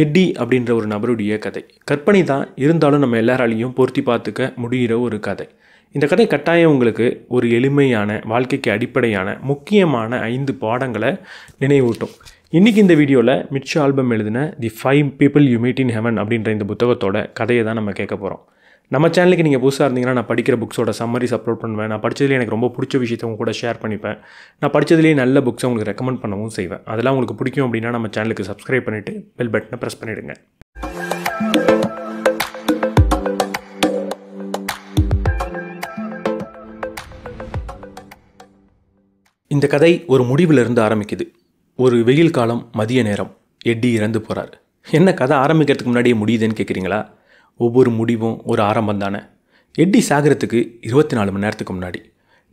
எட்டி அப்படின்ற ஒரு நபருடைய கதை கற்பனை தான் இருந்தாலும் நம்ம எல்லாராலையும் பொருத்தி பார்த்துக்க முடிகிற ஒரு கதை இந்த கதை கட்டாயம் உங்களுக்கு ஒரு எளிமையான வாழ்க்கைக்கு அடிப்படையான முக்கியமான ஐந்து பாடங்களை நினைவூட்டும் இன்றைக்கி இந்த வீடியோவில் மிச்ச ஆல்பம் எழுதின the five people you meet in heaven அப்படின்ற இந்த புத்தகத்தோட கதையை தான் நம்ம கேட்க போகிறோம் நம்ம சேனலுக்கு நீங்கள் புதுசாக இருந்தீங்கன்னா நான் படிக்கிற புக்ஸோட சம்மரிஸ் அப்லோட் பண்ணுவேன் நான் படித்ததுலேயே எனக்கு ரொம்ப பிடிச்ச விஷயத்தை உங்க கூட ஷேர் பண்ணிப்பேன் நான் படித்ததுலேயே நல்ல புக்ஸை உங்களுக்கு ரெக்கமெண்ட் பண்ணவும் செய்வேன் அதெல்லாம் உங்களுக்கு பிடிக்கும் அப்படின்னா நம்ம சேனலுக்கு சப்ஸ்கிரைப் பண்ணிவிட்டு பெல் பட்டனை ப்ரெஸ் பண்ணிவிடுங்க இந்த கதை ஒரு முடிவிலிருந்து ஆரம்பிக்குது ஒரு வெயில் காலம் மதிய நேரம் எட்டி இறந்து போகிறார் என்ன கதை ஆரம்பிக்கிறதுக்கு முன்னாடியே முடியுதுன்னு கேட்குறீங்களா ஒவ்வொரு முடிவும் ஒரு ஆரம்பம் தானே எட்டி சாகிறதுக்கு இருபத்தி நாலு மணி நேரத்துக்கு முன்னாடி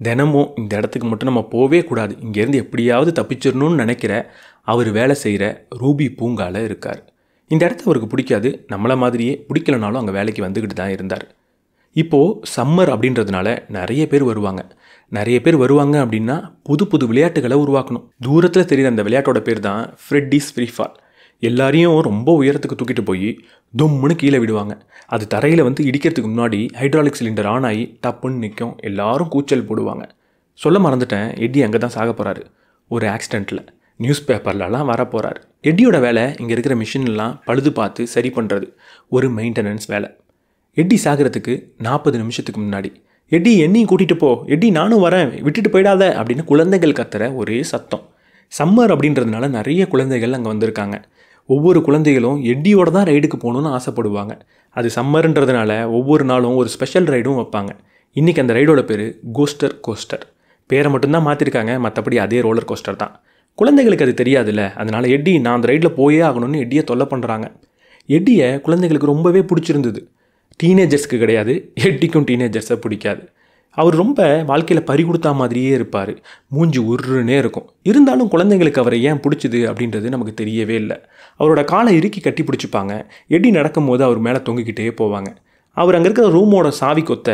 தினமும் இந்த இடத்துக்கு மட்டும் நம்ம போவே கூடாது இங்கேருந்து எப்படியாவது தப்பிச்சிடணும்னு நினைக்கிற அவர் வேலை செய்கிற ரூபி பூங்கால இருக்கார் இந்த இடத்த அவருக்கு பிடிக்காது நம்மளை மாதிரியே பிடிக்கலனாலும் அங்கே வேலைக்கு வந்துக்கிட்டு தான் இருந்தார் இப்போது சம்மர் அப்படின்றதுனால நிறைய பேர் வருவாங்க நிறைய பேர் வருவாங்க அப்படின்னா புது புது விளையாட்டுகளை உருவாக்கணும் தூரத்தில் தெரிகிற அந்த விளையாட்டோட பேர் தான் ஃப்ரெட்டிஸ் ஃப்ரீ ஃபால் எல்லாரையும் ரொம்ப உயரத்துக்கு தூக்கிட்டு போய் தும்முன்னு கீழே விடுவாங்க அது தரையில் வந்து இடிக்கிறதுக்கு முன்னாடி ஹைட்ராலிக் சிலிண்டர் ஆன் ஆகி டப்புன்னு நிற்கும் எல்லாரும் கூச்சல் போடுவாங்க சொல்ல மறந்துட்டேன் எட்டி அங்கே தான் சாக போகிறாரு ஒரு ஆக்சிடெண்ட்டில் நியூஸ் பேப்பர்லலாம் வரப்போகிறார் எட்டியோட வேலை இங்கே இருக்கிற மிஷின்லாம் பழுது பார்த்து சரி பண்ணுறது ஒரு மெயின்டெனன்ஸ் வேலை எட்டி சாகிறதுக்கு நாற்பது நிமிஷத்துக்கு முன்னாடி எட்டி என்னையும் கூட்டிகிட்டு போ எட்டி நானும் வரேன் விட்டுட்டு போயிடாத அப்படின்னு குழந்தைகள் கத்துற ஒரே சத்தம் சம்மர் அப்படின்றதுனால நிறைய குழந்தைகள் அங்கே வந்திருக்காங்க ஒவ்வொரு குழந்தைகளும் எட்டியோட தான் ரைடுக்கு போகணுன்னு ஆசைப்படுவாங்க அது சம்மருன்றதுனால ஒவ்வொரு நாளும் ஒரு ஸ்பெஷல் ரைடும் வைப்பாங்க இன்றைக்கி அந்த ரைடோட பேர் கோஸ்டர் கோஸ்டர் பேரை மட்டும்தான் மாற்றிருக்காங்க மற்றபடி அதே ரோலர் கோஸ்டர் தான் குழந்தைகளுக்கு அது தெரியாதுல்ல அதனால் எட்டி நான் அந்த ரைடில் போயே ஆகணும்னு எட்டியை தொல்லை பண்ணுறாங்க எட்டியை குழந்தைங்களுக்கு ரொம்பவே பிடிச்சிருந்தது டீனேஜர்ஸ்க்கு கிடையாது எட்டிக்கும் டீனேஜர்ஸை பிடிக்காது அவர் ரொம்ப வாழ்க்கையில் பறி கொடுத்த மாதிரியே இருப்பார் மூஞ்சி உருன்னே இருக்கும் இருந்தாலும் குழந்தைங்களுக்கு அவரை ஏன் பிடிச்சிது அப்படின்றது நமக்கு தெரியவே இல்லை அவரோட காலை இறுக்கி கட்டி பிடிச்சிப்பாங்க எடி நடக்கும்போது அவர் மேலே தொங்கிக்கிட்டே போவாங்க அவர் அங்கே இருக்கிற ரூமோட சாவி கொத்த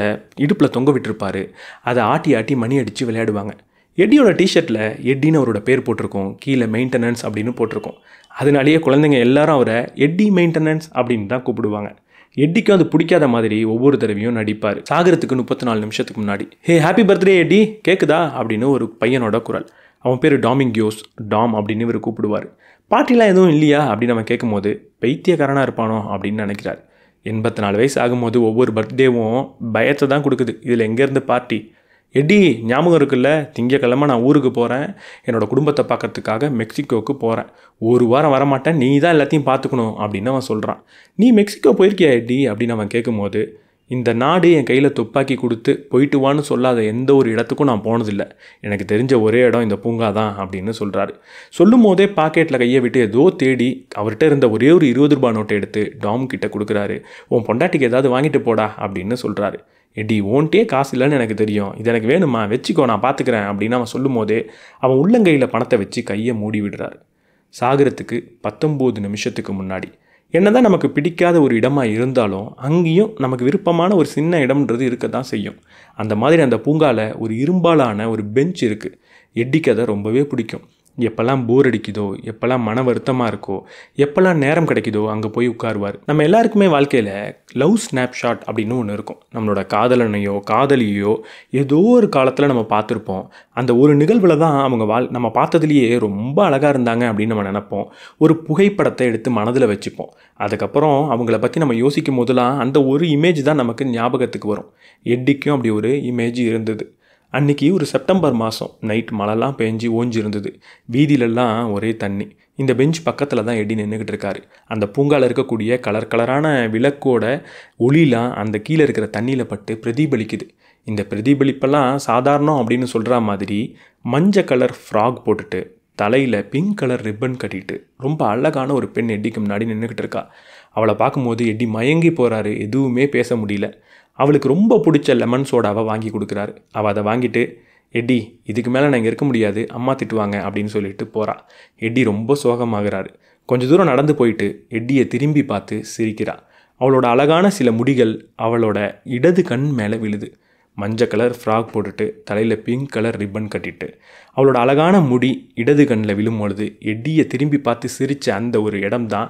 இடுப்பில் தொங்க விட்டுருப்பார் அதை ஆட்டி ஆட்டி மணி அடித்து விளையாடுவாங்க எட்டியோட டிஷர்ட்டில் எட்டின்னு அவரோட பேர் போட்டிருக்கோம் கீழே மெயின்டெனன்ஸ் அப்படின்னு போட்டிருக்கோம் அதனாலேயே குழந்தைங்க எல்லாரும் அவரை எட்டி மெயின்டெனன்ஸ் அப்படின்னு தான் கூப்பிடுவாங்க எட்டிக்கும் அது பிடிக்காத மாதிரி ஒவ்வொரு தடவையும் நடிப்பார் சாகரத்துக்கு முப்பத்தி நாலு நிமிஷத்துக்கு முன்னாடி ஹே ஹாப்பி பர்த்டே எட்டி கேட்குதா அப்படின்னு ஒரு பையனோட குரல் அவன் பேர் டாமிங்கியோஸ் டாம் அப்படின்னு இவர் கூப்பிடுவார் பாட்டிலாம் எதுவும் இல்லையா அப்படின்னு கேட்கும் கேட்கும்போது பைத்தியக்காரனாக இருப்பானோ அப்படின்னு நினைக்கிறார் எண்பத்தி நாலு வயசு ஆகும்போது ஒவ்வொரு பர்த்டேவும் பயத்தை தான் கொடுக்குது இதில் எங்கேருந்து பார்ட்டி எடி ஞாபகம் இருக்குல்ல திங்கக்கிழமை நான் ஊருக்கு போகிறேன் என்னோடய குடும்பத்தை பார்க்கறதுக்காக மெக்சிகோவுக்கு போகிறேன் ஒரு வாரம் வரமாட்டேன் நீ தான் எல்லாத்தையும் பார்த்துக்கணும் அப்படின்னு அவன் சொல்கிறான் நீ மெக்சிகோ போயிருக்கியா எடி அப்படின்னு அவன் கேட்கும்போது இந்த நாடு என் கையில் துப்பாக்கி கொடுத்து போயிட்டுவான்னு சொல்லாத எந்த ஒரு இடத்துக்கும் நான் போனதில்லை எனக்கு தெரிஞ்ச ஒரே இடம் இந்த பூங்கா தான் அப்படின்னு சொல்கிறாரு சொல்லும் போதே பாக்கெட்டில் கையை விட்டு ஏதோ தேடி அவர்கிட்ட இருந்த ஒரே ஒரு இருபது ரூபா நோட்டை எடுத்து டாம் கிட்ட கொடுக்குறாரு உன் பொண்டாட்டிக்கு ஏதாவது வாங்கிட்டு போடா அப்படின்னு சொல்கிறாரு எடி ஓன்ட்டே காசு இல்லைன்னு எனக்கு தெரியும் இது எனக்கு வேணுமா வச்சுக்கோ நான் பார்த்துக்கிறேன் அப்படின்னு அவன் சொல்லும் போதே அவன் உள்ளங்கையில் பணத்தை வச்சு கையை மூடி விடுறாரு சாகரத்துக்கு பத்தொம்போது நிமிஷத்துக்கு முன்னாடி என்னதான் நமக்கு பிடிக்காத ஒரு இடமாக இருந்தாலும் அங்கேயும் நமக்கு விருப்பமான ஒரு சின்ன இடம்ன்றது இருக்க தான் செய்யும் அந்த மாதிரி அந்த பூங்காவில் ஒரு இரும்பாலான ஒரு பெஞ்ச் இருக்குது எட்டிக்கதை ரொம்பவே பிடிக்கும் எப்போல்லாம் போர் அடிக்குதோ எப்போல்லாம் மன வருத்தமாக இருக்கோ எப்போல்லாம் நேரம் கிடைக்குதோ அங்கே போய் உட்காருவார் நம்ம எல்லாருக்குமே வாழ்க்கையில் லவ் ஸ்னாப்ஷாட் அப்படின்னு ஒன்று இருக்கும் நம்மளோட காதலனையோ காதலியோ ஏதோ ஒரு காலத்தில் நம்ம பார்த்துருப்போம் அந்த ஒரு நிகழ்வில் தான் அவங்க வாழ் நம்ம பார்த்ததுலேயே ரொம்ப அழகாக இருந்தாங்க அப்படின்னு நம்ம நினப்போம் ஒரு புகைப்படத்தை எடுத்து மனதில் வச்சுப்போம் அதுக்கப்புறம் அவங்கள பற்றி நம்ம யோசிக்கும் போதெல்லாம் அந்த ஒரு இமேஜ் தான் நமக்கு ஞாபகத்துக்கு வரும் எட்டிக்கும் அப்படி ஒரு இமேஜ் இருந்தது அன்றைக்கி ஒரு செப்டம்பர் மாதம் நைட் மழைலாம் பெஞ்சு ஓஞ்சிருந்தது வீதியிலெல்லாம் ஒரே தண்ணி இந்த பெஞ்ச் பக்கத்தில் தான் எடி நின்றுக்கிட்டு இருக்காரு அந்த பூங்காவில் இருக்கக்கூடிய கலர் கலரான விளக்கோட ஒளிலாம் அந்த கீழே இருக்கிற தண்ணியில் பட்டு பிரதிபலிக்குது இந்த பிரதிபலிப்பெல்லாம் சாதாரணம் அப்படின்னு சொல்கிற மாதிரி மஞ்சள் கலர் ஃப்ராக் போட்டுட்டு தலையில் பிங்க் கலர் ரிப்பன் கட்டிட்டு ரொம்ப அழகான ஒரு பெண் எட்டிக்கு முன்னாடி நின்றுக்கிட்டு இருக்கா அவளை பார்க்கும்போது எட்டி மயங்கி போகிறாரு எதுவுமே பேச முடியல அவளுக்கு ரொம்ப பிடிச்ச லெமன் சோடாவை வாங்கி கொடுக்குறாரு அவள் அதை வாங்கிட்டு எட்டி இதுக்கு மேலே நான் இங்கே இருக்க முடியாது அம்மா திட்டுவாங்க அப்படின்னு சொல்லிட்டு போகிறா எட்டி ரொம்ப சோகமாகிறாரு கொஞ்சம் தூரம் நடந்து போயிட்டு எட்டியை திரும்பி பார்த்து சிரிக்கிறா அவளோட அழகான சில முடிகள் அவளோட இடது கண் மேலே விழுது மஞ்சள் கலர் ஃப்ராக் போட்டுட்டு தலையில் பிங்க் கலர் ரிப்பன் கட்டிட்டு அவளோட அழகான முடி இடது கண்ணில் விழும் பொழுது எட்டியை திரும்பி பார்த்து சிரித்த அந்த ஒரு இடம் தான்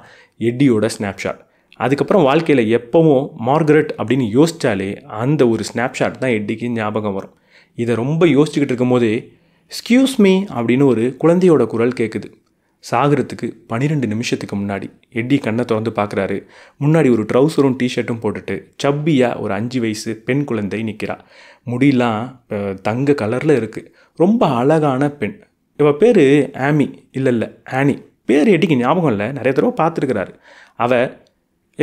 எட்டியோட ஸ்னாப்ஷாட் அதுக்கப்புறம் வாழ்க்கையில் எப்போவும் மார்கரெட் அப்படின்னு யோசித்தாலே அந்த ஒரு ஸ்னாப்ஷாட் தான் எட்டிக்கு ஞாபகம் வரும் இதை ரொம்ப யோசிச்சுக்கிட்டு இருக்கும்போதே ஸ்கியூஸ் மீ அப்படின்னு ஒரு குழந்தையோட குரல் கேட்குது சாகிறதுக்கு பன்னிரெண்டு நிமிஷத்துக்கு முன்னாடி எட்டி கண்ணை திறந்து பார்க்குறாரு முன்னாடி ஒரு ட்ரௌசரும் டிஷர்ட்டும் போட்டுட்டு சப்பியாக ஒரு அஞ்சு வயசு பெண் குழந்தை நிற்கிறா முடியெலாம் தங்க கலரில் இருக்குது ரொம்ப அழகான பெண் இவள் பேர் ஆமி இல்லை இல்லை ஆனி பேர் எட்டிக்கு ஞாபகம் இல்லை நிறைய தடவை பார்த்துருக்குறாரு அவள்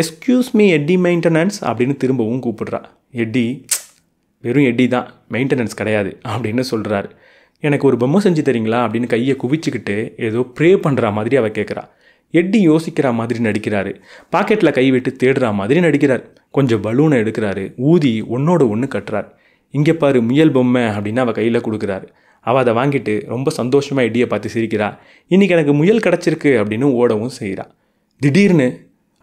எஸ்கியூஸ் மீ எட்டி மெயின்டெனன்ஸ் அப்படின்னு திரும்பவும் கூப்பிடுறா எட்டி வெறும் எட்டி தான் மெயின்டெனன்ஸ் கிடையாது அப்படின்னு சொல்கிறாரு எனக்கு ஒரு பொம்மை செஞ்சு தரீங்களா அப்படின்னு கையை குவிச்சுக்கிட்டு ஏதோ ப்ரே பண்ணுற மாதிரி அவள் கேட்குறா எட்டி யோசிக்கிற மாதிரி நடிக்கிறாரு பாக்கெட்டில் கை விட்டு தேடுற மாதிரி நடிக்கிறார் கொஞ்சம் பலூனை எடுக்கிறாரு ஊதி ஒன்னோட ஒன்று கட்டுறார் இங்கே பாரு முயல் பொம்மை அப்படின்னு அவள் கையில் கொடுக்குறாரு அவள் அதை வாங்கிட்டு ரொம்ப சந்தோஷமாக எட்டியை பார்த்து சிரிக்கிறா இன்றைக்கி எனக்கு முயல் கிடச்சிருக்கு அப்படின்னு ஓடவும் செய்கிறா திடீர்னு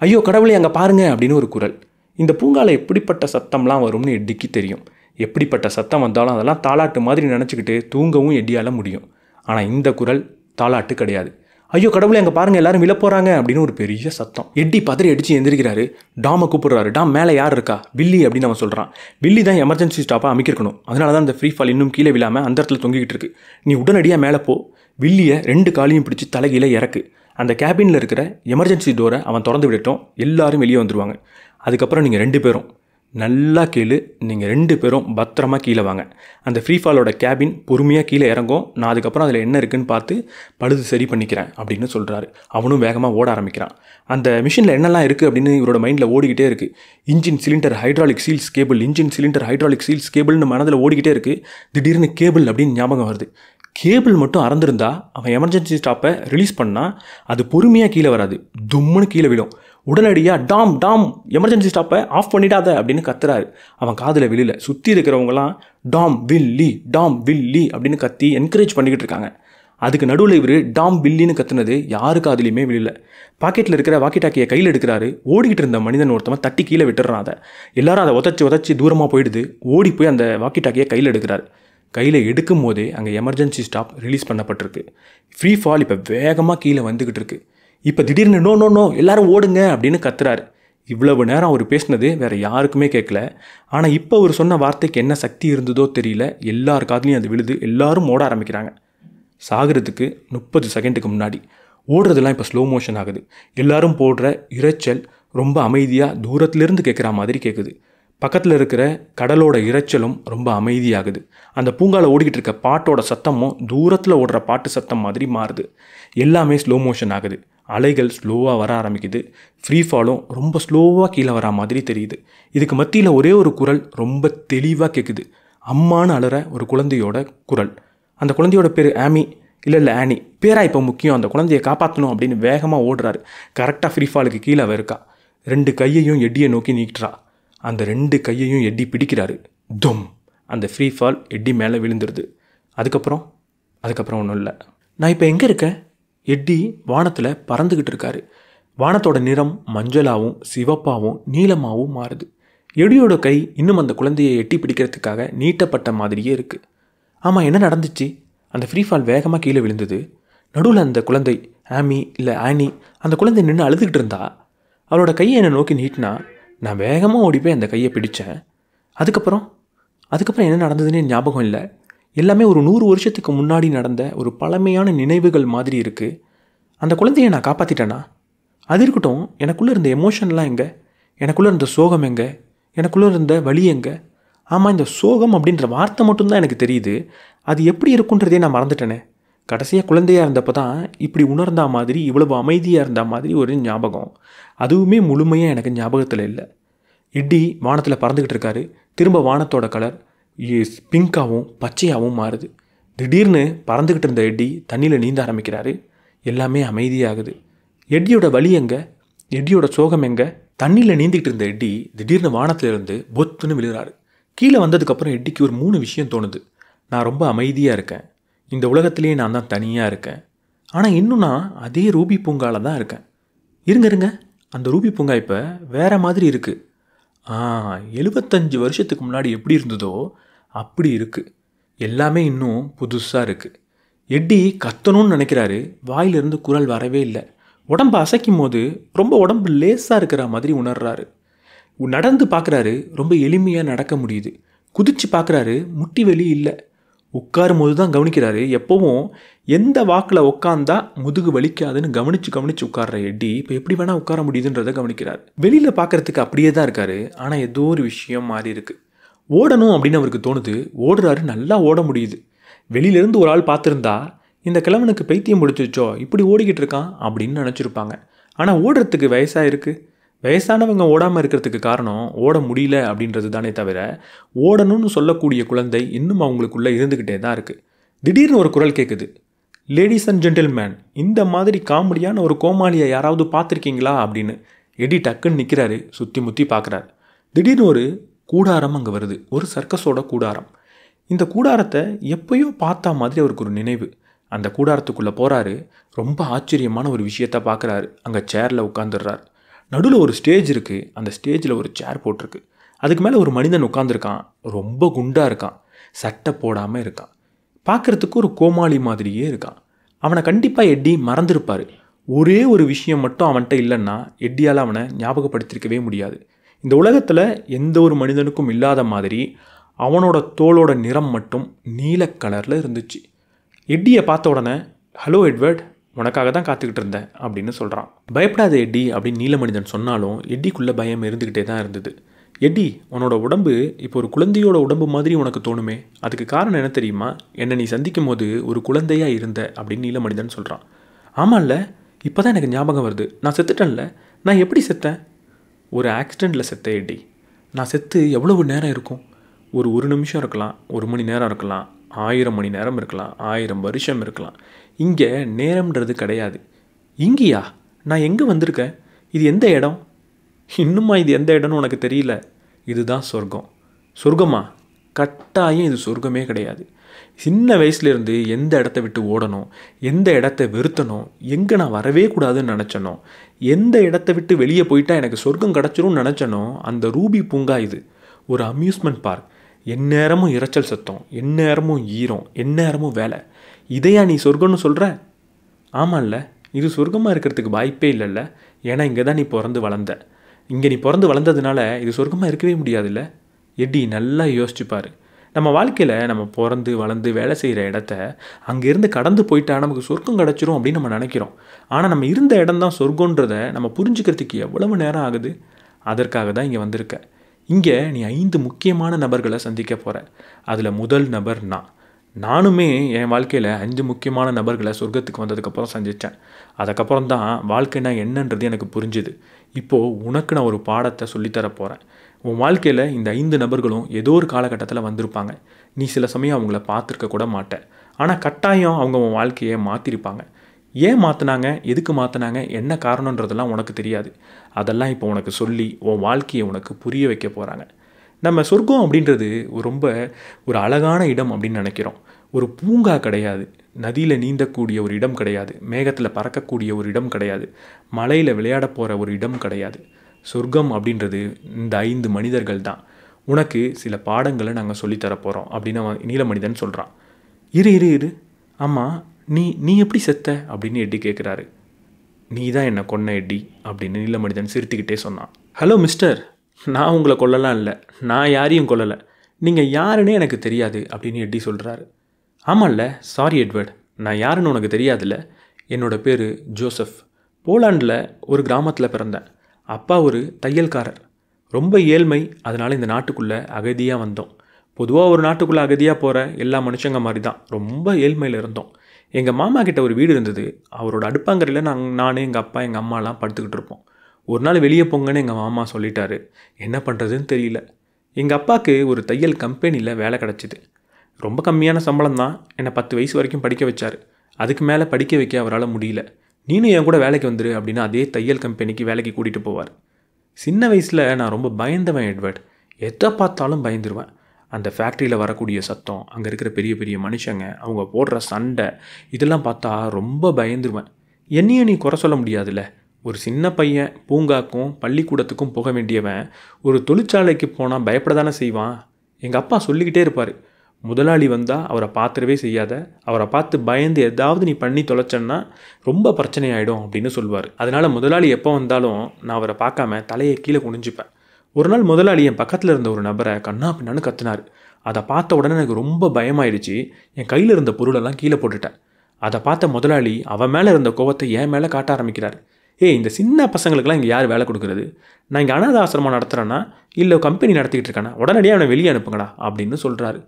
ஐயோ கடவுளே அங்கே பாருங்க அப்படின்னு ஒரு குரல் இந்த பூங்காவில் எப்படிப்பட்ட சத்தம்லாம் வரும்னு எட்டிக்கு தெரியும் எப்படிப்பட்ட சத்தம் வந்தாலும் அதெல்லாம் தாளாட்டு மாதிரி நினச்சிக்கிட்டு தூங்கவும் எட்டியால் முடியும் ஆனால் இந்த குரல் தாளாட்டு கிடையாது ஐயோ கடவுளே அங்கே பாருங்கள் எல்லாரும் விழப்போகிறாங்க அப்படின்னு ஒரு பெரிய சத்தம் எட்டி பதறி அடித்து எந்திரிக்கிறாரு டாமை கூப்பிடுறாரு டாம் மேலே யார் இருக்கா பில்லி அப்படின்னு அவன் சொல்கிறான் பில்லி தான் எமர்ஜென்சி ஸ்டாப்பாக அமைக்கிருக்கணும் அதனால தான் அந்த ஃப்ரீ ஃபால் இன்னும் கீழே விழாமல் அந்த இடத்துல தொங்கிக்கிட்டு இருக்கு நீ உடனடியாக மேலே போ வில்லியை ரெண்டு காலையும் பிடிச்சி தலைகீழே இறக்கு அந்த கேபினில் இருக்கிற எமர்ஜென்சி டோரை அவன் திறந்து விடட்டும் எல்லாரும் வெளியே வந்துடுவாங்க அதுக்கப்புறம் நீங்கள் ரெண்டு பேரும் நல்லா கேளு நீங்கள் ரெண்டு பேரும் பத்திரமா கீழே வாங்க அந்த ஃப்ரீ ஃபாலோட கேபின் பொறுமையாக கீழே இறங்கும் நான் அதுக்கப்புறம் அதில் என்ன இருக்குதுன்னு பார்த்து பழுது சரி பண்ணிக்கிறேன் அப்படின்னு சொல்கிறாரு அவனும் வேகமாக ஓட ஆரம்பிக்கிறான் அந்த மிஷினில் என்னெல்லாம் இருக்குது அப்படின்னு இவரோட மைண்டில் ஓடிக்கிட்டே இருக்குது engine cylinder hydraulic seals cable engine cylinder hydraulic seals கேபிள்னு மனதில் ஓடிக்கிட்டே இருக்குது திடீர்னு கேபிள் அப்படின்னு ஞாபகம் வருது கேபிள் மட்டும் அறந்திருந்தா அவன் எமர்ஜென்சி ஸ்டாப்பை ரிலீஸ் பண்ணால் அது பொறுமையாக கீழே வராது தும்முன்னு கீழே விழும் உடனடியாக டாம் டாம் எமர்ஜென்சி ஸ்டாப்பை ஆஃப் பண்ணிடாத அப்படின்னு கத்துறாரு அவன் காதில் வெளியில் சுற்றி இருக்கிறவங்களாம் Tom Willie Tom Willie அப்படின்னு கத்தி என்கரேஜ் பண்ணிக்கிட்டு இருக்காங்க அதுக்கு நடுவில் இவர் டாம் வில்லின்னு கத்துனது யாருக்கு அதுலேயுமே விழில பாக்கெட்டில் இருக்கிற வாக்கி டாக்கியை கையில் எடுக்கிறாரு ஓடிக்கிட்டு இருந்த மனிதன் ஒருத்தவன் தட்டி கீழே விட்டுறான் அதை எல்லாரும் அதை உதச்சி உதச்சி தூரமாக போயிடுது ஓடி போய் அந்த வாக்கி டாக்கியை கையில் எடுக்கிறாரு கையில் எடுக்கும் போதே அங்கே எமர்ஜென்சி ஸ்டாப் ரிலீஸ் பண்ணப்பட்டிருக்கு ஃப்ரீ ஃபால் இப்போ வேகமாக கீழே வந்துக்கிட்டு இருக்கு இப்போ திடீர்னு நோ நோ நோ எல்லாரும் ஓடுங்க அப்படின்னு கத்துறாரு இவ்வளவு நேரம் அவர் பேசினது வேறு யாருக்குமே கேட்கல ஆனால் இப்போ அவர் சொன்ன வார்த்தைக்கு என்ன சக்தி இருந்ததோ தெரியல எல்லார் காதலையும் அது விழுது எல்லாரும் ஓட ஆரம்பிக்கிறாங்க சாகிறதுக்கு முப்பது செகண்டுக்கு முன்னாடி ஓடுறதெல்லாம் இப்போ ஸ்லோ மோஷன் ஆகுது எல்லாரும் போடுற இரைச்சல் ரொம்ப அமைதியாக தூரத்துலேருந்து கேட்குற மாதிரி கேட்குது பக்கத்தில் இருக்கிற கடலோட இரைச்சலும் ரொம்ப அமைதியாகுது அந்த பூங்காவில் ஓடிக்கிட்டு இருக்க பாட்டோட சத்தமும் தூரத்தில் ஓடுற பாட்டு சத்தம் மாதிரி மாறுது எல்லாமே ஸ்லோ மோஷன் ஆகுது அலைகள் ஸ்லோவாக வர ஆரம்பிக்குது ஃப்ரீ ஃபாலும் ரொம்ப ஸ்லோவாக கீழே வரா மாதிரி தெரியுது இதுக்கு மத்தியில் ஒரே ஒரு குரல் ரொம்ப தெளிவாக கேட்குது அம்மானு அழுற ஒரு குழந்தையோட குரல் அந்த குழந்தையோட பேர் ஆமி இல்லை இல்லை ஆனி பேரா இப்போ முக்கியம் அந்த குழந்தையை காப்பாற்றணும் அப்படின்னு வேகமாக ஓடுறாரு கரெக்டாக ஃப்ரீ ஃபாலுக்கு கீழே இருக்கா ரெண்டு கையையும் எடியை நோக்கி நீக்கிட்டுறா அந்த ரெண்டு கையையும் எட்டி பிடிக்கிறாரு தொம் அந்த ஃப்ரீ ஃபால் எட்டி மேலே விழுந்துருது அதுக்கப்புறம் அதுக்கப்புறம் ஒன்றும் இல்லை நான் இப்போ எங்கே இருக்கேன் எட்டி வானத்தில் பறந்துக்கிட்டு இருக்காரு வானத்தோட நிறம் மஞ்சளாகவும் சிவப்பாகவும் நீளமாகவும் மாறுது எடியோட கை இன்னும் அந்த குழந்தையை எட்டி பிடிக்கிறதுக்காக நீட்டப்பட்ட மாதிரியே இருக்குது ஆமாம் என்ன நடந்துச்சு அந்த ஃப்ரீ ஃபால் வேகமாக கீழே விழுந்தது நடுவில் அந்த குழந்தை ஆமி இல்லை ஆனி அந்த குழந்தை நின்று அழுதுகிட்டு இருந்தா அவளோட கையை என்னை நோக்கி நீட்டினா நான் வேகமாக ஓடி போய் அந்த கையை பிடித்தேன் அதுக்கப்புறம் அதுக்கப்புறம் என்ன நடந்ததுன்னு ஞாபகம் இல்லை எல்லாமே ஒரு நூறு வருஷத்துக்கு முன்னாடி நடந்த ஒரு பழமையான நினைவுகள் மாதிரி இருக்குது அந்த குழந்தைய நான் காப்பாற்றிட்டேனா அது இருக்கட்டும் எனக்குள்ளே இருந்த எமோஷன்லாம் எங்கே எனக்குள்ளே இருந்த சோகம் எங்கே எனக்குள்ளே இருந்த வழி எங்கே ஆமாம் இந்த சோகம் அப்படின்ற வார்த்தை மட்டும்தான் எனக்கு தெரியுது அது எப்படி இருக்குன்றதே நான் மறந்துட்டேனே கடைசியாக குழந்தையாக இருந்தப்போ தான் இப்படி உணர்ந்த மாதிரி இவ்வளவு அமைதியாக இருந்த மாதிரி ஒரு ஞாபகம் அதுவுமே முழுமையாக எனக்கு ஞாபகத்தில் இல்லை இட்டி வானத்தில் பறந்துக்கிட்டு இருக்காரு திரும்ப வானத்தோட கலர் பிங்காகவும் பச்சையாகவும் மாறுது திடீர்னு பறந்துக்கிட்டு இருந்த எட்டி தண்ணியில் நீந்த ஆரம்பிக்கிறாரு எல்லாமே அமைதியாகுது எட்டியோட வலி எங்கே எட்டியோட சோகம் எங்கே தண்ணியில் நீந்திக்கிட்டு இருந்த எட்டி திடீர்னு வானத்திலிருந்து பொத்துன்னு விழுகிறாரு கீழே வந்ததுக்கப்புறம் எட்டிக்கு ஒரு மூணு விஷயம் தோணுது நான் ரொம்ப அமைதியாக இருக்கேன் இந்த உலகத்திலேயே நான் தான் தனியாக இருக்கேன் ஆனால் இன்னும் நான் அதே ரூபி பூங்காவில் தான் இருக்கேன் இருங்க இருங்க அந்த ரூபி பூங்கா இப்போ வேறு மாதிரி இருக்குது ஆ எழுபத்தஞ்சு வருஷத்துக்கு முன்னாடி எப்படி இருந்ததோ அப்படி இருக்குது எல்லாமே இன்னும் புதுசாக இருக்குது எட்டி கத்தணும்னு நினைக்கிறாரு வாயிலிருந்து குரல் வரவே இல்லை உடம்பு அசைக்கும் போது ரொம்ப உடம்பு லேஸாக இருக்கிற மாதிரி உணர்றாரு நடந்து பார்க்குறாரு ரொம்ப எளிமையாக நடக்க முடியுது குதித்து பார்க்குறாரு முட்டி வெளி இல்லை உட்காரும் போது தான் கவனிக்கிறாரு எப்போவும் எந்த வாக்கில் உட்காந்தா முதுகு வலிக்காதுன்னு கவனித்து கவனித்து உட்கார்ற எட்டி இப்போ எப்படி வேணால் உட்கார முடியுதுன்றதை கவனிக்கிறார் வெளியில் பார்க்குறதுக்கு அப்படியே தான் இருக்கார் ஆனால் ஏதோ ஒரு விஷயம் மாறி இருக்குது ஓடணும் அப்படின்னு அவருக்கு தோணுது ஓடுறாரு நல்லா ஓட முடியுது வெளியிலேருந்து ஒரு ஆள் பார்த்துருந்தா இந்த கிழவனுக்கு பைத்தியம் முடிச்சிச்சோ இப்படி ஓடிக்கிட்டு இருக்கான் அப்படின்னு நினச்சிருப்பாங்க ஆனால் ஓடுறதுக்கு வயசாக இருக்குது வயசானவங்க ஓடாமல் இருக்கிறதுக்கு காரணம் ஓட முடியல அப்படின்றது தானே தவிர ஓடணும்னு சொல்லக்கூடிய குழந்தை இன்னும் அவங்களுக்குள்ளே இருந்துக்கிட்டே தான் இருக்குது திடீர்னு ஒரு குரல் கேட்குது லேடிஸ் அண்ட் ஜென்டில்மேன் இந்த மாதிரி காமெடியான ஒரு கோமாளியை யாராவது பார்த்துருக்கீங்களா அப்படின்னு எடி டக்குன்னு நிற்கிறாரு சுற்றி முற்றி பார்க்குறாரு திடீர்னு ஒரு கூடாரம் அங்கே வருது ஒரு சர்க்கஸோட கூடாரம் இந்த கூடாரத்தை எப்பயோ பார்த்தா மாதிரி அவருக்கு ஒரு நினைவு அந்த கூடாரத்துக்குள்ளே போகிறாரு ரொம்ப ஆச்சரியமான ஒரு விஷயத்த பார்க்குறாரு அங்கே சேரில் உட்காந்துடுறாரு நடுவில் ஒரு ஸ்டேஜ் இருக்குது அந்த ஸ்டேஜில் ஒரு சேர் போட்டிருக்கு அதுக்கு மேலே ஒரு மனிதன் உட்காந்துருக்கான் ரொம்ப குண்டாக இருக்கான் சட்டை போடாமல் இருக்கான் பார்க்குறதுக்கு ஒரு கோமாளி மாதிரியே இருக்கான் அவனை கண்டிப்பாக எட்டி மறந்துருப்பார் ஒரே ஒரு விஷயம் மட்டும் அவன்கிட்ட இல்லைன்னா எட்டியால் அவனை ஞாபகப்படுத்திருக்கவே முடியாது இந்த உலகத்தில் எந்த ஒரு மனிதனுக்கும் இல்லாத மாதிரி அவனோட தோளோட நிறம் மட்டும் நீல கலரில் இருந்துச்சு எட்டியை பார்த்த உடனே ஹலோ எட்வர்ட் உனக்காக தான் காத்துக்கிட்டு இருந்தேன் அப்படின்னு சொல்கிறான் பயப்படாத எட்டி அப்படின்னு நீலமனிதன் சொன்னாலும் எட்டிக்குள்ளே பயம் இருந்துக்கிட்டே தான் இருந்தது எட்டி உன்னோட உடம்பு இப்போ ஒரு குழந்தையோட உடம்பு மாதிரி உனக்கு தோணுமே அதுக்கு காரணம் என்ன தெரியுமா என்னை நீ சந்திக்கும் போது ஒரு குழந்தையாக இருந்த அப்படின்னு நீலமனிதன் சொல்கிறான் இல்லை இப்போ தான் எனக்கு ஞாபகம் வருது நான் செத்துட்டேன்ல நான் எப்படி செத்தேன் ஒரு ஆக்சிடெண்ட்டில் செத்த எட்டி நான் செத்து எவ்வளவு நேரம் இருக்கும் ஒரு ஒரு நிமிஷம் இருக்கலாம் ஒரு மணி நேரம் இருக்கலாம் ஆயிரம் மணி நேரம் இருக்கலாம் ஆயிரம் வருஷம் இருக்கலாம் இங்கே நேரம்ன்றது கிடையாது இங்கேயா நான் எங்கே வந்திருக்கேன் இது எந்த இடம் இன்னுமா இது எந்த இடம்னு உனக்கு தெரியல இதுதான் சொர்க்கம் சொர்க்கமா கட்டாயம் இது சொர்க்கமே கிடையாது சின்ன வயசுலேருந்து எந்த இடத்த விட்டு ஓடணும் எந்த இடத்த வெறுத்தணும் எங்கே நான் வரவே கூடாதுன்னு நினச்சனோ எந்த இடத்த விட்டு வெளியே போயிட்டால் எனக்கு சொர்க்கம் கிடச்சிரும்னு நினச்சனோ அந்த ரூபி பூங்கா இது ஒரு அம்யூஸ்மெண்ட் பார்க் எந்நேரமும் இறைச்சல் சத்தம் எந்நேரமும் ஈரம் எந்நேரமும் வேலை இதையா நீ சொர்க்கம்னு சொல்கிற ஆமாம்ல இது சொர்க்கமாக இருக்கிறதுக்கு வாய்ப்பே இல்லைல்ல ஏன்னா இங்கே தான் நீ பிறந்து வளர்ந்த இங்கே நீ பிறந்து வளர்ந்ததுனால இது சொர்க்கமாக இருக்கவே முடியாதுல்ல எடி நல்லா யோசிச்சுப்பார் நம்ம வாழ்க்கையில் நம்ம பிறந்து வளர்ந்து வேலை செய்கிற இடத்த அங்கேருந்து கடந்து போயிட்டா நமக்கு சொர்க்கம் கிடச்சிரும் அப்படின்னு நம்ம நினைக்கிறோம் ஆனால் நம்ம இருந்த இடம் தான் சொர்க்கன்றத நம்ம புரிஞ்சுக்கிறதுக்கு எவ்வளவு நேரம் ஆகுது அதற்காக தான் இங்கே வந்திருக்க இங்கே நீ ஐந்து முக்கியமான நபர்களை சந்திக்க போகிற அதில் முதல் நபர் நான் நானுமே என் வாழ்க்கையில் அஞ்சு முக்கியமான நபர்களை சொர்க்கத்துக்கு வந்ததுக்கப்புறம் சந்தித்தேன் அதுக்கப்புறம் தான் வாழ்க்கைனா என்னன்றது எனக்கு புரிஞ்சுது இப்போது உனக்கு நான் ஒரு பாடத்தை சொல்லித்தர போகிறேன் உன் வாழ்க்கையில் இந்த ஐந்து நபர்களும் ஏதோ ஒரு காலகட்டத்தில் வந்திருப்பாங்க நீ சில சமயம் அவங்கள பார்த்துருக்க கூட மாட்டேன் ஆனால் கட்டாயம் அவங்க உன் வாழ்க்கையை மாற்றிருப்பாங்க ஏன் மாற்றினாங்க எதுக்கு மாற்றினாங்க என்ன காரணன்றதெல்லாம் உனக்கு தெரியாது அதெல்லாம் இப்போ உனக்கு சொல்லி உன் வாழ்க்கையை உனக்கு புரிய வைக்க போகிறாங்க நம்ம சொர்க்கம் அப்படின்றது ரொம்ப ஒரு அழகான இடம் அப்படின்னு நினைக்கிறோம் ஒரு பூங்கா கிடையாது நதியில் நீந்தக்கூடிய ஒரு இடம் கிடையாது மேகத்தில் பறக்கக்கூடிய ஒரு இடம் கிடையாது மலையில் விளையாட போகிற ஒரு இடம் கிடையாது சொர்க்கம் அப்படின்றது இந்த ஐந்து மனிதர்கள் தான் உனக்கு சில பாடங்களை நாங்கள் சொல்லித்தர போகிறோம் அப்படின்னு நீல மனிதன் சொல்கிறான் இரு இரு இரு ஆமாம் நீ நீ எப்படி செத்த அப்படின்னு எட்டி கேட்குறாரு நீ தான் என்னை கொன்ன எட்டி அப்படின்னு நீல மனிதன் சிரித்துக்கிட்டே சொன்னான் ஹலோ மிஸ்டர் நான் உங்களை கொல்லலாம் இல்லை நான் யாரையும் கொல்லலை நீங்கள் யாருன்னே எனக்கு தெரியாது அப்படின்னு எட்டி சொல்கிறாரு ஆமாம்ல சாரி எட்வர்ட் நான் யாருன்னு உனக்கு தெரியாதுல்ல என்னோடய பேர் ஜோசப் போலாண்டில் ஒரு கிராமத்தில் பிறந்தேன் அப்பா ஒரு தையல்காரர் ரொம்ப ஏழ்மை அதனால் இந்த நாட்டுக்குள்ளே அகதியாக வந்தோம் பொதுவாக ஒரு நாட்டுக்குள்ளே அகதியாக போகிற எல்லா மனுஷங்க மாதிரி தான் ரொம்ப ஏழ்மையில் இருந்தோம் எங்கள் மாமா கிட்டே ஒரு வீடு இருந்தது அவரோட அடுப்பாங்கரையில் நாங்கள் நானும் எங்கள் அப்பா எங்கள் அம்மாலாம் படுத்துக்கிட்டு இருப்போம் ஒரு நாள் வெளியே போங்கன்னு எங்கள் மாமா சொல்லிட்டாரு என்ன பண்ணுறதுன்னு தெரியல எங்கள் அப்பாவுக்கு ஒரு தையல் கம்பெனியில் வேலை கிடச்சிது ரொம்ப கம்மியான சம்பளம் தான் என்னை பத்து வயசு வரைக்கும் படிக்க வச்சார் அதுக்கு மேலே படிக்க வைக்க அவரால் முடியல நீனும் என் கூட வேலைக்கு வந்துரு அப்படின்னா அதே தையல் கம்பெனிக்கு வேலைக்கு கூட்டிகிட்டு போவார் சின்ன வயசில் நான் ரொம்ப பயந்தவன் எட்வர்ட் எதை பார்த்தாலும் பயந்துருவேன் அந்த ஃபேக்ட்ரியில் வரக்கூடிய சத்தம் அங்கே இருக்கிற பெரிய பெரிய மனுஷங்க அவங்க போடுற சண்டை இதெல்லாம் பார்த்தா ரொம்ப பயந்துருவேன் என்னையும் நீ குறை சொல்ல முடியாதுல்ல ஒரு சின்ன பையன் பூங்காக்கும் பள்ளிக்கூடத்துக்கும் போக வேண்டியவன் ஒரு தொழிற்சாலைக்கு போனால் பயப்பட தானே செய்வான் எங்கள் அப்பா சொல்லிக்கிட்டே இருப்பார் முதலாளி வந்தால் அவரை பார்த்துடவே செய்யாத அவரை பார்த்து பயந்து ஏதாவது நீ பண்ணி தொலைச்சன்னா ரொம்ப பிரச்சனை ஆகிடும் அப்படின்னு சொல்லுவார் அதனால் முதலாளி எப்போ வந்தாலும் நான் அவரை பார்க்காம தலையை கீழே குனிஞ்சுப்பேன் ஒரு நாள் முதலாளி என் பக்கத்தில் இருந்த ஒரு நபரை கண்ணா பின்னான்னு கத்துனார் அதை பார்த்த உடனே எனக்கு ரொம்ப பயமாயிடுச்சு என் கையில் இருந்த பொருளெல்லாம் கீழே போட்டுட்டேன் அதை பார்த்த முதலாளி அவன் மேலே இருந்த கோவத்தை என் மேலே காட்ட ஆரம்பிக்கிறார் ஏய் இந்த சின்ன பசங்களுக்கெல்லாம் இங்கே யார் வேலை கொடுக்குறது நான் இங்கே அனாத ஆசிரமம் நடத்துகிறேன்னா இல்லை கம்பெனி நடத்திக்கிட்டு இருக்கானா உடனடியாக அவனை வெளியே அனுப்புங்களா அப்படின்னு சொல்கிறாரு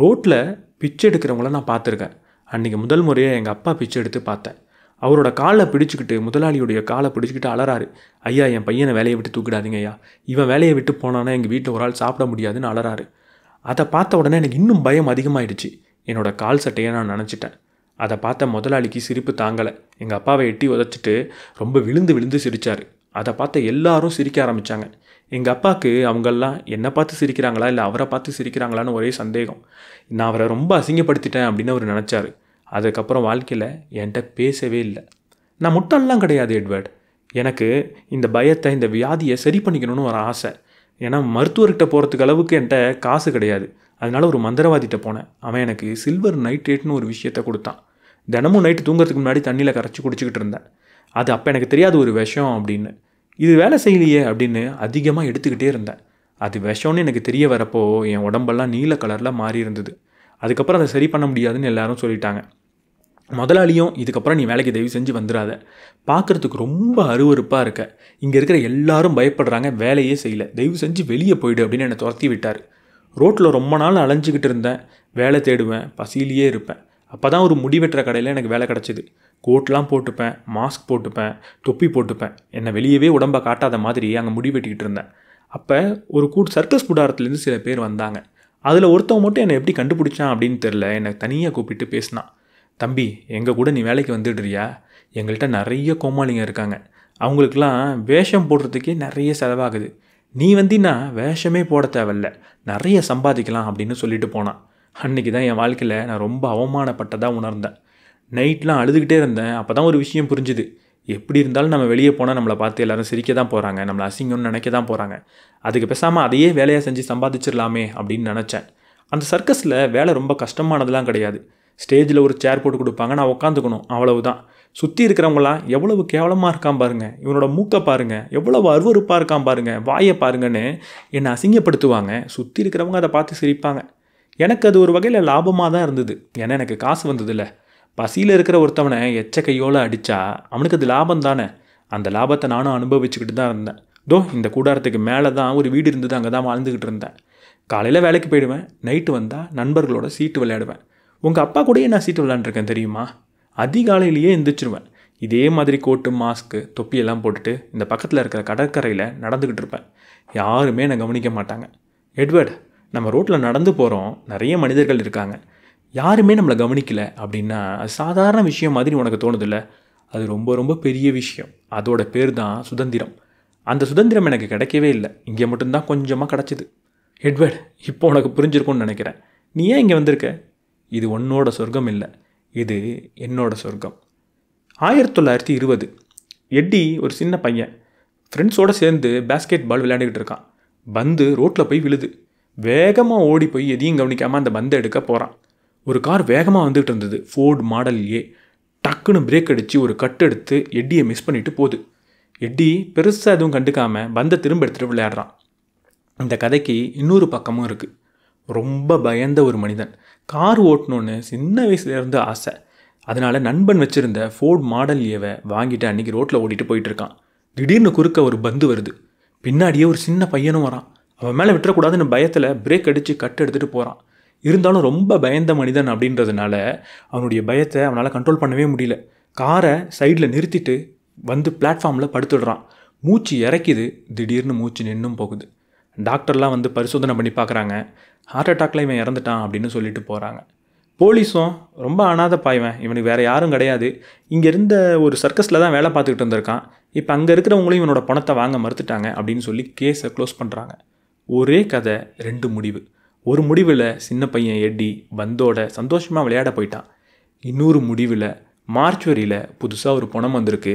ரோட்டில் பிச்சை எடுக்கிறவங்கள நான் பார்த்துருக்கேன் அன்றைக்கி முதல் முறையாக எங்கள் அப்பா பிச்சை எடுத்து பார்த்தேன் அவரோட காலை பிடிச்சிக்கிட்டு முதலாளியுடைய காலை பிடிச்சிக்கிட்டு அலறாரு ஐயா என் பையனை வேலையை விட்டு தூக்கிடாதீங்க ஐயா இவன் வேலையை விட்டு போனானா எங்கள் வீட்டில் ஒரு ஆள் சாப்பிட முடியாதுன்னு அலறாரு அதை பார்த்த உடனே எனக்கு இன்னும் பயம் அதிகமாகிடுச்சு என்னோடய கால் சட்டையை நான் நினச்சிட்டேன் அதை பார்த்த முதலாளிக்கு சிரிப்பு தாங்கலை எங்கள் அப்பாவை எட்டி உதச்சிட்டு ரொம்ப விழுந்து விழுந்து சிரித்தார் அதை பார்த்த எல்லாரும் சிரிக்க ஆரம்பித்தாங்க எங்கள் அப்பாவுக்கு அவங்கெல்லாம் என்னை பார்த்து சிரிக்கிறாங்களா இல்லை அவரை பார்த்து சிரிக்கிறாங்களான்னு ஒரே சந்தேகம் நான் அவரை ரொம்ப அசிங்கப்படுத்திட்டேன் அப்படின்னு அவர் நினச்சார் அதுக்கப்புறம் வாழ்க்கையில் என்கிட்ட பேசவே இல்லை நான் முட்டாளெலாம் கிடையாது எட்வர்டு எனக்கு இந்த பயத்தை இந்த வியாதியை சரி பண்ணிக்கணும்னு ஒரு ஆசை ஏன்னா மருத்துவர்கிட்ட போகிறதுக்கு அளவுக்கு என்கிட்ட காசு கிடையாது அதனால் ஒரு மந்திரவாதிகிட்ட போனேன் அவன் எனக்கு சில்வர் நைட்ரேட்னு ஒரு விஷயத்த கொடுத்தான் தினமும் நைட்டு தூங்குறதுக்கு முன்னாடி தண்ணியில் கரைச்சி குடிச்சிக்கிட்டு இருந்தேன் அது அப்போ எனக்கு தெரியாத ஒரு விஷம் அப்படின்னு இது வேலை செய்யலையே அப்படின்னு அதிகமாக எடுத்துக்கிட்டே இருந்தேன் அது விஷம்னு எனக்கு தெரிய வரப்போ என் உடம்பெல்லாம் நீல கலரில் மாறி இருந்தது அதுக்கப்புறம் அதை சரி பண்ண முடியாதுன்னு எல்லாரும் சொல்லிட்டாங்க முதலாளியும் இதுக்கப்புறம் நீ வேலைக்கு தயவு செஞ்சு வந்துடாத பார்க்குறதுக்கு ரொம்ப அருவறுப்பாக இருக்க இங்கே இருக்கிற எல்லாரும் பயப்படுறாங்க வேலையே செய்யலை தயவு செஞ்சு வெளியே போயிடு அப்படின்னு என்னை துரத்தி விட்டார் ரோட்டில் ரொம்ப நாள் அலைஞ்சிக்கிட்டு இருந்தேன் வேலை தேடுவேன் பசியிலேயே இருப்பேன் அப்போ தான் ஒரு முடிவெட்டுற கடையில் எனக்கு வேலை கிடச்சிது கோட்லாம் போட்டுப்பேன் மாஸ்க் போட்டுப்பேன் தொப்பி போட்டுப்பேன் என்னை வெளியவே உடம்பை காட்டாத மாதிரி அங்கே முடி வெட்டிக்கிட்டு இருந்தேன் அப்போ ஒரு கூட் சர்க்கஸ் கூடாரத்துலேருந்து சில பேர் வந்தாங்க அதில் ஒருத்தவங்க மட்டும் என்னை எப்படி கண்டுபிடிச்சான் அப்படின்னு தெரில என்னை தனியாக கூப்பிட்டு பேசினான் தம்பி எங்கள் கூட நீ வேலைக்கு வந்துடுறியா எங்கள்கிட்ட நிறைய கோமாளிங்க இருக்காங்க அவங்களுக்கெல்லாம் வேஷம் போடுறதுக்கே நிறைய செலவாகுது நீ வந்தின்னா வேஷமே போட தேவையில்ல நிறைய சம்பாதிக்கலாம் அப்படின்னு சொல்லிட்டு போனான் அன்னைக்கு தான் என் வாழ்க்கையில் நான் ரொம்ப அவமானப்பட்டதாக உணர்ந்தேன் நைட்லாம் அழுதுகிட்டே இருந்தேன் அப்போ தான் ஒரு விஷயம் புரிஞ்சுது எப்படி இருந்தாலும் நம்ம வெளியே போனால் நம்மளை பார்த்து எல்லோரும் சிரிக்க தான் போகிறாங்க நம்மளை அசிங்கம்னு நினைக்க தான் போகிறாங்க அதுக்கு பேசாமல் அதையே வேலையாக செஞ்சு சம்பாதிச்சிடலாமே அப்படின்னு நினச்சேன் அந்த சர்க்கஸில் வேலை ரொம்ப கஷ்டமானதெல்லாம் கிடையாது ஸ்டேஜில் ஒரு சேர் போட்டு கொடுப்பாங்க நான் உட்காந்துக்கணும் அவ்வளவுதான் சுற்றி இருக்கிறவங்களாம் எவ்வளவு கேவலமாக இருக்கான் பாருங்கள் இவனோட மூக்கை பாருங்கள் எவ்வளவு அருவறுப்பாக இருக்கான் பாருங்கள் வாயை பாருங்கன்னு என்னை அசிங்கப்படுத்துவாங்க சுற்றி இருக்கிறவங்க அதை பார்த்து சிரிப்பாங்க எனக்கு அது ஒரு வகையில் லாபமாக தான் இருந்தது ஏன்னா எனக்கு காசு வந்ததில்ல பசியில் இருக்கிற ஒருத்தவனை எச்ச கையோடு அடித்தா அவனுக்கு அது லாபம் தானே அந்த லாபத்தை நானும் அனுபவிச்சுக்கிட்டு தான் இருந்தேன் தோ இந்த கூடாரத்துக்கு மேலே தான் ஒரு வீடு இருந்தது அங்கே தான் வாழ்ந்துக்கிட்டு இருந்தேன் காலையில் வேலைக்கு போயிடுவேன் நைட்டு வந்தால் நண்பர்களோட சீட்டு விளையாடுவேன் உங்கள் அப்பா கூடயே நான் சீட்டு விளாண்டுருக்கேன் தெரியுமா அதிகாலையிலேயே எந்திரிச்சிருவேன் இதே மாதிரி கோட்டு மாஸ்க்கு தொப்பியெல்லாம் போட்டுட்டு இந்த பக்கத்தில் இருக்கிற கடற்கரையில் நடந்துக்கிட்டு இருப்பேன் யாருமே என்னை கவனிக்க மாட்டாங்க எட்வர்ட் நம்ம ரோட்டில் நடந்து போகிறோம் நிறைய மனிதர்கள் இருக்காங்க யாருமே நம்மளை கவனிக்கலை அப்படின்னா அது சாதாரண விஷயம் மாதிரி உனக்கு தோணுதில்ல அது ரொம்ப ரொம்ப பெரிய விஷயம் அதோட பேர் தான் சுதந்திரம் அந்த சுதந்திரம் எனக்கு கிடைக்கவே இல்லை இங்கே மட்டும்தான் கொஞ்சமாக கிடச்சிது எட்வர்ட் இப்போ உனக்கு புரிஞ்சிருக்கும்னு நினைக்கிறேன் நீ ஏன் இங்கே வந்திருக்க இது உன்னோட சொர்க்கம் இல்லை இது என்னோட சொர்க்கம் ஆயிரத்தி தொள்ளாயிரத்தி இருபது எட்டி ஒரு சின்ன பையன் ஃப்ரெண்ட்ஸோடு சேர்ந்து பேஸ்கெட் பால் விளையாண்டுக்கிட்டு இருக்கான் பந்து ரோட்டில் போய் விழுது வேகமாக ஓடி போய் எதையும் கவனிக்காமல் அந்த பந்தை எடுக்க போகிறான் ஒரு கார் வேகமாக வந்துகிட்டு இருந்தது ஃபோர்டு மாடல் ஏ டக்குன்னு பிரேக் அடித்து ஒரு கட் எடுத்து எட்டியை மிஸ் பண்ணிவிட்டு போகுது எட்டி பெருசாக எதுவும் கண்டுக்காமல் பந்தை திரும்ப எடுத்துகிட்டு விளையாடுறான் இந்த கதைக்கு இன்னொரு பக்கமும் இருக்குது ரொம்ப பயந்த ஒரு மனிதன் கார் ஓட்டணுன்னு சின்ன வயசுலேருந்து ஆசை அதனால் நண்பன் வச்சுருந்த ஃபோர்ட் மாடல் ஏவை வாங்கிட்டு அன்றைக்கி ரோட்டில் ஓட்டிகிட்டு போயிட்டுருக்கான் திடீர்னு குறுக்க ஒரு பந்து வருது பின்னாடியே ஒரு சின்ன பையனும் வரான் அவன் மேலே விட்டுறக்கூடாதுன்னு பயத்தில் பிரேக் அடித்து கட் எடுத்துகிட்டு போகிறான் இருந்தாலும் ரொம்ப பயந்த மனிதன் அப்படின்றதுனால அவனுடைய பயத்தை அவனால் கண்ட்ரோல் பண்ணவே முடியல காரை சைடில் நிறுத்திட்டு வந்து பிளாட்ஃபார்மில் படுத்துடுறான் மூச்சு இறக்கிது திடீர்னு மூச்சு நின்றும் போகுது டாக்டர்லாம் வந்து பரிசோதனை பண்ணி பார்க்குறாங்க ஹார்ட் அட்டாக்ல இவன் இறந்துட்டான் அப்படின்னு சொல்லிட்டு போகிறாங்க போலீஸும் ரொம்ப அனாத பாய்வன் இவனுக்கு வேறு யாரும் கிடையாது இங்கே இருந்த ஒரு சர்க்கஸில் தான் வேலை பார்த்துக்கிட்டு இருந்திருக்கான் இப்போ அங்கே இருக்கிறவங்களும் இவனோட பணத்தை வாங்க மறுத்துட்டாங்க அப்படின்னு சொல்லி கேஸை க்ளோஸ் பண்ணுறாங்க ஒரே கதை ரெண்டு முடிவு ஒரு முடிவில் சின்ன பையன் எட்டி வந்தோட சந்தோஷமாக விளையாட போயிட்டான் இன்னொரு முடிவில் மார்ச் வரியில் புதுசாக ஒரு பணம் வந்திருக்கு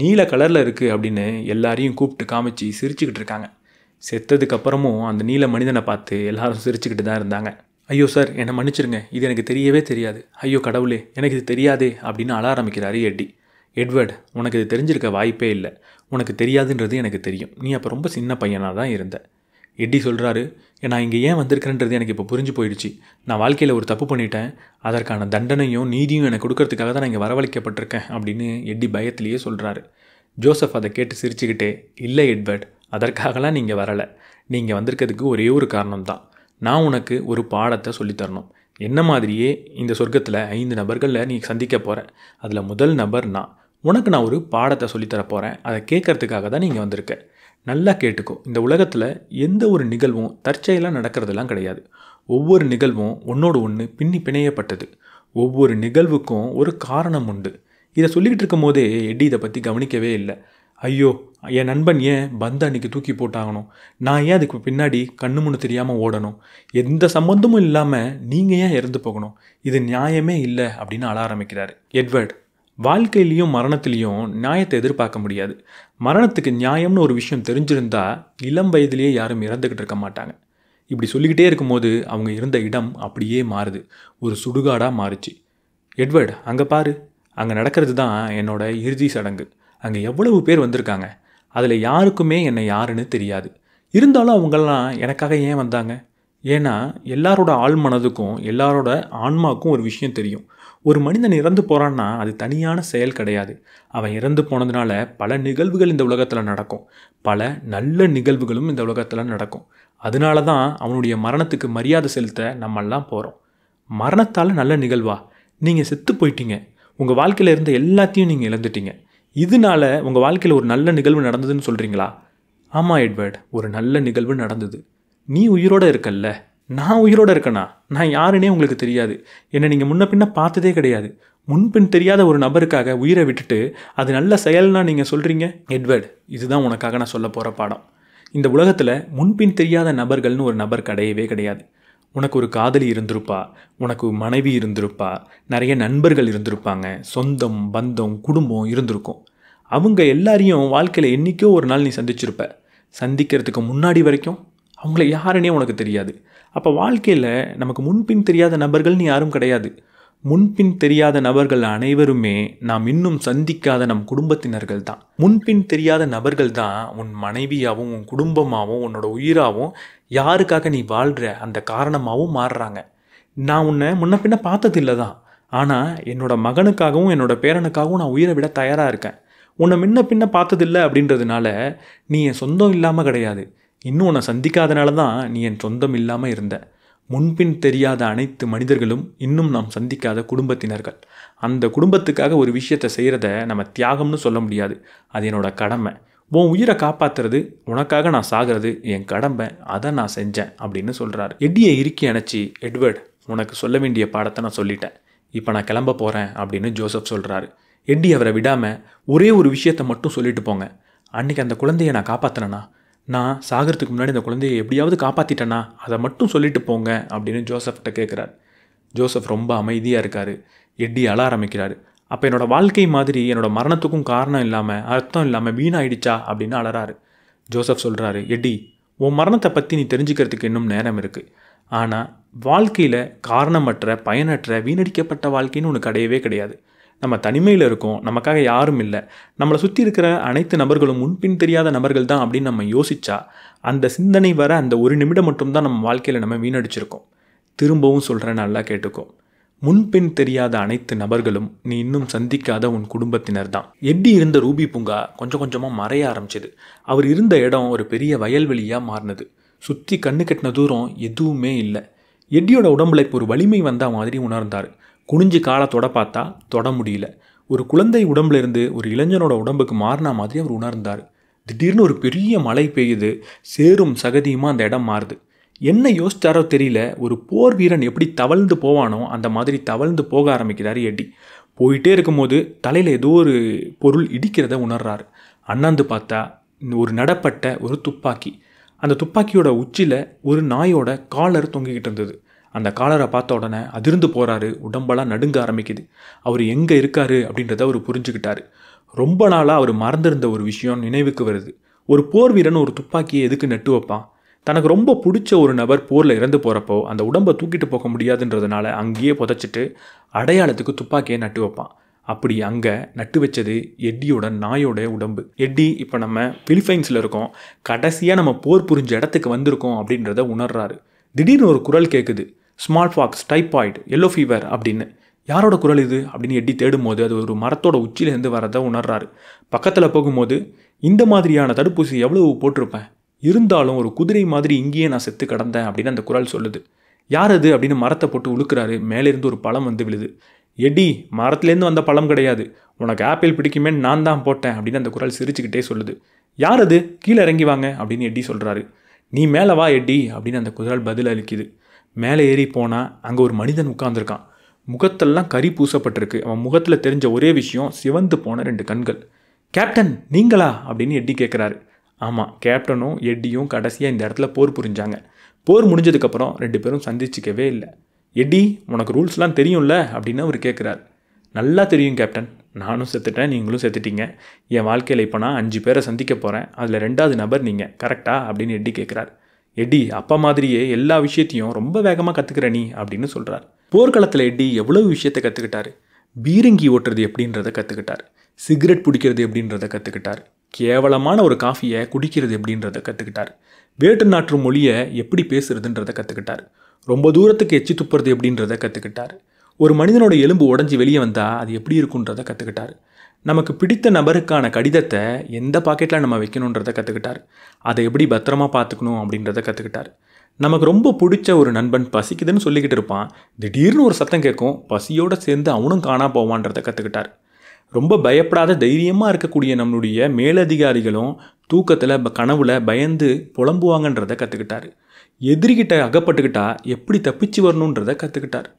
நீல கலரில் இருக்குது அப்படின்னு எல்லாரையும் கூப்பிட்டு காமிச்சு சிரிச்சுக்கிட்டு இருக்காங்க செத்ததுக்கப்புறமும் அந்த நீல மனிதனை பார்த்து எல்லாரும் சிரிச்சுக்கிட்டு தான் இருந்தாங்க ஐயோ சார் என்னை மன்னிச்சிருங்க இது எனக்கு தெரியவே தெரியாது ஐயோ கடவுளே எனக்கு இது தெரியாதே அப்படின்னு அழ ஆரம்பிக்கிறாரு எட்டி எட்வர்ட் உனக்கு இது தெரிஞ்சிருக்க வாய்ப்பே இல்லை உனக்கு தெரியாதுன்றது எனக்கு தெரியும் நீ அப்போ ரொம்ப சின்ன பையனாக தான் இருந்த எட்டி சொல்கிறாரு நான் இங்கே ஏன் வந்திருக்கிறேன்றது எனக்கு இப்போ புரிஞ்சு போயிடுச்சு நான் வாழ்க்கையில் ஒரு தப்பு பண்ணிட்டேன் அதற்கான தண்டனையும் நீதியும் எனக்கு கொடுக்கறதுக்காக தான் நான் இங்கே வரவழைக்கப்பட்டிருக்கேன் அப்படின்னு எட்டி பயத்திலேயே சொல்கிறாரு ஜோசப் அதை கேட்டு சிரிச்சுக்கிட்டே இல்லை எட்வர்ட் அதற்காகலாம் நீங்கள் வரலை நீங்கள் வந்திருக்கிறதுக்கு ஒரே ஒரு காரணம் தான் நான் உனக்கு ஒரு பாடத்தை சொல்லித்தரணும் என்ன மாதிரியே இந்த சொர்க்கத்தில் ஐந்து நபர்களில் நீ சந்திக்க போகிற அதில் முதல் நபர் நான் உனக்கு நான் ஒரு பாடத்தை சொல்லித்தர போகிறேன் அதை கேட்குறதுக்காக தான் நீங்கள் வந்திருக்க நல்லா கேட்டுக்கோ இந்த உலகத்தில் எந்த ஒரு நிகழ்வும் தற்செயலாக நடக்கிறதுலாம் கிடையாது ஒவ்வொரு நிகழ்வும் ஒன்றோடு ஒன்று பின்னி பிணையப்பட்டது ஒவ்வொரு நிகழ்வுக்கும் ஒரு காரணம் உண்டு இதை சொல்லிக்கிட்டு இருக்கும் போதே எட்டி இதை பற்றி கவனிக்கவே இல்லை ஐயோ என் நண்பன் ஏன் பந்த அன்னைக்கு தூக்கி போட்டாகணும் நான் ஏன் அதுக்கு பின்னாடி கண்ணு முன்னு தெரியாமல் ஓடணும் எந்த சம்மந்தமும் இல்லாமல் நீங்கள் ஏன் இறந்து போகணும் இது நியாயமே இல்லை அப்படின்னு அழ ஆரம்பிக்கிறாரு எட்வர்ட் வாழ்க்கையிலையும் மரணத்துலேயும் நியாயத்தை எதிர்பார்க்க முடியாது மரணத்துக்கு நியாயம்னு ஒரு விஷயம் தெரிஞ்சிருந்தா இளம் வயதிலேயே யாரும் இறந்துக்கிட்டு இருக்க மாட்டாங்க இப்படி சொல்லிக்கிட்டே இருக்கும்போது அவங்க இருந்த இடம் அப்படியே மாறுது ஒரு சுடுகாடாக மாறுச்சு எட்வர்ட் அங்கே பாரு அங்கே நடக்கிறது தான் என்னோட இறுதி சடங்கு அங்கே எவ்வளவு பேர் வந்திருக்காங்க அதில் யாருக்குமே என்னை யாருன்னு தெரியாது இருந்தாலும் அவங்கெல்லாம் எனக்காக ஏன் வந்தாங்க ஏன்னா எல்லாரோட ஆள் மனதுக்கும் எல்லாரோட ஆன்மாக்கும் ஒரு விஷயம் தெரியும் ஒரு மனிதன் இறந்து போகிறான்னா அது தனியான செயல் கிடையாது அவன் இறந்து போனதுனால பல நிகழ்வுகள் இந்த உலகத்தில் நடக்கும் பல நல்ல நிகழ்வுகளும் இந்த உலகத்தில் நடக்கும் அதனால தான் அவனுடைய மரணத்துக்கு மரியாதை செலுத்த நம்மெல்லாம் போகிறோம் மரணத்தால் நல்ல நிகழ்வா நீங்கள் செத்து போயிட்டீங்க உங்கள் வாழ்க்கையில் இருந்த எல்லாத்தையும் நீங்கள் இழந்துட்டீங்க இதனால உங்கள் வாழ்க்கையில் ஒரு நல்ல நிகழ்வு நடந்ததுன்னு சொல்கிறீங்களா ஆமாம் எட்வர்ட் ஒரு நல்ல நிகழ்வு நடந்தது நீ உயிரோடு இருக்கல்ல நான் உயிரோடு இருக்கேனா நான் யாருன்னே உங்களுக்கு தெரியாது என்னை நீங்கள் முன்ன பின்ன பார்த்ததே கிடையாது முன்பின் தெரியாத ஒரு நபருக்காக உயிரை விட்டுட்டு அது நல்ல செயல்னா நீங்கள் சொல்கிறீங்க எட்வர்ட் இதுதான் உனக்காக நான் சொல்ல போகிற பாடம் இந்த உலகத்தில் முன்பின் தெரியாத நபர்கள்னு ஒரு நபர் கிடையவே கிடையாது உனக்கு ஒரு காதலி இருந்திருப்பா உனக்கு மனைவி இருந்திருப்பா நிறைய நண்பர்கள் இருந்திருப்பாங்க சொந்தம் பந்தம் குடும்பம் இருந்திருக்கும் அவங்க எல்லாரையும் வாழ்க்கையில் என்றைக்கோ ஒரு நாள் நீ சந்திச்சிருப்ப சந்திக்கிறதுக்கு முன்னாடி வரைக்கும் அவங்கள யாருன்னே உனக்கு தெரியாது அப்போ வாழ்க்கையில் நமக்கு முன்பின் தெரியாத நபர்கள்னு யாரும் கிடையாது முன்பின் தெரியாத நபர்கள் அனைவருமே நாம் இன்னும் சந்திக்காத நம் குடும்பத்தினர்கள் தான் முன்பின் தெரியாத நபர்கள் தான் உன் மனைவியாகவும் உன் குடும்பமாகவும் உன்னோட உயிராகவும் யாருக்காக நீ வாழ்கிற அந்த காரணமாகவும் மாறுறாங்க நான் உன்னை முன்ன பின்ன பார்த்ததில்லை தான் ஆனால் என்னோட மகனுக்காகவும் என்னோடய பேரனுக்காகவும் நான் உயிரை விட தயாராக இருக்கேன் உன்னை முன்ன பின்ன பார்த்ததில்லை அப்படின்றதுனால நீ என் சொந்தம் இல்லாமல் கிடையாது இன்னும் உன்னை சந்திக்காதனால தான் நீ என் சொந்தம் இல்லாமல் இருந்த முன்பின் தெரியாத அனைத்து மனிதர்களும் இன்னும் நாம் சந்திக்காத குடும்பத்தினர்கள் அந்த குடும்பத்துக்காக ஒரு விஷயத்தை செய்கிறத நம்ம தியாகம்னு சொல்ல முடியாது அது என்னோடய கடமை உன் உயிரை காப்பாற்றுறது உனக்காக நான் சாகிறது என் கடம்பை அதை நான் செஞ்சேன் அப்படின்னு சொல்கிறாரு எட்டியை இறுக்கி அணைச்சி எட்வர்ட் உனக்கு சொல்ல வேண்டிய பாடத்தை நான் சொல்லிட்டேன் இப்போ நான் கிளம்ப போகிறேன் அப்படின்னு ஜோசப் சொல்கிறாரு எட்டி அவரை விடாமல் ஒரே ஒரு விஷயத்தை மட்டும் சொல்லிட்டு போங்க அன்றைக்கி அந்த குழந்தைய நான் காப்பாற்றினேனா நான் சாகிறதுக்கு முன்னாடி அந்த குழந்தையை எப்படியாவது காப்பாற்றிட்டேனா அதை மட்டும் சொல்லிட்டு போங்க அப்படின்னு ஜோசப்கிட்ட கேட்குறாரு ஜோசப் ரொம்ப அமைதியாக இருக்கார் எட்டி அழ ஆரம்பிக்கிறாரு அப்போ என்னோடய வாழ்க்கை மாதிரி என்னோடய மரணத்துக்கும் காரணம் இல்லாமல் அர்த்தம் இல்லாமல் வீணாயிடுச்சா அப்படின்னு அலறாரு ஜோசப் சொல்கிறாரு எடி உன் மரணத்தை பற்றி நீ தெரிஞ்சுக்கிறதுக்கு இன்னும் நேரம் இருக்குது ஆனால் வாழ்க்கையில் காரணமற்ற பயனற்ற வீணடிக்கப்பட்ட வாழ்க்கைன்னு ஒன்று கிடையவே கிடையாது நம்ம தனிமையில் இருக்கோம் நமக்காக யாரும் இல்லை நம்மளை சுற்றி இருக்கிற அனைத்து நபர்களும் முன்பின் தெரியாத நபர்கள் தான் அப்படின்னு நம்ம யோசித்தா அந்த சிந்தனை வர அந்த ஒரு நிமிடம் மட்டும்தான் நம்ம வாழ்க்கையில் நம்ம வீணடிச்சிருக்கோம் திரும்பவும் சொல்கிறேன் நல்லா கேட்டுக்கோம் முன்பின் தெரியாத அனைத்து நபர்களும் நீ இன்னும் சந்திக்காத உன் குடும்பத்தினர் தான் எட்டி இருந்த ரூபி பூங்கா கொஞ்சம் கொஞ்சமாக மறைய ஆரம்பிச்சது அவர் இருந்த இடம் ஒரு பெரிய வயல்வெளியாக மாறினது சுற்றி கண்ணு கட்டின தூரம் எதுவுமே இல்லை எட்டியோட உடம்புல இப்போ ஒரு வலிமை வந்த மாதிரி உணர்ந்தார் குனிஞ்சு காலை தொட பார்த்தா தொட முடியல ஒரு குழந்தை உடம்புல இருந்து ஒரு இளைஞனோட உடம்புக்கு மாறின மாதிரி அவர் உணர்ந்தார் திடீர்னு ஒரு பெரிய மழை பெய்யுது சேரும் சகதியுமா அந்த இடம் மாறுது என்ன யோசிச்சாரோ தெரியல ஒரு போர் வீரன் எப்படி தவழ்ந்து போவானோ அந்த மாதிரி தவழ்ந்து போக ஆரம்பிக்கிறார் எட்டி போயிட்டே இருக்கும்போது தலையில் ஏதோ ஒரு பொருள் இடிக்கிறத உணர்றாரு அண்ணாந்து பார்த்தா ஒரு நடப்பட்ட ஒரு துப்பாக்கி அந்த துப்பாக்கியோட உச்சியில் ஒரு நாயோட காலர் தொங்கிக்கிட்டு இருந்தது அந்த காலரை பார்த்த உடனே அதிர்ந்து போகிறாரு உடம்பெல்லாம் நடுங்க ஆரம்பிக்குது அவர் எங்கே இருக்காரு அப்படின்றத அவர் புரிஞ்சுக்கிட்டாரு ரொம்ப நாளாக அவர் மறந்திருந்த ஒரு விஷயம் நினைவுக்கு வருது ஒரு போர் வீரன் ஒரு துப்பாக்கியை எதுக்கு நெட்டு வைப்பான் தனக்கு ரொம்ப பிடிச்ச ஒரு நபர் போரில் இறந்து போகிறப்போ அந்த உடம்பை தூக்கிட்டு போக முடியாதுன்றதுனால அங்கேயே புதைச்சிட்டு அடையாளத்துக்கு துப்பாக்கியை நட்டு வைப்பான் அப்படி அங்கே நட்டு வச்சது எட்டியோட நாயோட உடம்பு எட்டி இப்போ நம்ம பிலிப்பைன்ஸில் இருக்கோம் கடைசியாக நம்ம போர் புரிஞ்ச இடத்துக்கு வந்திருக்கோம் அப்படின்றத உணர்றாரு திடீர்னு ஒரு குரல் கேட்குது smallpox typhoid yellow fever அப்படின்னு யாரோட குரல் இது அப்படின்னு எட்டி தேடும் போது அது ஒரு மரத்தோட உச்சியிலேருந்து வரதை உணர்றாரு பக்கத்தில் போகும்போது இந்த மாதிரியான தடுப்பூசி எவ்வளவு போட்டிருப்பேன் இருந்தாலும் ஒரு குதிரை மாதிரி இங்கேயே நான் செத்து கடந்தேன் அப்படின்னு அந்த குரல் சொல்லுது யார் அது அப்படின்னு மரத்தை போட்டு உழுக்கிறாரு மேலேருந்து ஒரு பழம் வந்து விழுது எடி மரத்துலேருந்து வந்த பழம் கிடையாது உனக்கு ஆப்பிள் பிடிக்குமேன்னு நான் தான் போட்டேன் அப்படின்னு அந்த குரல் சிரிச்சுக்கிட்டே சொல்லுது யார் அது கீழே இறங்கி வாங்க அப்படின்னு எட்டி சொல்கிறாரு நீ மேலே வா எட்டி அப்படின்னு அந்த குதிரால் பதில் அளிக்குது மேலே ஏறி போனால் அங்கே ஒரு மனிதன் உட்காந்துருக்கான் முகத்தெல்லாம் கறி பூசப்பட்டிருக்கு அவன் முகத்தில் தெரிஞ்ச ஒரே விஷயம் சிவந்து போன ரெண்டு கண்கள் கேப்டன் நீங்களா அப்படின்னு எட்டி கேட்குறாரு ஆமாம் கேப்டனும் எட்டியும் கடைசியாக இந்த இடத்துல போர் புரிஞ்சாங்க போர் முடிஞ்சதுக்கப்புறம் ரெண்டு பேரும் சந்திச்சிக்கவே இல்லை எட்டி உனக்கு ரூல்ஸ்லாம் தெரியும்ல அப்படின்னு அவர் கேட்குறார் நல்லா தெரியும் கேப்டன் நானும் செத்துட்டேன் நீங்களும் செத்துட்டீங்க என் வாழ்க்கையில் இப்போ நான் அஞ்சு பேரை சந்திக்க போகிறேன் அதில் ரெண்டாவது நபர் நீங்கள் கரெக்டா அப்படின்னு எட்டி கேட்குறார் எட்டி அப்பா மாதிரியே எல்லா விஷயத்தையும் ரொம்ப வேகமாக கற்றுக்கிற நீ அப்படின்னு சொல்கிறார் போர்க்களத்தில் எட்டி எவ்வளவு விஷயத்தை கற்றுக்கிட்டாரு பீரங்கி ஓட்டுறது எப்படின்றத கற்றுக்கிட்டார் சிகரெட் பிடிக்கிறது எப்படின்றத கற்றுக்கிட்டார் கேவலமான ஒரு காஃபியை குடிக்கிறது எப்படின்றத கற்றுக்கிட்டார் வேற்று நாட்டு மொழியை எப்படி பேசுறதுன்றத கற்றுக்கிட்டார் ரொம்ப தூரத்துக்கு எச்சி துப்புறது எப்படின்றத கற்றுக்கிட்டார் ஒரு மனிதனோட எலும்பு உடஞ்சி வெளியே வந்தால் அது எப்படி இருக்குன்றத கற்றுக்கிட்டார் நமக்கு பிடித்த நபருக்கான கடிதத்தை எந்த பாக்கெட்டில் நம்ம வைக்கணுன்றத கற்றுக்கிட்டார் அதை எப்படி பத்திரமா பார்த்துக்கணும் அப்படின்றத கற்றுக்கிட்டார் நமக்கு ரொம்ப பிடிச்ச ஒரு நண்பன் பசிக்குதுன்னு சொல்லிக்கிட்டு இருப்பான் திடீர்னு ஒரு சத்தம் கேட்கும் பசியோடு சேர்ந்து அவனும் காணா போவான்றதை கற்றுக்கிட்டார் ரொம்ப பயப்படாத தைரியமாக இருக்கக்கூடிய நம்மளுடைய மேலதிகாரிகளும் தூக்கத்தில் கனவுல பயந்து புலம்புவாங்கன்றதை கற்றுக்கிட்டார் எதிரிகிட்ட அகப்பட்டுக்கிட்டா எப்படி தப்பிச்சு வரணுன்றதை கற்றுக்கிட்டார்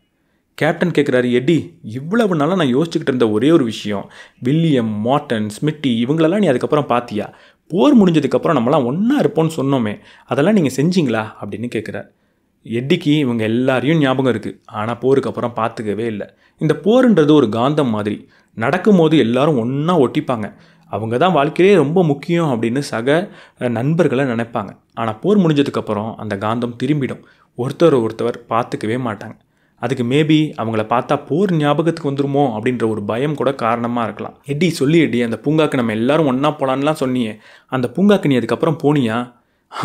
கேப்டன் கேட்குறாரு எடி இவ்வளவு நாளாக நான் யோசிச்சுக்கிட்டு இருந்த ஒரே ஒரு விஷயம் வில்லியம் மார்ட்டன் ஸ்மிட்டி இவங்களெல்லாம் நீ அதுக்கப்புறம் பார்த்தியா போர் முடிஞ்சதுக்கப்புறம் நம்மளாம் ஒன்றா இருப்போம்னு சொன்னோமே அதெல்லாம் நீங்கள் செஞ்சீங்களா அப்படின்னு கேட்குறாரு எட்டிக்கு இவங்க எல்லாரையும் ஞாபகம் இருக்குது ஆனால் போருக்கு அப்புறம் பார்த்துக்கவே இல்லை இந்த போருன்றது ஒரு காந்தம் மாதிரி நடக்கும்போது எல்லாரும் ஒன்றா ஒட்டிப்பாங்க அவங்க தான் வாழ்க்கையிலே ரொம்ப முக்கியம் அப்படின்னு சக நண்பர்களை நினைப்பாங்க ஆனால் போர் முடிஞ்சதுக்கப்புறம் அந்த காந்தம் திரும்பிடும் ஒருத்தர் ஒருத்தவர் பார்த்துக்கவே மாட்டாங்க அதுக்கு மேபி அவங்கள பார்த்தா போர் ஞாபகத்துக்கு வந்துருமோ அப்படின்ற ஒரு பயம் கூட காரணமாக இருக்கலாம் எடி சொல்லி எடி அந்த பூங்காக்கு நம்ம எல்லாரும் ஒன்றா போகலான்லாம் சொன்னியே அந்த பூங்காக்கு நீ அதுக்கப்புறம் போனியா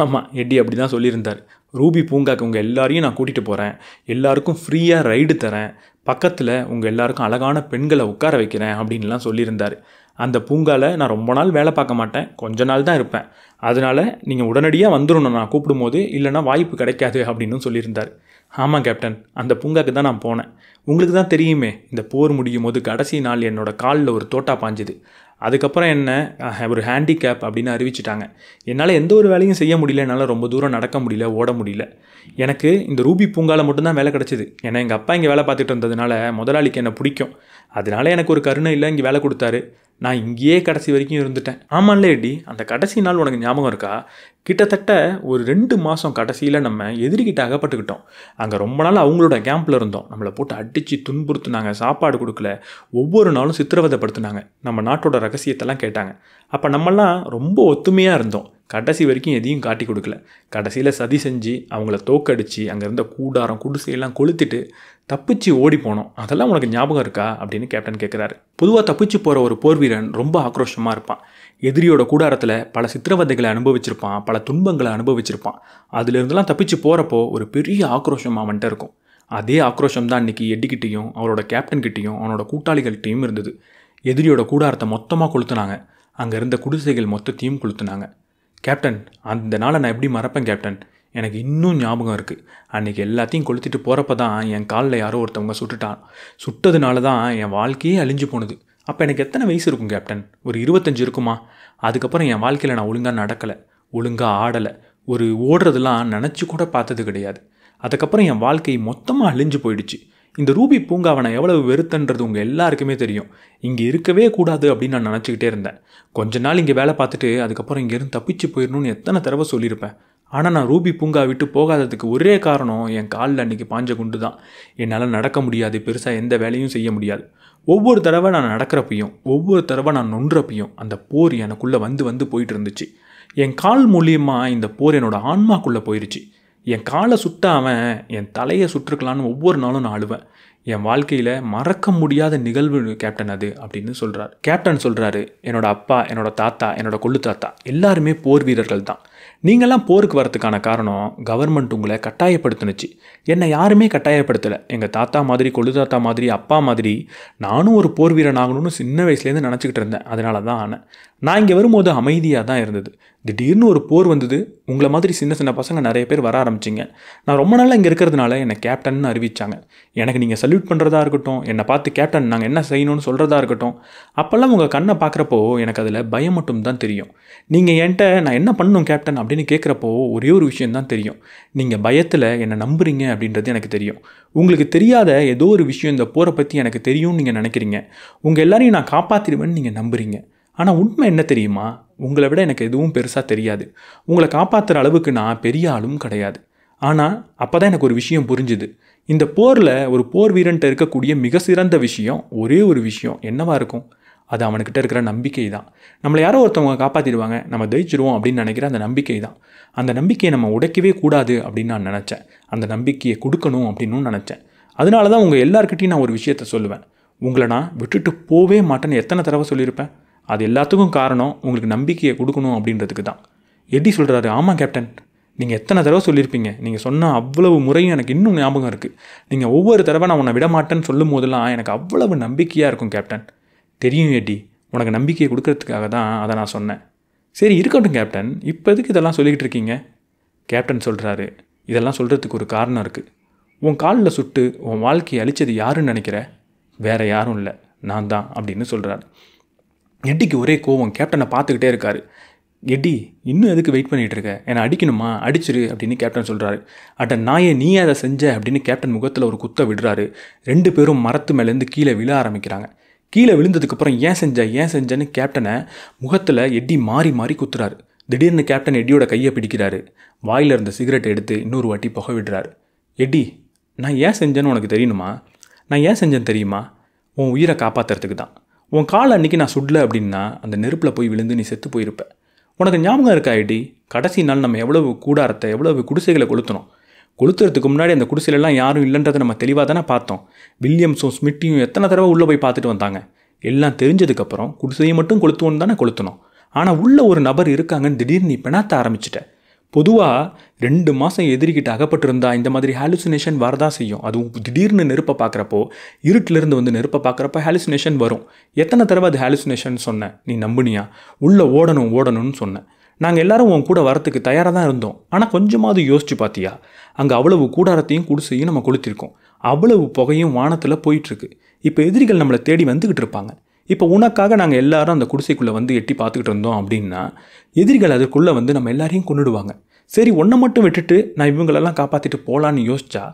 ஆமாம் எட்டி அப்படி தான் சொல்லியிருந்தார் ரூபி பூங்காக்கு உங்கள் எல்லாரையும் நான் கூட்டிகிட்டு போகிறேன் எல்லாருக்கும் ஃப்ரீயாக ரைடு தரேன் பக்கத்தில் உங்கள் எல்லாருக்கும் அழகான பெண்களை உட்கார வைக்கிறேன் அப்படின்லாம் சொல்லியிருந்தார் அந்த பூங்காவில் நான் ரொம்ப நாள் வேலை பார்க்க மாட்டேன் கொஞ்ச நாள் தான் இருப்பேன் அதனால் நீங்கள் உடனடியாக வந்துடணும் நான் கூப்பிடும் போது இல்லைனா வாய்ப்பு கிடைக்காது அப்படின்னு சொல்லியிருந்தார் ஆமாம் கேப்டன் அந்த பூங்காக்கு தான் நான் போனேன் உங்களுக்கு தான் தெரியுமே இந்த போர் முடியும் போது கடைசி நாள் என்னோட காலில் ஒரு தோட்டா பாஞ்சுது அதுக்கப்புறம் என்ன ஒரு ஹேண்டிகேப் அப்படின்னு அறிவிச்சிட்டாங்க என்னால் எந்த ஒரு வேலையும் செய்ய முடியல என்னால் ரொம்ப தூரம் நடக்க முடியல ஓட முடியல எனக்கு இந்த ரூபி பூங்காவில் மட்டும்தான் வேலை கிடச்சிது ஏன்னா எங்கள் அப்பா இங்கே வேலை பார்த்துட்டு இருந்ததுனால முதலாளிக்கு என்னை பிடிக்கும் அதனால எனக்கு ஒரு கருணை இல்லை இங்கே வேலை கொடுத்தாரு நான் இங்கேயே கடைசி வரைக்கும் இருந்துட்டேன் ஆமாம் லேடி அந்த கடைசி நாள் உனக்கு ஞாபகம் இருக்கா கிட்டத்தட்ட ஒரு ரெண்டு மாதம் கடைசியில் நம்ம எதிர்கிட்ட அகப்பட்டுக்கிட்டோம் அங்கே ரொம்ப நாள் அவங்களோட கேம்பில் இருந்தோம் நம்மளை போட்டு அடித்து துன்புறுத்துனாங்க சாப்பாடு கொடுக்கல ஒவ்வொரு நாளும் சித்திரவதைப்படுத்தினாங்க நம்ம நாட்டோட ரகசியத்தெல்லாம் கேட்டாங்க அப்போ நம்மலாம் ரொம்ப ஒத்துமையாக இருந்தோம் கடைசி வரைக்கும் எதையும் காட்டி கொடுக்கல கடைசியில் சதி செஞ்சு அவங்கள தோக்கடிச்சு அங்கே இருந்த கூடாரம் குடிசையெல்லாம் கொளுத்துட்டு தப்பிச்சு ஓடி போனோம் அதெல்லாம் உனக்கு ஞாபகம் இருக்கா அப்படின்னு கேப்டன் கேட்குறாரு பொதுவாக தப்பிச்சு போகிற ஒரு போர் வீரன் ரொம்ப ஆக்ரோஷமாக இருப்பான் எதிரியோட கூடாரத்தில் பல சித்திரவதைகளை அனுபவிச்சிருப்பான் பல துன்பங்களை அனுபவிச்சிருப்பான் அதுலேருந்துலாம் தப்பிச்சு போகிறப்போ ஒரு பெரிய ஆக்ரோஷம் அவன்கிட்ட இருக்கும் அதே ஆக்ரோஷம் தான் இன்றைக்கி எட்டிக்கிட்டையும் அவரோட கேப்டன்கிட்டையும் அவனோட கூட்டாளிகள்கிட்டையும் இருந்தது எதிரியோட கூடாரத்தை மொத்தமாக கொளுத்துனாங்க அங்கே இருந்த குடிசைகள் மொத்தத்தையும் கொளுத்துனாங்க கேப்டன் அந்த நாளை நான் எப்படி மறப்பேன் கேப்டன் எனக்கு இன்னும் ஞாபகம் இருக்குது அன்றைக்கி எல்லாத்தையும் கொளுத்திட்டு போகிறப்ப தான் என் காலில் யாரோ ஒருத்தவங்க சுட்டுட்டான் சுட்டதுனால தான் என் வாழ்க்கையே அழிஞ்சு போனது அப்போ எனக்கு எத்தனை வயசு இருக்கும் கேப்டன் ஒரு இருபத்தஞ்சு இருக்குமா அதுக்கப்புறம் என் வாழ்க்கையில் நான் ஒழுங்காக நடக்கலை ஒழுங்காக ஆடலை ஒரு ஓடுறதுலாம் நினச்சி கூட பார்த்தது கிடையாது அதுக்கப்புறம் என் வாழ்க்கை மொத்தமாக அழிஞ்சு போயிடுச்சு இந்த ரூபி பூங்காவை நான் எவ்வளவு வெறுத்தன்றது உங்கள் எல்லாருக்குமே தெரியும் இங்கே இருக்கவே கூடாது அப்படின்னு நான் நினச்சிக்கிட்டே இருந்தேன் கொஞ்ச நாள் இங்கே வேலை பார்த்துட்டு அதுக்கப்புறம் இங்கேருந்து தப்பிச்சு போயிடணும்னு எத்தனை தடவை சொல்லியிருப்பேன் ஆனால் நான் ரூபி பூங்கா விட்டு போகாததுக்கு ஒரே காரணம் என் காலில் அன்றைக்கி பாஞ்ச குண்டு தான் என்னால் நடக்க முடியாது பெருசாக எந்த வேலையும் செய்ய முடியாது ஒவ்வொரு தடவை நான் நடக்கிறப்பையும் ஒவ்வொரு தடவை நான் நொன்றப்பையும் அந்த போர் எனக்குள்ளே வந்து வந்து போயிட்டு இருந்துச்சு என் கால் மூலியமாக இந்த போர் என்னோடய ஆன்மாக்குள்ளே போயிடுச்சு என் காலை சுட்டாமல் என் தலையை சுற்றுக்கலான்னு ஒவ்வொரு நாளும் நான் அழுவேன் என் வாழ்க்கையில் மறக்க முடியாத நிகழ்வு கேப்டன் அது அப்படின்னு சொல்கிறார் கேப்டன் சொல்கிறாரு என்னோடய அப்பா என்னோடய தாத்தா என்னோடய கொள்ளு தாத்தா எல்லாருமே போர் வீரர்கள் தான் நீங்கள்லாம் போருக்கு வரதுக்கான காரணம் கவர்மெண்ட் உங்களை கட்டாயப்படுத்தினுச்சு என்னை யாருமே கட்டாயப்படுத்தலை எங்கள் தாத்தா மாதிரி கொழு தாத்தா மாதிரி அப்பா மாதிரி நானும் ஒரு போர் வீரன் ஆகணும்னு சின்ன வயசுலேருந்து நினச்சிக்கிட்டு இருந்தேன் அதனால தான் ஆனேன் நான் இங்கே வரும்போது அமைதியாக தான் இருந்தது திடீர்னு ஒரு போர் வந்தது உங்களை மாதிரி சின்ன சின்ன பசங்க நிறைய பேர் வர ஆரம்பிச்சிங்க நான் ரொம்ப நாளாக இங்கே இருக்கிறதுனால என்னை கேப்டன்னு அறிவித்தாங்க எனக்கு நீங்கள் சல்யூட் பண்ணுறதா இருக்கட்டும் என்னை பார்த்து கேப்டன் நாங்கள் என்ன செய்யணும்னு சொல்கிறதா இருக்கட்டும் அப்போல்லாம் உங்கள் கண்ணை பார்க்குறப்போ எனக்கு அதில் பயம் மட்டும் தான் தெரியும் நீங்கள் என்கிட்ட நான் என்ன பண்ணணும் கேப்டன் அப்படின்னு கேட்குறப்போ ஒரே ஒரு விஷயம் தான் தெரியும் நீங்கள் பயத்தில் என்னை நம்புறீங்க அப்படின்றது எனக்கு தெரியும் உங்களுக்கு தெரியாத ஏதோ ஒரு விஷயம் இந்த போரை பற்றி எனக்கு தெரியும்னு நீங்கள் நினைக்கிறீங்க உங்கள் எல்லாரையும் நான் காப்பாற்றிடுவேன்னு நீங்கள் நம்புறீங்க ஆனால் உண்மை என்ன தெரியுமா உங்களை விட எனக்கு எதுவும் பெருசாக தெரியாது உங்களை காப்பாற்றுற அளவுக்கு நான் பெரிய ஆளும் கிடையாது ஆனால் அப்போ தான் எனக்கு ஒரு விஷயம் புரிஞ்சுது இந்த போரில் ஒரு போர் வீரன்ட்ட இருக்கக்கூடிய மிக சிறந்த விஷயம் ஒரே ஒரு விஷயம் என்னவாக இருக்கும் அது அவனுக்கிட்ட இருக்கிற நம்பிக்கை தான் நம்மளை யாரோ ஒருத்தவங்க காப்பாற்றிடுவாங்க நம்ம ஜெயிச்சிருவோம் அப்படின்னு நினைக்கிற அந்த நம்பிக்கை தான் அந்த நம்பிக்கையை நம்ம உடைக்கவே கூடாது அப்படின்னு நான் நினச்சேன் அந்த நம்பிக்கையை கொடுக்கணும் அப்படின்னு நினச்சேன் அதனால தான் உங்கள் எல்லாருக்கிட்டையும் நான் ஒரு விஷயத்த சொல்லுவேன் உங்களை நான் விட்டுட்டு போவே மாட்டேன்னு எத்தனை தடவை சொல்லியிருப்பேன் அது எல்லாத்துக்கும் காரணம் உங்களுக்கு நம்பிக்கையை கொடுக்கணும் அப்படின்றதுக்கு தான் எட்டி சொல்கிறாரு ஆமாம் கேப்டன் நீங்கள் எத்தனை தடவை சொல்லியிருப்பீங்க நீங்கள் சொன்ன அவ்வளவு முறையும் எனக்கு இன்னும் ஞாபகம் இருக்குது நீங்கள் ஒவ்வொரு தடவை நான் உன்னை விடமாட்டேன்னு சொல்லும் போதெல்லாம் எனக்கு அவ்வளவு நம்பிக்கையாக இருக்கும் கேப்டன் தெரியும் எட்டி உனக்கு நம்பிக்கையை கொடுக்கறதுக்காக தான் அதை நான் சொன்னேன் சரி இருக்கட்டும் கேப்டன் இப்போ எதுக்கு இதெல்லாம் சொல்லிக்கிட்டு இருக்கீங்க கேப்டன் சொல்கிறாரு இதெல்லாம் சொல்கிறதுக்கு ஒரு காரணம் இருக்குது உன் காலில் சுட்டு உன் வாழ்க்கையை அழித்தது யாருன்னு நினைக்கிற வேறு யாரும் இல்லை நான் தான் அப்படின்னு சொல்கிறாரு எட்டிக்கு ஒரே கோவம் கேப்டனை பார்த்துக்கிட்டே இருக்காரு எட்டி இன்னும் எதுக்கு வெயிட் பண்ணிகிட்டு இருக்க என்னை அடிக்கணுமா அடிச்சிரு அப்படின்னு கேப்டன் சொல்கிறாரு அட்ட நாயை நீ அதை செஞ்ச அப்படின்னு கேப்டன் முகத்தில் ஒரு குத்த விடுறாரு ரெண்டு பேரும் மரத்து மேலேருந்து கீழே விழ ஆரம்பிக்கிறாங்க கீழே விழுந்ததுக்கப்புறம் ஏன் செஞ்ச ஏன் செஞ்சேன்னு கேப்டனை முகத்தில் எட்டி மாறி மாறி குத்துறாரு திடீர்னு கேப்டன் எட்டியோட கையை பிடிக்கிறாரு வாயில் இருந்த சிகரெட்டை எடுத்து இன்னொரு வாட்டி புகை விடுறாரு எட்டி நான் ஏன் செஞ்சேன்னு உனக்கு தெரியணுமா நான் ஏன் செஞ்சேன்னு தெரியுமா உன் உயிரை காப்பாற்றுறதுக்கு தான் உன் காலை அன்றைக்கி நான் சுடல அப்படின்னா அந்த நெருப்பில் போய் விழுந்து நீ செத்து போயிருப்ப உனக்கு ஞாபகம் இருக்கா ஐடி கடைசி நாள் நம்ம எவ்வளவு கூடாரத்தை எவ்வளவு குடிசைகளை கொளுத்தணும் கொளுத்துறதுக்கு முன்னாடி அந்த குடிசையிலலாம் யாரும் இல்லைன்றதை நம்ம தெளிவாக தானே பார்த்தோம் வில்லியம்ஸும் ஸ்மிட்டியும் எத்தனை தடவை உள்ளே போய் பார்த்துட்டு வந்தாங்க எல்லாம் தெரிஞ்சதுக்கப்புறம் குடிசையை மட்டும் கொளுத்துவோன்னு தானே கொளுத்தணும் ஆனால் உள்ள ஒரு நபர் இருக்காங்கன்னு திடீர்னு நீ பெணாத்த ஆரம்பிச்சிட்ட பொதுவாக ரெண்டு மாதம் எதிரிக்கிட்ட அகப்பட்டிருந்தா இந்த மாதிரி ஹாலுசினேஷன் வரதான் செய்யும் அதுவும் திடீர்னு நெருப்பை பார்க்குறப்போ இருட்டிலிருந்து வந்து நெருப்பை பார்க்குறப்ப ஹாலுசினேஷன் வரும் எத்தனை தடவை அது ஹாலுசினேஷன் சொன்னேன் நீ நம்புனியா உள்ளே ஓடணும் ஓடணும்னு சொன்னேன் நாங்கள் எல்லாரும் உன் கூட வரத்துக்கு தயாராக தான் இருந்தோம் ஆனால் கொஞ்சமாவது யோசிச்சு பார்த்தியா அங்கே அவ்வளவு கூடாரத்தையும் குடிசையும் நம்ம கொளுத்திருக்கோம் அவ்வளவு புகையும் வானத்தில் போயிட்டுருக்கு இப்போ எதிரிகள் நம்மளை தேடி வந்துக்கிட்டு இருப்பாங்க இப்போ உனக்காக நாங்கள் எல்லாரும் அந்த குடிசைக்குள்ளே வந்து எட்டி பார்த்துக்கிட்டு இருந்தோம் அப்படின்னா எதிரிகள் அதுக்குள்ளே வந்து நம்ம எல்லாரையும் கொண்டுடுவாங்க சரி உன்னை மட்டும் விட்டுட்டு நான் இவங்களெல்லாம் காப்பாற்றிட்டு போகலான்னு யோசிச்சா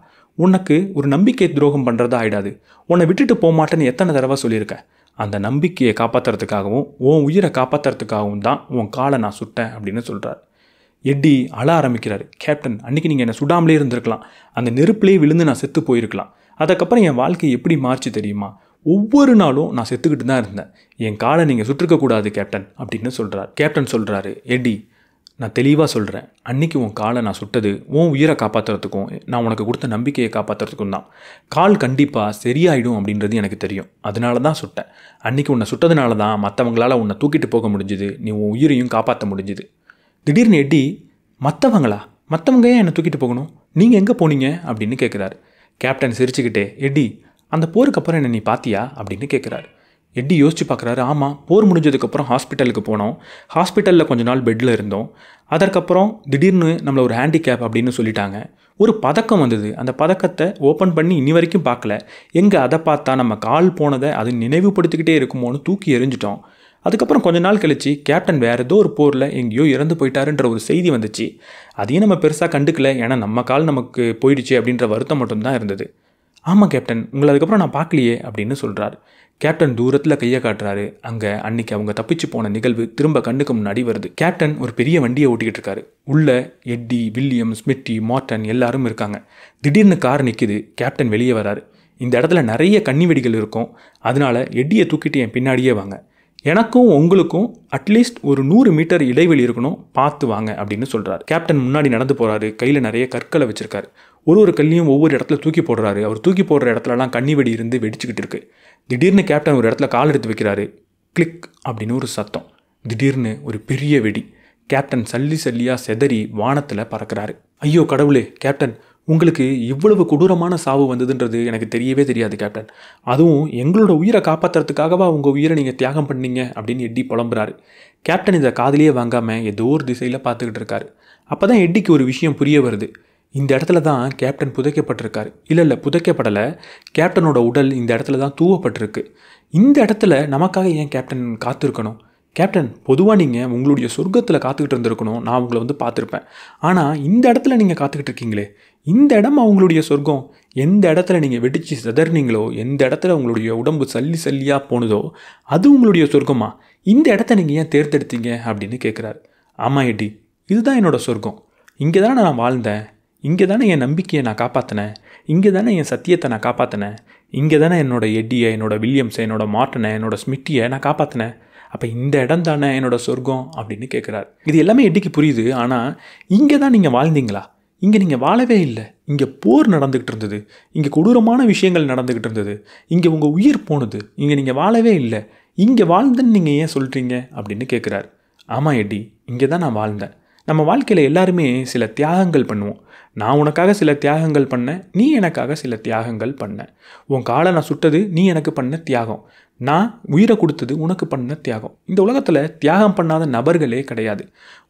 உனக்கு ஒரு நம்பிக்கை துரோகம் பண்ணுறதா ஆகிடாது உன்னை விட்டுட்டு போகமாட்டேன்னு எத்தனை தடவை சொல்லியிருக்கேன் அந்த நம்பிக்கையை காப்பாற்றுறதுக்காகவும் உன் உயிரை காப்பாற்றுறதுக்காகவும் தான் உன் காலை நான் சுட்டேன் அப்படின்னு சொல்கிறார் எட்டி அழ ஆரம்பிக்கிறார் கேப்டன் அன்றைக்கி நீங்கள் என்னை சுடாமலே இருந்திருக்கலாம் அந்த நெருப்புலேயே விழுந்து நான் செத்து போயிருக்கலாம் அதுக்கப்புறம் என் வாழ்க்கை எப்படி மாறிச்சு தெரியுமா ஒவ்வொரு நாளும் நான் செத்துக்கிட்டு தான் இருந்தேன் என் காலை நீங்கள் சுற்றுக்கக்கூடாது கேப்டன் அப்படின்னு சொல்கிறார் கேப்டன் சொல்கிறாரு எடி நான் தெளிவாக சொல்கிறேன் அன்றைக்கி உன் காலை நான் சுட்டது உன் உயிரை காப்பாற்றுறதுக்கும் நான் உனக்கு கொடுத்த நம்பிக்கையை காப்பாற்றுறதுக்கும் தான் கால் கண்டிப்பாக சரியாயிடும் அப்படின்றது எனக்கு தெரியும் அதனால தான் சுட்டேன் அன்றைக்கி உன்னை சுட்டதுனால தான் மற்றவங்களால் உன்னை தூக்கிட்டு போக முடிஞ்சுது நீ உன் உயிரையும் காப்பாற்ற முடிஞ்சுது திடீர்னு எட்டி மற்றவங்களா மற்றவங்க ஏன் என்னை தூக்கிட்டு போகணும் நீங்கள் எங்கே போனீங்க அப்படின்னு கேட்குறாரு கேப்டன் சிரிச்சுக்கிட்டே எட்டி அந்த போருக்கு அப்புறம் என்ன நீ பாத்தியா அப்படின்னு கேட்குறாரு எட்டி யோசிச்சு பார்க்குறாரு ஆமாம் போர் முடிஞ்சதுக்கப்புறம் ஹாஸ்பிட்டலுக்கு போனோம் ஹாஸ்பிட்டலில் கொஞ்ச நாள் பெட்டில் இருந்தோம் அதற்கப்புறம் திடீர்னு நம்மளை ஒரு ஹேண்டிகேப் அப்படின்னு சொல்லிட்டாங்க ஒரு பதக்கம் வந்தது அந்த பதக்கத்தை ஓப்பன் பண்ணி இனி வரைக்கும் பார்க்கல எங்கே அதை பார்த்தா நம்ம கால் போனதை அது நினைவுபடுத்திக்கிட்டே இருக்குமோன்னு தூக்கி எரிஞ்சிட்டோம் அதுக்கப்புறம் கொஞ்ச நாள் கழிச்சு கேப்டன் வேறு ஏதோ ஒரு போரில் எங்கேயோ இறந்து போயிட்டாருன்ற ஒரு செய்தி வந்துச்சு அதையும் நம்ம பெருசாக கண்டுக்கல ஏன்னா நம்ம கால் நமக்கு போயிடுச்சு அப்படின்ற வருத்தம் மட்டும்தான் இருந்தது ஆமாம் கேப்டன் உங்களை அதுக்கப்புறம் நான் பார்க்கலையே அப்படின்னு சொல்கிறார் கேப்டன் தூரத்தில் கையை காட்டுறாரு அங்கே அன்னைக்கு அவங்க தப்பிச்சு போன நிகழ்வு திரும்ப கண்ணுக்கு முன்னாடி வருது கேப்டன் ஒரு பெரிய வண்டியை ஓட்டிக்கிட்டு இருக்காரு உள்ள எட்டி வில்லியம் ஸ்மிட்டி மார்டன் எல்லாரும் இருக்காங்க திடீர்னு கார் நிற்கிது கேப்டன் வெளியே வராரு இந்த இடத்துல நிறைய கண்ணி வெடிகள் இருக்கும் அதனால எட்டியை தூக்கிட்டு என் பின்னாடியே வாங்க எனக்கும் உங்களுக்கும் அட்லீஸ்ட் ஒரு நூறு மீட்டர் இடைவெளி இருக்கணும் பார்த்து வாங்க அப்படின்னு சொல்கிறார் கேப்டன் முன்னாடி நடந்து போகிறாரு கையில் நிறைய கற்களை வச்சுருக்காரு ஒரு ஒரு கல்லையும் ஒவ்வொரு இடத்துல தூக்கி போடுறாரு அவர் தூக்கி போடுற இடத்துலலாம் கண்ணி வெடி இருந்து வெடிச்சுக்கிட்டு இருக்கு திடீர்னு கேப்டன் ஒரு இடத்துல கால் எடுத்து வைக்கிறாரு கிளிக் அப்படின்னு ஒரு சத்தம் திடீர்னு ஒரு பெரிய வெடி கேப்டன் சல்லி சல்லியாக செதறி வானத்தில் பறக்கிறாரு ஐயோ கடவுளே கேப்டன் உங்களுக்கு இவ்வளவு கொடூரமான சாவு வந்ததுன்றது எனக்கு தெரியவே தெரியாது கேப்டன் அதுவும் எங்களோட உயிரை காப்பாற்றுறதுக்காகவா உங்கள் உயிரை நீங்கள் தியாகம் பண்ணீங்க அப்படின்னு எட்டி புலம்புறாரு கேப்டன் இதை காதலியே வாங்காமல் ஏதோ ஒரு திசையில் பார்த்துக்கிட்டு இருக்காரு அப்போ தான் எட்டிக்கு ஒரு விஷயம் புரிய வருது இந்த இடத்துல தான் கேப்டன் புதைக்கப்பட்டிருக்காரு இல்லை இல்லை புதைக்கப்படலை கேப்டனோட உடல் இந்த இடத்துல தான் தூவப்பட்டிருக்கு இந்த இடத்துல நமக்காக ஏன் கேப்டன் காத்திருக்கணும் கேப்டன் பொதுவாக நீங்கள் உங்களுடைய சொர்க்கத்தில் காத்துக்கிட்டு இருந்திருக்கணும் நான் உங்களை வந்து பார்த்துருப்பேன் ஆனால் இந்த இடத்துல நீங்கள் காத்துக்கிட்டு இருக்கீங்களே இந்த இடம் அவங்களுடைய சொர்க்கம் எந்த இடத்துல நீங்கள் வெடித்து சிதறினீங்களோ எந்த இடத்துல உங்களுடைய உடம்பு சல்லி சல்லியாக போனதோ அது உங்களுடைய சொர்க்கமா இந்த இடத்த நீங்கள் ஏன் தேர்ந்தெடுத்தீங்க அப்படின்னு கேட்குறாரு ஆமாம் எடி இதுதான் என்னோடய சொர்க்கம் இங்கே தானே நான் வாழ்ந்தேன் இங்கே தானே என் நம்பிக்கையை நான் காப்பாற்றினேன் இங்கே தானே என் சத்தியத்தை நான் காப்பாற்றினேன் இங்கே தானே என்னோடய எட்டியை என்னோடய வில்லியம்ஸை என்னோடய மார்ட்டனை என்னோடய ஸ்மிட்டியை நான் காப்பாற்றினேன் அப்போ இந்த இடம் தானே என்னோடய சொர்க்கம் அப்படின்னு கேட்குறாரு இது எல்லாமே எட்டிக்கு புரியுது ஆனால் இங்கே தான் நீங்கள் வாழ்ந்தீங்களா இங்கே நீங்கள் வாழவே இல்லை இங்கே போர் நடந்துக்கிட்டு இருந்தது இங்கே கொடூரமான விஷயங்கள் நடந்துக்கிட்டு இருந்தது இங்கே உங்கள் உயிர் போனது இங்கே நீங்கள் வாழவே இல்லை இங்கே வாழ்ந்தேன்னு நீங்கள் ஏன் சொல்கிறீங்க அப்படின்னு கேட்குறாரு ஆமாம் எட்டி இங்கே தான் நான் வாழ்ந்தேன் நம்ம வாழ்க்கையில் எல்லாருமே சில தியாகங்கள் பண்ணுவோம் நான் உனக்காக சில தியாகங்கள் பண்ணேன் நீ எனக்காக சில தியாகங்கள் பண்ண உன் காலை நான் சுட்டது நீ எனக்கு பண்ண தியாகம் நான் உயிரை கொடுத்தது உனக்கு பண்ண தியாகம் இந்த உலகத்தில் தியாகம் பண்ணாத நபர்களே கிடையாது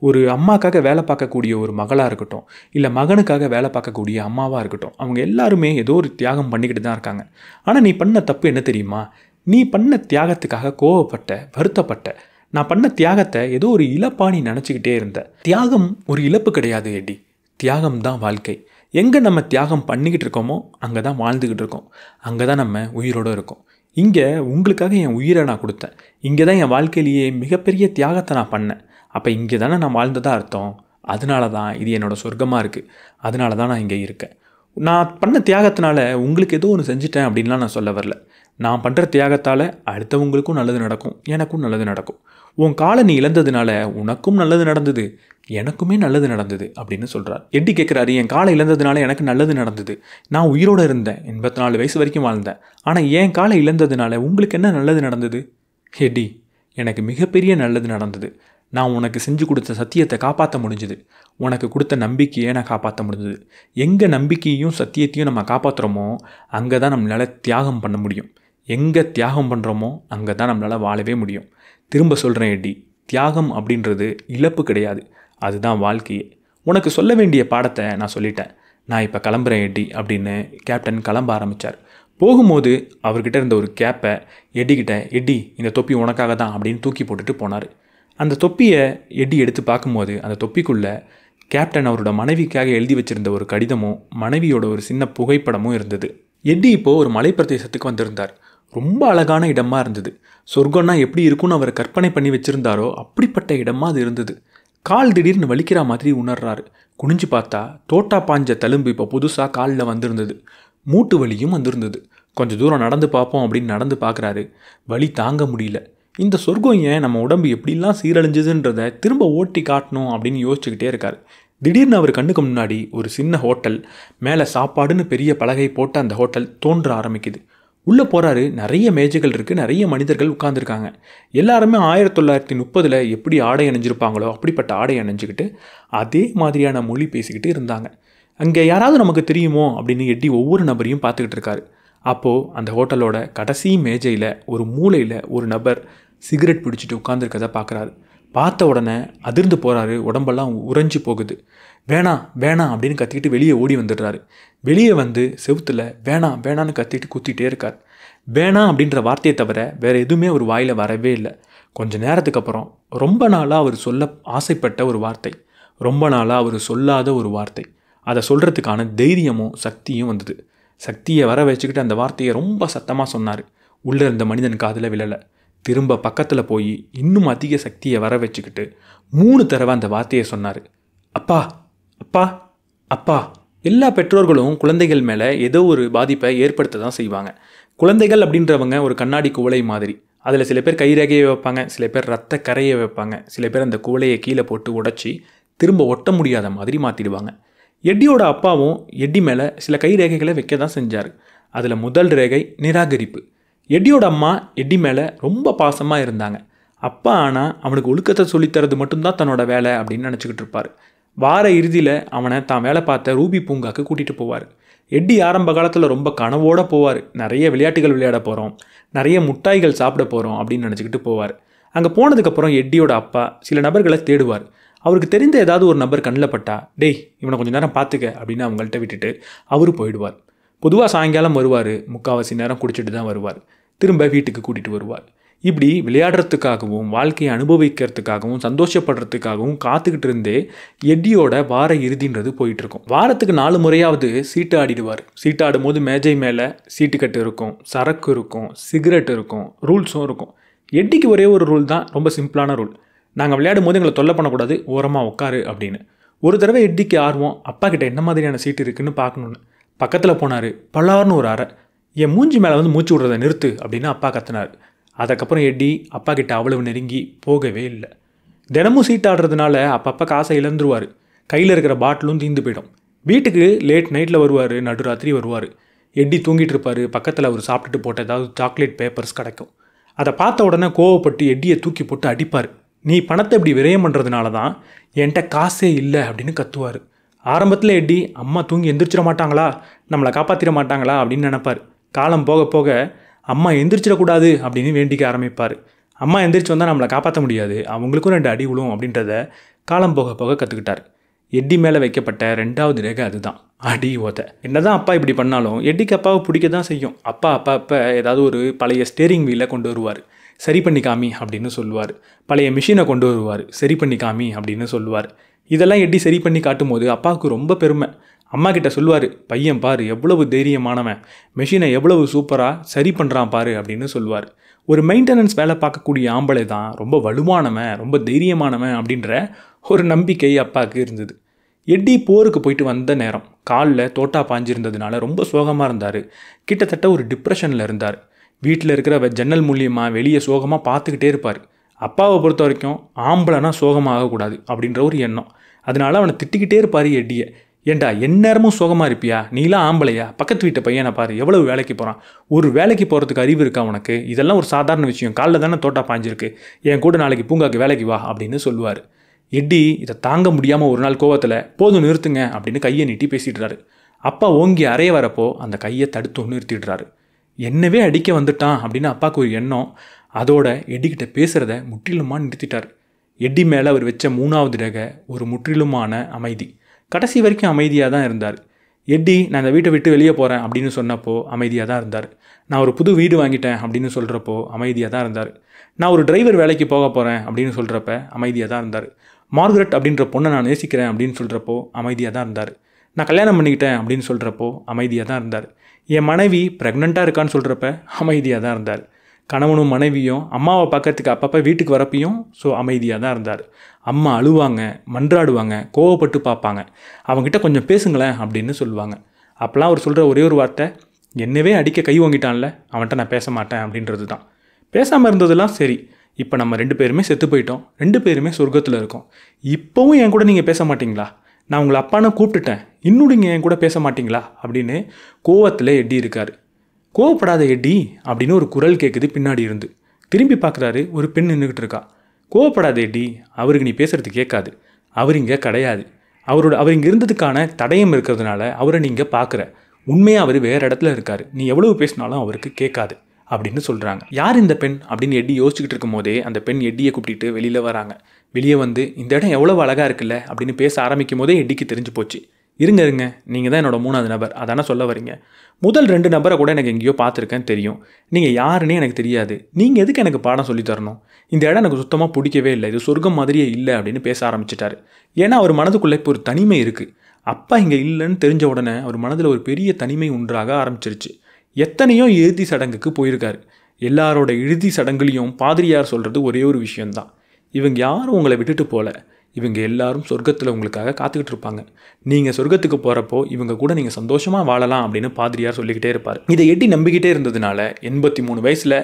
ஒரு அம்மாக்காக வேலை பார்க்கக்கூடிய ஒரு மகளாக இருக்கட்டும் இல்லை மகனுக்காக வேலை பார்க்கக்கூடிய அம்மாவாக இருக்கட்டும் அவங்க எல்லாருமே ஏதோ ஒரு தியாகம் பண்ணிக்கிட்டு தான் இருக்காங்க ஆனால் நீ பண்ண தப்பு என்ன தெரியுமா நீ பண்ண தியாகத்துக்காக கோவப்பட்ட வருத்தப்பட்ட நான் பண்ண தியாகத்தை ஏதோ ஒரு இழப்பாணி நீ நினச்சிக்கிட்டே இருந்தேன் தியாகம் ஒரு இழப்பு கிடையாது எடி தியாகம் தான் வாழ்க்கை எங்கே நம்ம தியாகம் பண்ணிக்கிட்டு இருக்கோமோ அங்கே தான் வாழ்ந்துக்கிட்டு இருக்கோம் அங்கே தான் நம்ம உயிரோடு இருக்கோம் இங்கே உங்களுக்காக என் உயிரை நான் கொடுத்தேன் இங்கே தான் என் வாழ்க்கையிலேயே மிகப்பெரிய தியாகத்தை நான் பண்ணேன் அப்போ இங்கே தானே நான் வாழ்ந்ததாக அர்த்தம் அதனால தான் இது என்னோடய சொர்க்கமாக இருக்குது அதனால தான் நான் இங்கே இருக்கேன் நான் பண்ண தியாகத்தினால உங்களுக்கு ஏதோ ஒன்று செஞ்சுட்டேன் அப்படின்லாம் நான் சொல்ல வரல நான் பண்ணுற தியாகத்தால் அடுத்தவங்களுக்கும் நல்லது நடக்கும் எனக்கும் நல்லது நடக்கும் உன் காலை நீ இழந்ததுனால உனக்கும் நல்லது நடந்தது எனக்குமே நல்லது நடந்தது அப்படின்னு சொல்கிறார் எட்டி கேட்குறாரு என் காலை இழந்ததுனால எனக்கு நல்லது நடந்தது நான் உயிரோடு இருந்தேன் எண்பத்தி நாலு வயசு வரைக்கும் வாழ்ந்தேன் ஆனால் என் காலை இழந்ததுனால உங்களுக்கு என்ன நல்லது நடந்தது ஹெடி எனக்கு மிகப்பெரிய நல்லது நடந்தது நான் உனக்கு செஞ்சு கொடுத்த சத்தியத்தை காப்பாற்ற முடிஞ்சுது உனக்கு கொடுத்த நம்பிக்கையை நான் காப்பாற்ற முடிஞ்சுது எங்கே நம்பிக்கையும் சத்தியத்தையும் நம்ம காப்பாற்றுறோமோ அங்கே தான் நம்மளால் தியாகம் பண்ண முடியும் எங்கே தியாகம் பண்ணுறோமோ அங்கே தான் நம்மளால் வாழவே முடியும் திரும்ப சொல்கிறேன் எடி தியாகம் அப்படின்றது இழப்பு கிடையாது அதுதான் வாழ்க்கையே உனக்கு சொல்ல வேண்டிய பாடத்தை நான் சொல்லிட்டேன் நான் இப்போ கிளம்புறேன் எட்டி அப்படின்னு கேப்டன் கிளம்ப ஆரம்பித்தார் போகும்போது அவர்கிட்ட இருந்த ஒரு கேப்பை எட்டிக்கிட்ட எட்டி இந்த தொப்பி உனக்காக தான் அப்படின்னு தூக்கி போட்டுட்டு போனார் அந்த தொப்பியை எட்டி எடுத்து பார்க்கும்போது அந்த தொப்பிக்குள்ளே கேப்டன் அவரோட மனைவிக்காக எழுதி வச்சுருந்த ஒரு கடிதமும் மனைவியோட ஒரு சின்ன புகைப்படமும் இருந்தது எட்டி இப்போது ஒரு மலை பிரதேசத்துக்கு வந்திருந்தார் ரொம்ப அழகான இடமா இருந்தது சொர்க்கம்னா எப்படி இருக்கும்னு அவர் கற்பனை பண்ணி வச்சுருந்தாரோ அப்படிப்பட்ட இடமா அது இருந்தது கால் திடீர்னு வலிக்கிற மாதிரி உணர்றாரு குனிஞ்சு பார்த்தா தோட்டா பாஞ்ச தழும்பு இப்போ புதுசாக காலில் வந்திருந்தது மூட்டு வலியும் வந்திருந்தது கொஞ்சம் தூரம் நடந்து பார்ப்போம் அப்படின்னு நடந்து பார்க்குறாரு வலி தாங்க முடியல இந்த சொர்க்கம் ஏன் நம்ம உடம்பு எப்படிலாம் சீரழிஞ்சதுன்றதை திரும்ப ஓட்டி காட்டணும் அப்படின்னு யோசிச்சுக்கிட்டே இருக்கார் திடீர்னு அவர் கண்ணுக்கு முன்னாடி ஒரு சின்ன ஹோட்டல் மேலே சாப்பாடுன்னு பெரிய பலகை போட்டு அந்த ஹோட்டல் தோன்ற ஆரம்பிக்குது உள்ளே போகிறாரு நிறைய மேஜைகள் இருக்குது நிறைய மனிதர்கள் உட்காந்துருக்காங்க எல்லாருமே ஆயிரத்தி தொள்ளாயிரத்தி முப்பதில் எப்படி ஆடை அணிஞ்சிருப்பாங்களோ அப்படிப்பட்ட ஆடை அணிஞ்சிக்கிட்டு அதே மாதிரியான மொழி பேசிக்கிட்டு இருந்தாங்க அங்கே யாராவது நமக்கு தெரியுமோ அப்படின்னு எட்டி ஒவ்வொரு நபரையும் பார்த்துக்கிட்டு இருக்காரு அப்போது அந்த ஹோட்டலோட கடைசி மேஜையில் ஒரு மூலையில் ஒரு நபர் சிகரெட் பிடிச்சிட்டு உட்காந்துருக்கதை பார்க்குறாரு பார்த்த உடனே அதிர்ந்து போகிறாரு உடம்பெல்லாம் உறைஞ்சி போகுது வேணாம் வேணாம் அப்படின்னு கத்திக்கிட்டு வெளியே ஓடி வந்துடுறாரு வெளியே வந்து செவுத்தில் வேணாம் வேணான்னு கத்திட்டு குத்திகிட்டே இருக்கார் வேணாம் அப்படின்ற வார்த்தையை தவிர வேறு எதுவுமே அவர் வாயில் வரவே இல்லை கொஞ்ச நேரத்துக்கு அப்புறம் ரொம்ப நாளாக அவர் சொல்ல ஆசைப்பட்ட ஒரு வார்த்தை ரொம்ப நாளாக அவர் சொல்லாத ஒரு வார்த்தை அதை சொல்கிறதுக்கான தைரியமும் சக்தியும் வந்தது சக்தியை வர வச்சுக்கிட்டு அந்த வார்த்தையை ரொம்ப சத்தமாக சொன்னார் உள்ளே இருந்த மனிதன் காதில் விழலை திரும்ப பக்கத்தில் போய் இன்னும் அதிக சக்தியை வர வச்சுக்கிட்டு மூணு தடவை அந்த வார்த்தையை சொன்னார் அப்பா அப்பா அப்பா எல்லா பெற்றோர்களும் குழந்தைகள் மேலே ஏதோ ஒரு பாதிப்பை ஏற்படுத்த தான் செய்வாங்க குழந்தைகள் அப்படின்றவங்க ஒரு கண்ணாடி குவளை மாதிரி அதில் சில பேர் கைரகையை வைப்பாங்க சில பேர் ரத்த கரையை வைப்பாங்க சில பேர் அந்த குவளையை கீழே போட்டு உடச்சி திரும்ப ஒட்ட முடியாத மாதிரி மாற்றிடுவாங்க எட்டியோட அப்பாவும் எட்டி மேலே சில கை ரேகைகளை வைக்க தான் செஞ்சார் அதில் முதல் ரேகை நிராகரிப்பு எட்டியோட அம்மா எட்டி மேலே ரொம்ப பாசமாக இருந்தாங்க அப்பா ஆனால் அவனுக்கு ஒழுக்கத்தை சொல்லித்தரது மட்டும்தான் தன்னோட வேலை அப்படின்னு நினச்சிக்கிட்டு இருப்பார் வார இறுதியில் அவனை தான் வேலை பார்த்த ரூபி பூங்காக்கு கூட்டிகிட்டு போவார் எட்டி ஆரம்ப காலத்தில் ரொம்ப கனவோடு போவார் நிறைய விளையாட்டுகள் விளையாட போகிறோம் நிறைய முட்டாய்கள் சாப்பிட போகிறோம் அப்படின்னு நினச்சிக்கிட்டு போவார் அங்கே போனதுக்கப்புறம் எட்டியோட அப்பா சில நபர்களை தேடுவார் அவருக்கு தெரிந்த ஏதாவது ஒரு நபர் கண்ணில் பட்டா டேய் இவனை கொஞ்சம் நேரம் பார்த்துக்க அப்படின்னு அவங்கள்ட்ட விட்டுட்டு அவர் போயிடுவார் பொதுவாக சாயங்காலம் வருவார் முக்கால்வாசி நேரம் குடிச்சிட்டு தான் வருவார் திரும்ப வீட்டுக்கு கூட்டிகிட்டு வருவார் இப்படி விளையாடுறதுக்காகவும் வாழ்க்கையை அனுபவிக்கிறதுக்காகவும் சந்தோஷப்படுறதுக்காகவும் காத்துக்கிட்டு இருந்தே எட்டியோட வார இறுதின்றது போயிட்டுருக்கும் வாரத்துக்கு நாலு முறையாவது சீட்டு ஆடிடுவார் சீட்டு போது மேஜை மேலே சீட்டு கட்டு இருக்கும் சரக்கு இருக்கும் சிகரெட் இருக்கும் ரூல்ஸும் இருக்கும் எட்டிக்கு ஒரே ஒரு ரூல் தான் ரொம்ப சிம்பிளான ரூல் நாங்கள் விளையாடும் போது எங்களை தொல்லை பண்ணக்கூடாது ஓரமாக உட்காரு அப்படின்னு ஒரு தடவை எட்டிக்கு ஆர்வம் அப்பா கிட்ட என்ன மாதிரியான சீட்டு இருக்குன்னு பார்க்கணுன்னு பக்கத்தில் போனார் பல்லாருன்னு ஒரு அறை என் மூஞ்சி மேலே வந்து மூச்சு விடுறதை நிறுத்து அப்படின்னு அப்பா கத்தினார் அதுக்கப்புறம் எட்டி அப்பா கிட்ட அவ்வளவு நெருங்கி போகவே இல்லை தினமும் சீட்டாடுறதுனால அப்பப்போ காசை இழந்துருவார் கையில் இருக்கிற பாட்டிலும் தீந்து போயிடும் வீட்டுக்கு லேட் நைட்டில் வருவார் நடுராத்திரி வருவார் எட்டி தூங்கிட்டு இருப்பார் பக்கத்தில் அவர் சாப்பிட்டுட்டு போட்ட ஏதாவது சாக்லேட் பேப்பர்ஸ் கிடைக்கும் அதை பார்த்த உடனே கோவப்பட்டு எட்டியை தூக்கி போட்டு அடிப்பார் நீ பணத்தை இப்படி விரயம் பண்ணுறதுனால தான் என்கிட்ட காசே இல்லை அப்படின்னு கத்துவார் ஆரம்பத்தில் எட்டி அம்மா தூங்கி எந்திரிச்சிட மாட்டாங்களா நம்மளை காப்பாற்றிட மாட்டாங்களா அப்படின்னு நினப்பார் காலம் போக போக அம்மா எந்திரிச்சிடக்கூடாது அப்படின்னு வேண்டிக்க ஆரம்பிப்பார் அம்மா எந்திரிச்சு வந்தால் நம்மளை காப்பாற்ற முடியாது அவங்களுக்கும் ரெண்டு அடி விழும் அப்படின்றத காலம் போக போக கற்றுக்கிட்டார் எட்டி மேலே வைக்கப்பட்ட ரெண்டாவது ரேகை அதுதான் அடி ஓத என்ன தான் அப்பா இப்படி பண்ணாலும் எட்டிக்கு அப்பாவை பிடிக்க தான் செய்யும் அப்பா அப்பா அப்போ ஏதாவது ஒரு பழைய ஸ்டேரிங் வீலை கொண்டு வருவார் சரி பண்ணி காமி அப்படின்னு சொல்லுவார் பழைய மிஷினை கொண்டு வருவார் சரி பண்ணி காமி அப்படின்னு சொல்லுவார் இதெல்லாம் எட்டி சரி பண்ணி காட்டும் போது அப்பாவுக்கு ரொம்ப பெருமை அம்மா கிட்ட சொல்லுவார் பையன் பாரு எவ்வளவு தைரியமானவன் மெஷினை எவ்வளவு சூப்பராக சரி பண்ணுறான் பாரு அப்படின்னு சொல்லுவார் ஒரு மெயின்டெனன்ஸ் வேலை பார்க்கக்கூடிய ஆம்பளை தான் ரொம்ப வலுவானவன் ரொம்ப தைரியமானவன் அப்படின்ற ஒரு நம்பிக்கை அப்பாவுக்கு இருந்தது எட்டி போருக்கு போயிட்டு வந்த நேரம் காலில் தோட்டா பாஞ்சிருந்ததுனால ரொம்ப சோகமாக இருந்தார் கிட்டத்தட்ட ஒரு டிப்ரெஷனில் இருந்தார் வீட்டில் இருக்கிற ஜன்னல் மூலியமாக வெளியே சோகமாக பார்த்துக்கிட்டே இருப்பார் அப்பாவை பொறுத்த வரைக்கும் ஆம்பளைனா சோகமாகக்கூடாது அப்படின்ற ஒரு எண்ணம் அதனால் அவனை திட்டிக்கிட்டே இருப்பார் எட்டியை ஏண்டா எந்நேரமும் சோகமாக இருப்பியா நீலாம் ஆம்பளையா பக்கத்து வீட்டை பையனை பாரு எவ்வளவு வேலைக்கு போகிறான் ஒரு வேலைக்கு போகிறதுக்கு அறிவு இருக்கா உனக்கு இதெல்லாம் ஒரு சாதாரண விஷயம் காலைல தானே தோட்டா பாஞ்சிருக்கு என் கூட நாளைக்கு பூங்காக்கு வேலைக்கு வா அப்படின்னு சொல்லுவார் எட்டி இதை தாங்க முடியாமல் ஒரு நாள் கோவத்தில் போதும் நிறுத்துங்க அப்படின்னு கையை நீட்டி பேசிடுறாரு அப்பா ஓங்கி அறைய வரப்போ அந்த கையை தடுத்து நிறுத்திடுறாரு என்னவே அடிக்க வந்துட்டான் அப்படின்னு அப்பாவுக்கு ஒரு எண்ணம் அதோட எட்டிக்கிட்ட பேசுகிறத முற்றிலுமா நிறுத்திட்டார் எட்டி மேலே அவர் வச்ச மூணாவது ரக ஒரு முற்றிலுமான அமைதி கடைசி வரைக்கும் அமைதியாக தான் இருந்தார் எட்டி நான் இந்த வீட்டை விட்டு வெளியே போகிறேன் அப்படின்னு சொன்னப்போ அமைதியாக தான் இருந்தார் நான் ஒரு புது வீடு வாங்கிட்டேன் அப்படின்னு சொல்கிறப்போ அமைதியாக தான் இருந்தார் நான் ஒரு டிரைவர் வேலைக்கு போக போகிறேன் அப்படின்னு சொல்கிறப்ப அமைதியாக தான் இருந்தார் மார்கரெட் அப்படின்ற பொண்ணை நான் நேசிக்கிறேன் அப்படின்னு சொல்கிறப்போ அமைதியாக தான் இருந்தார் நான் கல்யாணம் பண்ணிக்கிட்டேன் அப்படின்னு சொல்கிறப்போ அமைதியாக தான் இருந்தார் என் மனைவி ப்ரெக்னெண்ட்டாக இருக்கான்னு சொல்கிறப்ப அமைதியாக தான் இருந்தார் கணவனும் மனைவியும் அம்மாவை பார்க்கறதுக்கு அப்பப்போ வீட்டுக்கு வரப்பையும் ஸோ அமைதியாக தான் இருந்தார் அம்மா அழுவாங்க மன்றாடுவாங்க கோவப்பட்டு பார்ப்பாங்க அவங்ககிட்ட கொஞ்சம் பேசுங்களேன் அப்படின்னு சொல்லுவாங்க அப்போலாம் அவர் சொல்கிற ஒரே ஒரு வார்த்தை என்னவே அடிக்க கை வாங்கிட்டான்ல அவன்கிட்ட நான் பேச மாட்டேன் அப்படின்றது தான் பேசாமல் இருந்ததெல்லாம் சரி இப்போ நம்ம ரெண்டு பேருமே செத்து போயிட்டோம் ரெண்டு பேருமே சொர்க்கத்தில் இருக்கோம் இப்போவும் என் கூட நீங்கள் பேச மாட்டிங்களா நான் உங்களை அப்பான்னு கூப்பிட்டுட்டேன் இன்னும் நீங்கள் என் கூட பேச மாட்டிங்களா அப்படின்னு கோவத்தில் எட்டி இருக்கார் கோவப்படாத எட்டி அப்படின்னு ஒரு குரல் கேட்குது பின்னாடி இருந்து திரும்பி பார்க்குறாரு ஒரு பெண் நின்றுக்கிட்டு இருக்கா கோவப்படாதே டி அவருக்கு நீ பேசுகிறது கேட்காது அவர் இங்கே கிடையாது அவரோட அவர் இங்கே இருந்ததுக்கான தடயம் இருக்கிறதுனால அவரை நீங்கள் பார்க்குற உண்மையாக அவர் வேறு இடத்துல இருக்கார் நீ எவ்வளவு பேசினாலும் அவருக்கு கேட்காது அப்படின்னு சொல்கிறாங்க யார் இந்த பெண் அப்படின்னு எட்டி யோசிச்சுக்கிட்டு இருக்கும் போதே அந்த பெண் எட்டியை கூப்பிட்டு வெளியில் வராங்க வெளியே வந்து இந்த இடம் எவ்வளோ அழகாக இருக்குல்ல அப்படின்னு பேச ஆரம்பிக்கும் போதே எட்டிக்கு தெரிஞ்சு போச்சு இருங்க இருங்க நீங்கள் தான் என்னோடய மூணாவது நபர் அதானே சொல்ல வரீங்க முதல் ரெண்டு நபரை கூட எனக்கு எங்கேயோ பார்த்துருக்கேன்னு தெரியும் நீங்கள் யாருன்னே எனக்கு தெரியாது நீங்கள் எதுக்கு எனக்கு பாடம் சொல்லித்தரணும் இந்த இடம் எனக்கு சுத்தமாக பிடிக்கவே இல்லை இது சொர்க்கம் மாதிரியே இல்லை அப்படின்னு பேச ஆரம்பிச்சிட்டாரு ஏன்னா அவர் மனதுக்குள்ளே இப்போ ஒரு தனிமை இருக்குது அப்பா இங்கே இல்லைன்னு தெரிஞ்ச உடனே அவர் மனதில் ஒரு பெரிய தனிமை ஒன்றாக ஆரம்பிச்சிருச்சு எத்தனையோ இறுதி சடங்குக்கு போயிருக்காரு எல்லாரோட இறுதி சடங்குலேயும் பாதிரியார் சொல்கிறது ஒரே ஒரு விஷயந்தான் இவங்க யாரும் உங்களை விட்டுட்டு போகல இவங்க எல்லாரும் சொர்க்கத்தில் உங்களுக்காக காத்துக்கிட்டு இருப்பாங்க நீங்கள் சொர்க்கத்துக்கு போகிறப்போ இவங்க கூட நீங்கள் சந்தோஷமாக வாழலாம் அப்படின்னு பாதிரியார் சொல்லிக்கிட்டே இருப்பார் இதை எட்டி நம்பிக்கிட்டே இருந்ததுனால எண்பத்தி மூணு வயசில்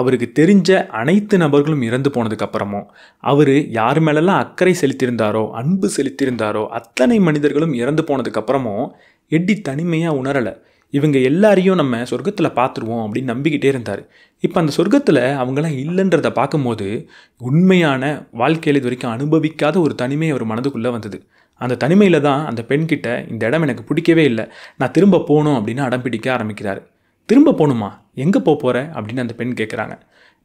அவருக்கு தெரிஞ்ச அனைத்து நபர்களும் இறந்து போனதுக்கப்புறமும் அவர் யார் மேலெல்லாம் அக்கறை செலுத்தியிருந்தாரோ அன்பு செலுத்தியிருந்தாரோ அத்தனை மனிதர்களும் இறந்து போனதுக்கப்புறமும் எட்டி தனிமையாக உணரலை இவங்க எல்லாரையும் நம்ம சொர்க்கத்தில் பார்த்துருவோம் அப்படின்னு நம்பிக்கிட்டே இருந்தார் இப்போ அந்த சொர்க்கத்தில் அவங்களாம் இல்லைன்றதை பார்க்கும்போது உண்மையான வாழ்க்கையில் இது வரைக்கும் அனுபவிக்காத ஒரு தனிமை அவர் மனதுக்குள்ளே வந்தது அந்த தனிமையில் தான் அந்த பெண்கிட்ட இந்த இடம் எனக்கு பிடிக்கவே இல்லை நான் திரும்ப போகணும் அப்படின்னு அடம் பிடிக்க ஆரம்பிக்கிறார் திரும்ப போகணுமா எங்கே போக போகிற அப்படின்னு அந்த பெண் கேட்குறாங்க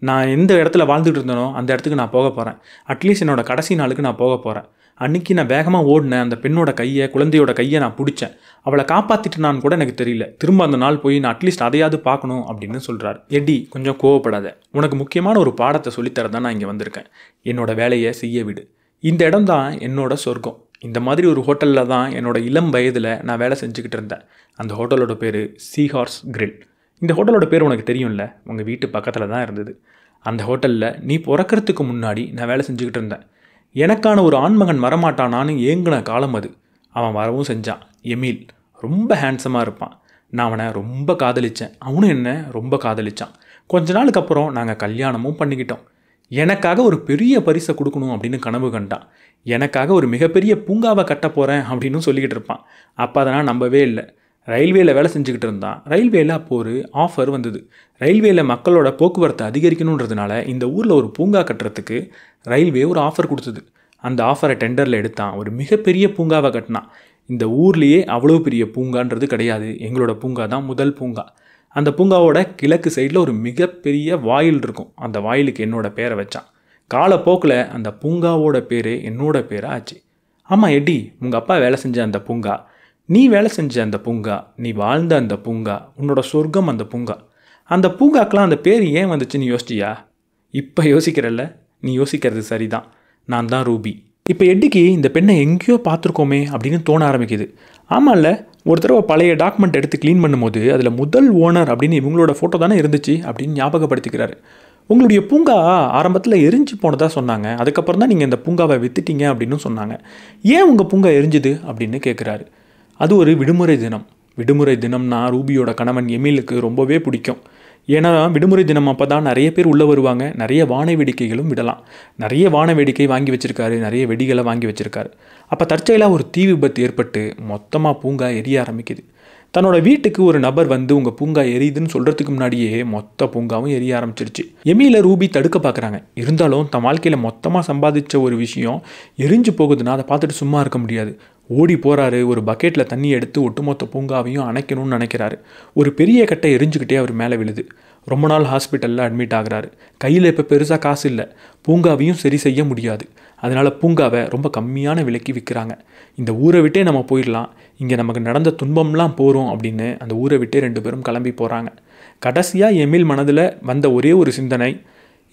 நான் எந்த இடத்துல வாழ்ந்துட்டு இருந்தேனோ அந்த இடத்துக்கு நான் போக போகிறேன் அட்லீஸ்ட் என்னோடய கடைசி நாளுக்கு நான் போக போகிறேன் அன்றைக்கி நான் வேகமாக ஓடினேன் அந்த பெண்ணோட கையை குழந்தையோட கையை நான் பிடிச்சேன் அவளை காப்பாற்றிட்டுனான்னு கூட எனக்கு தெரியல திரும்ப அந்த நாள் போய் நான் அட்லீஸ்ட் அதையாவது பார்க்கணும் அப்படின்னு சொல்கிறார் எடி கொஞ்சம் கோவப்படாத உனக்கு முக்கியமான ஒரு பாடத்தை சொல்லித்தர தான் நான் இங்கே வந்திருக்கேன் என்னோடய வேலையை செய்ய விடு இந்த இடம் தான் என்னோட சொர்க்கம் இந்த மாதிரி ஒரு ஹோட்டலில் தான் என்னோடய இளம் வயதில் நான் வேலை செஞ்சுக்கிட்டு இருந்தேன் அந்த ஹோட்டலோட பேர் சீஹார்ஸ் கிரில் இந்த ஹோட்டலோட பேர் உனக்கு தெரியும்ல உங்கள் வீட்டு பக்கத்தில் தான் இருந்தது அந்த ஹோட்டலில் நீ பிறக்கிறதுக்கு முன்னாடி நான் வேலை செஞ்சுக்கிட்டு இருந்தேன் எனக்கான ஒரு ஆண்மகன் வரமாட்டானான்னு ஏங்கின காலம் அது அவன் வரவும் செஞ்சான் எமீல் ரொம்ப ஹேண்ட்ஸமாக இருப்பான் நான் அவனை ரொம்ப காதலித்தேன் அவனும் என்ன ரொம்ப காதலித்தான் கொஞ்ச நாளுக்கு அப்புறம் நாங்கள் கல்யாணமும் பண்ணிக்கிட்டோம் எனக்காக ஒரு பெரிய பரிசை கொடுக்கணும் அப்படின்னு கனவு கண்டான் எனக்காக ஒரு மிகப்பெரிய பூங்காவை கட்ட போகிறேன் அப்படின்னு சொல்லிக்கிட்டு இருப்பான் அப்போ அதை நான் நம்பவே இல்லை ரயில்வேயில் வேலை செஞ்சுக்கிட்டு இருந்தான் ரயில்வேயில் அப்போது ஒரு ஆஃபர் வந்தது ரயில்வேயில் மக்களோட போக்குவரத்தை அதிகரிக்கணுன்றதுனால இந்த ஊரில் ஒரு பூங்கா கட்டுறதுக்கு ரயில்வே ஒரு ஆஃபர் கொடுத்தது அந்த ஆஃபரை டெண்டரில் எடுத்தான் ஒரு மிகப்பெரிய பூங்காவை கட்டினான் இந்த ஊர்லேயே அவ்வளோ பெரிய பூங்கான்றது கிடையாது எங்களோட பூங்கா தான் முதல் பூங்கா அந்த பூங்காவோட கிழக்கு சைடில் ஒரு மிகப்பெரிய வாயில் இருக்கும் அந்த வாயிலுக்கு என்னோடய பேரை வச்சான் காலப்போக்கில் அந்த பூங்காவோட பேர் என்னோட பேராக ஆச்சு ஆமாம் எடி உங்கள் அப்பா வேலை செஞ்ச அந்த பூங்கா நீ வேலை செஞ்ச அந்த பூங்கா நீ வாழ்ந்த அந்த பூங்கா உன்னோட சொர்க்கம் அந்த பூங்கா அந்த பூங்காக்கெலாம் அந்த பேர் ஏன் வந்துச்சுன்னு யோசிச்சியா இப்போ யோசிக்கிறல்ல நீ யோசிக்கிறது சரிதான் நான் தான் ரூபி இப்போ எட்டிக்கு இந்த பெண்ணை எங்கேயோ பார்த்துருக்கோமே அப்படின்னு தோண ஆரம்பிக்குது ஆமாம்ல ஒரு தடவை பழைய டாக்குமெண்ட் எடுத்து க்ளீன் பண்ணும்போது அதில் முதல் ஓனர் அப்படின்னு இவங்களோட ஃபோட்டோ தானே இருந்துச்சு அப்படின்னு ஞாபகப்படுத்திக்கிறாரு உங்களுடைய பூங்கா ஆரம்பத்தில் எரிஞ்சு போனதாக சொன்னாங்க அதுக்கப்புறம் தான் நீங்கள் இந்த பூங்காவை வித்துட்டீங்க அப்படின்னு சொன்னாங்க ஏன் உங்கள் பூங்கா எரிஞ்சுது அப்படின்னு கேட்குறாரு அது ஒரு விடுமுறை தினம் விடுமுறை தினம்னா ரூபியோட கணவன் எமிலுக்கு ரொம்பவே பிடிக்கும் ஏன்னா விடுமுறை தினம் அப்போ தான் நிறைய பேர் உள்ளே வருவாங்க நிறைய வான வேடிக்கைகளும் விடலாம் நிறைய வான வேடிக்கை வாங்கி வச்சுருக்காரு நிறைய வெடிகளை வாங்கி வச்சுருக்காரு அப்போ தற்செயலாக ஒரு தீ விபத்து ஏற்பட்டு மொத்தமாக பூங்கா எரிய ஆரம்பிக்குது தன்னோட வீட்டுக்கு ஒரு நபர் வந்து உங்கள் பூங்கா எரியுதுன்னு சொல்கிறதுக்கு முன்னாடியே மொத்த பூங்காவும் எரிய ஆரம்பிச்சிருச்சு எமியில் ரூபி தடுக்க பார்க்குறாங்க இருந்தாலும் தன் வாழ்க்கையில் மொத்தமாக சம்பாதிச்ச ஒரு விஷயம் எரிஞ்சு போகுதுன்னா அதை பார்த்துட்டு சும்மா இருக்க முடியாது ஓடி போகிறாரு ஒரு பக்கெட்டில் தண்ணி எடுத்து ஒட்டுமொத்த பூங்காவையும் அணைக்கணும்னு நினைக்கிறாரு ஒரு பெரிய கட்டை எரிஞ்சுக்கிட்டே அவர் மேலே விழுது ரொம்ப நாள் ஹாஸ்பிட்டலில் அட்மிட் ஆகிறாரு கையில் இப்போ பெருசாக காசு இல்லை பூங்காவையும் சரி செய்ய முடியாது அதனால் பூங்காவை ரொம்ப கம்மியான விலைக்கு விற்கிறாங்க இந்த ஊரை விட்டே நம்ம போயிடலாம் இங்கே நமக்கு நடந்த துன்பம்லாம் போகிறோம் அப்படின்னு அந்த ஊரை விட்டே ரெண்டு பேரும் கிளம்பி போகிறாங்க கடைசியாக எமில் மனதில் வந்த ஒரே ஒரு சிந்தனை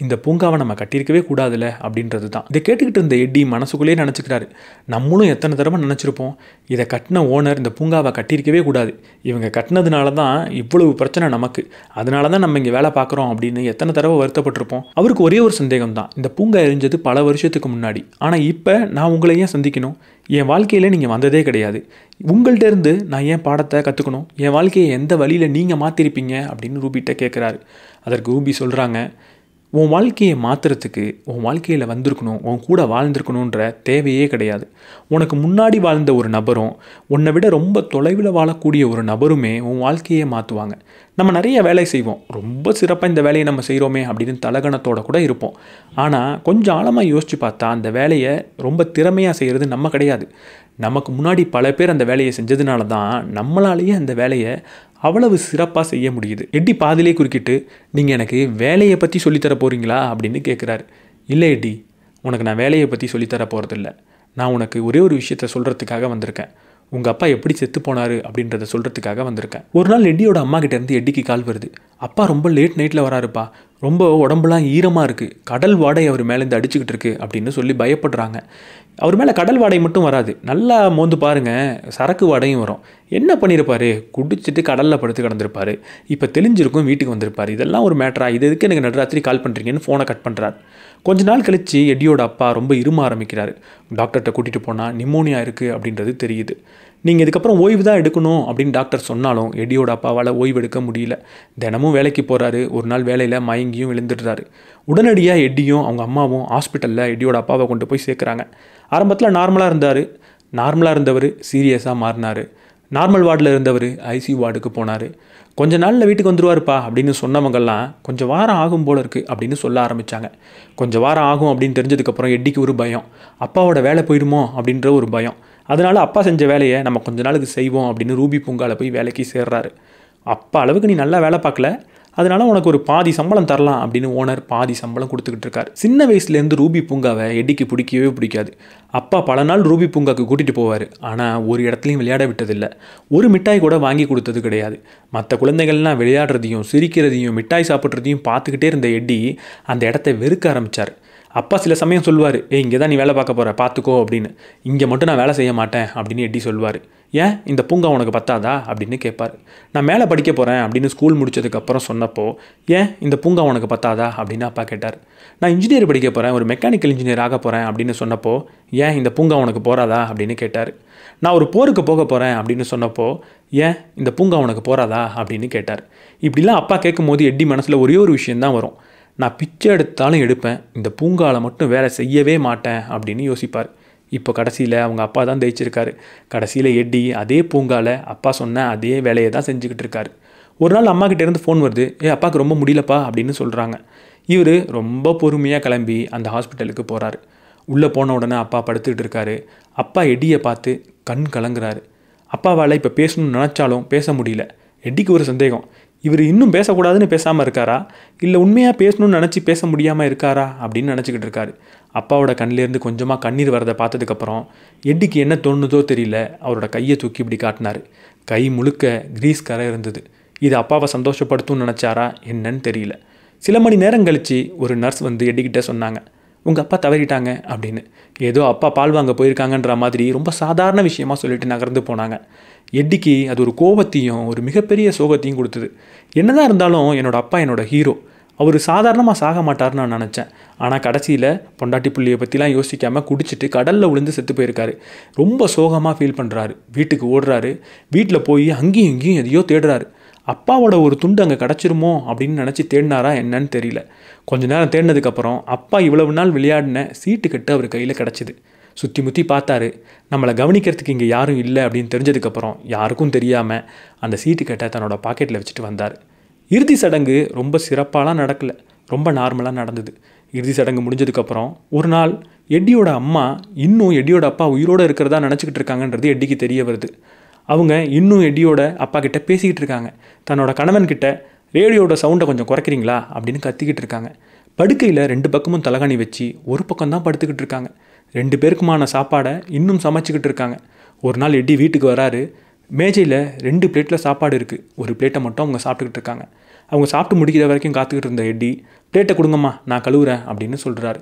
இந்த பூங்காவை நம்ம கட்டியிருக்கவே கூடாதுல்ல அப்படின்றது தான் இதை கேட்டுக்கிட்டு இருந்த எட்டி மனசுக்குள்ளேயே நினச்சிக்கிறாரு நம்மளும் எத்தனை தடவை நினச்சிருப்போம் இதை கட்டின ஓனர் இந்த பூங்காவை கட்டியிருக்கவே கூடாது இவங்க கட்டினதுனால தான் இவ்வளவு பிரச்சனை நமக்கு அதனால தான் நம்ம இங்கே வேலை பார்க்குறோம் அப்படின்னு எத்தனை தடவை வருத்தப்பட்டிருப்போம் அவருக்கு ஒரே ஒரு சந்தேகம் தான் இந்த பூங்கா எரிஞ்சது பல வருஷத்துக்கு முன்னாடி ஆனால் இப்போ நான் உங்களை ஏன் சந்திக்கணும் என் வாழ்க்கையில் நீங்கள் வந்ததே கிடையாது இருந்து நான் ஏன் பாடத்தை கற்றுக்கணும் என் வாழ்க்கையை எந்த வழியில் நீங்கள் மாற்றிருப்பீங்க அப்படின்னு ரூபிகிட்ட கேட்குறாரு அதற்கு ரூபி சொல்கிறாங்க உன் வாழ்க்கையை மாற்றுறதுக்கு உன் வாழ்க்கையில் வந்திருக்கணும் உன் கூட வாழ்ந்திருக்கணுன்ற தேவையே கிடையாது உனக்கு முன்னாடி வாழ்ந்த ஒரு நபரும் உன்னை விட ரொம்ப தொலைவில் வாழக்கூடிய ஒரு நபருமே உன் வாழ்க்கையே மாற்றுவாங்க நம்ம நிறைய வேலை செய்வோம் ரொம்ப சிறப்பாக இந்த வேலையை நம்ம செய்கிறோமே அப்படின்னு தலகணத்தோடு கூட இருப்போம் ஆனால் கொஞ்சம் ஆழமாக யோசித்து பார்த்தா அந்த வேலையை ரொம்ப திறமையாக செய்கிறது நம்ம கிடையாது நமக்கு முன்னாடி பல பேர் அந்த வேலையை செஞ்சதுனால தான் நம்மளாலேயே அந்த வேலையை அவ்வளவு சிறப்பாக செய்ய முடியுது எட்டி பாதிலே குறுக்கிட்டு நீங்கள் எனக்கு வேலையை பற்றி சொல்லித்தர போகிறீங்களா அப்படின்னு கேட்குறாரு இல்லை எட்டி உனக்கு நான் வேலையை பற்றி சொல்லித்தர போகிறதில்ல நான் உனக்கு ஒரே ஒரு விஷயத்த சொல்கிறதுக்காக வந்திருக்கேன் உங்கள் அப்பா எப்படி செத்து போனார் அப்படின்றத சொல்கிறதுக்காக வந்திருக்கேன் ஒரு நாள் எட்டியோட அம்மா கிட்டேருந்து எட்டிக்கு கால் வருது அப்பா ரொம்ப லேட் நைட்டில் வராருப்பா ரொம்ப உடம்புலாம் ஈரமாக இருக்குது கடல் வாடை அவர் மேலேருந்து அடிச்சுக்கிட்டு இருக்கு அப்படின்னு சொல்லி பயப்படுறாங்க அவர் மேலே கடல் வாடை மட்டும் வராது நல்லா மோந்து பாருங்கள் சரக்கு வாடையும் வரும் என்ன பண்ணியிருப்பாரு குடிச்சிட்டு கடலில் படுத்து கிடந்திருப்பாரு இப்போ தெளிஞ்சிருக்கும் வீட்டுக்கு வந்திருப்பார் இதெல்லாம் ஒரு மேட்ரா இது எதுக்கு எனக்கு நடுராத்திரி கால் பண்ணுறீங்கன்னு ஃபோனை கட் பண்ணுறார் கொஞ்ச நாள் கழித்து எடியோட அப்பா ரொம்ப இரும ஆரம்பிக்கிறாரு டாக்டர்கிட்ட கூட்டிகிட்டு போனால் நிமோனியா இருக்குது அப்படின்றது தெரியுது நீங்கள் இதுக்கப்புறம் ஓய்வு தான் எடுக்கணும் அப்படின்னு டாக்டர் சொன்னாலும் எடியோட அப்பாவால் ஓய்வு எடுக்க முடியல தினமும் வேலைக்கு போகிறாரு ஒரு நாள் வேலையில் மயங்கியும் விழுந்துடுறாரு உடனடியாக எட்டியும் அவங்க அம்மாவும் ஹாஸ்பிட்டலில் எடியோட அப்பாவை கொண்டு போய் சேர்க்குறாங்க ஆரம்பத்தில் நார்மலாக இருந்தார் நார்மலாக இருந்தவர் சீரியஸாக மாறினார் நார்மல் வார்டில் இருந்தவர் ஐசி வார்டுக்கு போனார் கொஞ்ச நாளில் வீட்டுக்கு வந்துடுவார்ப்பா அப்படின்னு சொன்னவங்கெல்லாம் கொஞ்சம் வாரம் ஆகும் போல இருக்குது அப்படின்னு சொல்ல ஆரம்பித்தாங்க கொஞ்சம் வாரம் ஆகும் அப்படின்னு தெரிஞ்சதுக்கப்புறம் எட்டிக்கு ஒரு பயம் அப்பாவோட வேலை போயிடுமோ அப்படின்ற ஒரு பயம் அதனால் அப்பா செஞ்ச வேலையை நம்ம கொஞ்ச நாளுக்கு செய்வோம் அப்படின்னு ரூபி பூங்காவில் போய் வேலைக்கு சேர்றாரு அப்பா அளவுக்கு நீ நல்லா வேலை பார்க்கல அதனால உனக்கு ஒரு பாதி சம்பளம் தரலாம் அப்படின்னு ஓனர் பாதி சம்பளம் கொடுத்துக்கிட்டு இருக்காரு சின்ன வயசுலேருந்து ரூபி பூங்காவை எடிக்கு பிடிக்கவே பிடிக்காது அப்பா பல நாள் ரூபி பூங்காவுக்கு கூட்டிகிட்டு போவார் ஆனால் ஒரு இடத்துலையும் விளையாட விட்டதில்லை ஒரு மிட்டாய் கூட வாங்கி கொடுத்தது கிடையாது மற்ற குழந்தைகள்லாம் விளையாடுறதையும் சிரிக்கிறதையும் மிட்டாய் சாப்பிட்றதையும் பார்த்துக்கிட்டே இருந்த எட்டி அந்த இடத்த வெறுக்க ஆரம்பித்தார் அப்பா சில சமயம் சொல்லுவார் ஏ இங்கே தான் நீ வேலை பார்க்க போகிற பார்த்துக்கோ அப்படின்னு இங்கே மட்டும் நான் வேலை செய்ய மாட்டேன் அப்படின்னு எட்டி சொல்லுவார் ஏன் இந்த பூங்கா உனக்கு பத்தாதா அப்படின்னு கேட்பார் நான் மேலே படிக்க போகிறேன் அப்படின்னு ஸ்கூல் முடித்ததுக்கப்புறம் சொன்னப்போ ஏன் இந்த பூங்கா உனக்கு பத்தாதா அப்படின்னு அப்பா கேட்டார் நான் இன்ஜினியர் படிக்க போகிறேன் ஒரு மெக்கானிக்கல் இன்ஜினியர் ஆக போகிறேன் அப்படின்னு சொன்னப்போ ஏன் இந்த பூங்கா உனக்கு போகிறாதா அப்படின்னு கேட்டார் நான் ஒரு போருக்கு போக போகிறேன் அப்படின்னு சொன்னப்போ ஏன் இந்த பூங்கா உனக்கு போகிறாதா அப்படின்னு கேட்டார் இப்படிலாம் அப்பா கேட்கும் போது எட்டி மனசில் ஒரே ஒரு விஷயந்தான் வரும் நான் பிச்சை எடுத்தாலும் எடுப்பேன் இந்த பூங்காவில் மட்டும் வேலை செய்யவே மாட்டேன் அப்படின்னு யோசிப்பார் இப்போ கடைசியில் அவங்க அப்பா தான் ஜெயிச்சிருக்காரு கடைசியில் எட்டி அதே பூங்காவில் அப்பா சொன்ன அதே வேலையை தான் செஞ்சுக்கிட்டு இருக்காரு ஒரு நாள் அம்மா இருந்து ஃபோன் வருது ஏ அப்பாவுக்கு ரொம்ப முடியலப்பா அப்படின்னு சொல்கிறாங்க இவர் ரொம்ப பொறுமையாக கிளம்பி அந்த ஹாஸ்பிட்டலுக்கு போகிறாரு உள்ளே போன உடனே அப்பா படுத்துக்கிட்டு இருக்காரு அப்பா எடியை பார்த்து கண் கலங்குறாரு அப்பாவால் இப்போ பேசணும்னு நினச்சாலும் பேச முடியல எடிக்கு ஒரு சந்தேகம் இவர் இன்னும் பேசக்கூடாதுன்னு பேசாமல் இருக்காரா இல்லை உண்மையாக பேசணும்னு நினச்சி பேச முடியாமல் இருக்காரா அப்படின்னு நினச்சிக்கிட்டு இருக்காரு அப்பாவோட கண்ணிலேருந்து கொஞ்சமாக கண்ணீர் வரதை பார்த்ததுக்கப்புறம் எட்டிக்கு என்ன தோணுதோ தெரியல அவரோட கையை தூக்கி இப்படி காட்டினார் கை முழுக்க கிரீஸ் கரை இருந்தது இது அப்பாவை சந்தோஷப்படுத்தும்னு நினச்சாரா என்னன்னு தெரியல சில மணி நேரம் கழித்து ஒரு நர்ஸ் வந்து எட்டிக்கிட்ட சொன்னாங்க உங்கள் அப்பா தவறிட்டாங்க அப்படின்னு ஏதோ அப்பா பால் வாங்க போயிருக்காங்கன்ற மாதிரி ரொம்ப சாதாரண விஷயமா சொல்லிட்டு நகர்ந்து போனாங்க எட்டிக்கு அது ஒரு கோபத்தையும் ஒரு மிகப்பெரிய சோகத்தையும் கொடுத்தது என்னதான் இருந்தாலும் என்னோடய அப்பா என்னோடய ஹீரோ அவர் சாதாரணமாக சாக மாட்டார்னு நான் நினச்சேன் ஆனால் கடைசியில் பொண்டாட்டி புள்ளியை பற்றிலாம் யோசிக்காமல் குடிச்சிட்டு கடலில் விழுந்து செத்து போயிருக்காரு ரொம்ப சோகமாக ஃபீல் பண்ணுறாரு வீட்டுக்கு ஓடுறாரு வீட்டில் போய் அங்கேயும் இங்கேயும் எதையோ தேடுறாரு அப்பாவோட ஒரு துண்டு அங்கே கிடச்சிருமோ அப்படின்னு நினச்சி தேடினாரா என்னன்னு தெரியல கொஞ்ச நேரம் தேடினதுக்கப்புறம் அப்பா இவ்வளவு நாள் விளையாடின சீட்டு கட்டு அவர் கையில் கிடச்சிது சுற்றி முற்றி பார்த்தாரு நம்மளை கவனிக்கிறதுக்கு இங்கே யாரும் இல்லை அப்படின்னு தெரிஞ்சதுக்கப்புறம் யாருக்கும் தெரியாமல் அந்த சீட்டு கட்டை தன்னோட பாக்கெட்டில் வச்சுட்டு வந்தார் இறுதி சடங்கு ரொம்ப சிறப்பாலாம் நடக்கலை ரொம்ப நார்மலாக நடந்தது இறுதி சடங்கு முடிஞ்சதுக்கப்புறம் ஒரு நாள் எட்டியோட அம்மா இன்னும் எட்டியோட அப்பா உயிரோடு இருக்கிறதா நினச்சிக்கிட்டு இருக்காங்கன்றது எட்டிக்கு தெரிய வருது அவங்க இன்னும் எடியோட அப்பா கிட்ட பேசிக்கிட்டு இருக்காங்க தன்னோட கணவன் கிட்ட ரேடியோட சவுண்டை கொஞ்சம் குறைக்கிறீங்களா அப்படின்னு கத்திக்கிட்டு இருக்காங்க படுக்கையில் ரெண்டு பக்கமும் தலகாணி வச்சு ஒரு பக்கம் தான் படுத்துக்கிட்டு இருக்காங்க ரெண்டு பேருக்குமான சாப்பாடை இன்னும் சமைச்சிக்கிட்டு இருக்காங்க ஒரு நாள் எட்டி வீட்டுக்கு வராரு மேஜையில் ரெண்டு பிளேட்டில் சாப்பாடு இருக்குது ஒரு பிளேட்டை மட்டும் அவங்க சாப்பிட்டுக்கிட்டு இருக்காங்க அவங்க சாப்பிட்டு முடிக்கிற வரைக்கும் காத்துக்கிட்டு இருந்த எட்டி பிளேட்டை கொடுங்கம்மா நான் கழுவுறேன் அப்படின்னு சொல்கிறாரு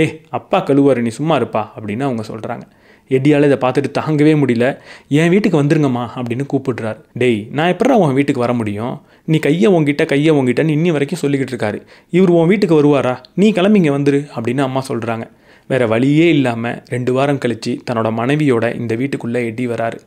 ஏ அப்பா கழுவாரு நீ சும்மா இருப்பா அப்படின்னு அவங்க சொல்கிறாங்க எட்டியால் இதை பார்த்துட்டு தாங்கவே முடியல என் வீட்டுக்கு வந்துருங்கம்மா அப்படின்னு கூப்பிடுறாரு டேய் நான் எப்படா உன் வீட்டுக்கு வர முடியும் நீ கையை உங்ககிட்ட கையை உங்ககிட்டன்னு இன்னி வரைக்கும் சொல்லிக்கிட்டு இருக்காரு இவர் உன் வீட்டுக்கு வருவாரா நீ கிளம்பி இங்கே வந்துரு அப்படின்னு அம்மா சொல்கிறாங்க வேறு வழியே இல்லாமல் ரெண்டு வாரம் கழித்து தன்னோட மனைவியோட இந்த வீட்டுக்குள்ளே எட்டி வராரு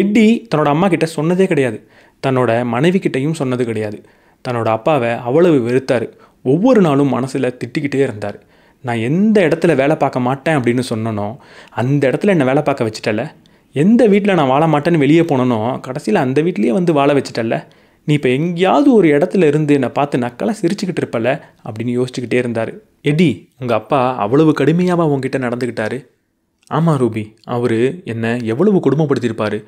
எட்டி தன்னோட அம்மா கிட்ட சொன்னதே கிடையாது தன்னோட மனைவி கிட்டையும் சொன்னது கிடையாது தன்னோட அப்பாவை அவ்வளவு வெறுத்தார் ஒவ்வொரு நாளும் மனசில் திட்டிக்கிட்டே இருந்தார் நான் எந்த இடத்துல வேலை பார்க்க மாட்டேன் அப்படின்னு சொன்னனோ அந்த இடத்துல என்னை வேலை பார்க்க வச்சுட்டல எந்த வீட்டில் நான் வாழ மாட்டேன்னு வெளியே போனனோ கடைசியில் அந்த வீட்லேயே வந்து வாழ வச்சுட்டல நீ இப்போ எங்கேயாவது ஒரு இடத்துல இருந்து என்னை பார்த்து நக்கலாக சிரிச்சுக்கிட்டு இருப்பல அப்படின்னு யோசிச்சுக்கிட்டே இருந்தார் எடி உங்கள் அப்பா அவ்வளவு கடுமையாக உங்ககிட்ட நடந்துக்கிட்டாரு ஆமாம் ரூபி அவர் என்னை எவ்வளவு கொடுமைப்படுத்தியிருப்பார்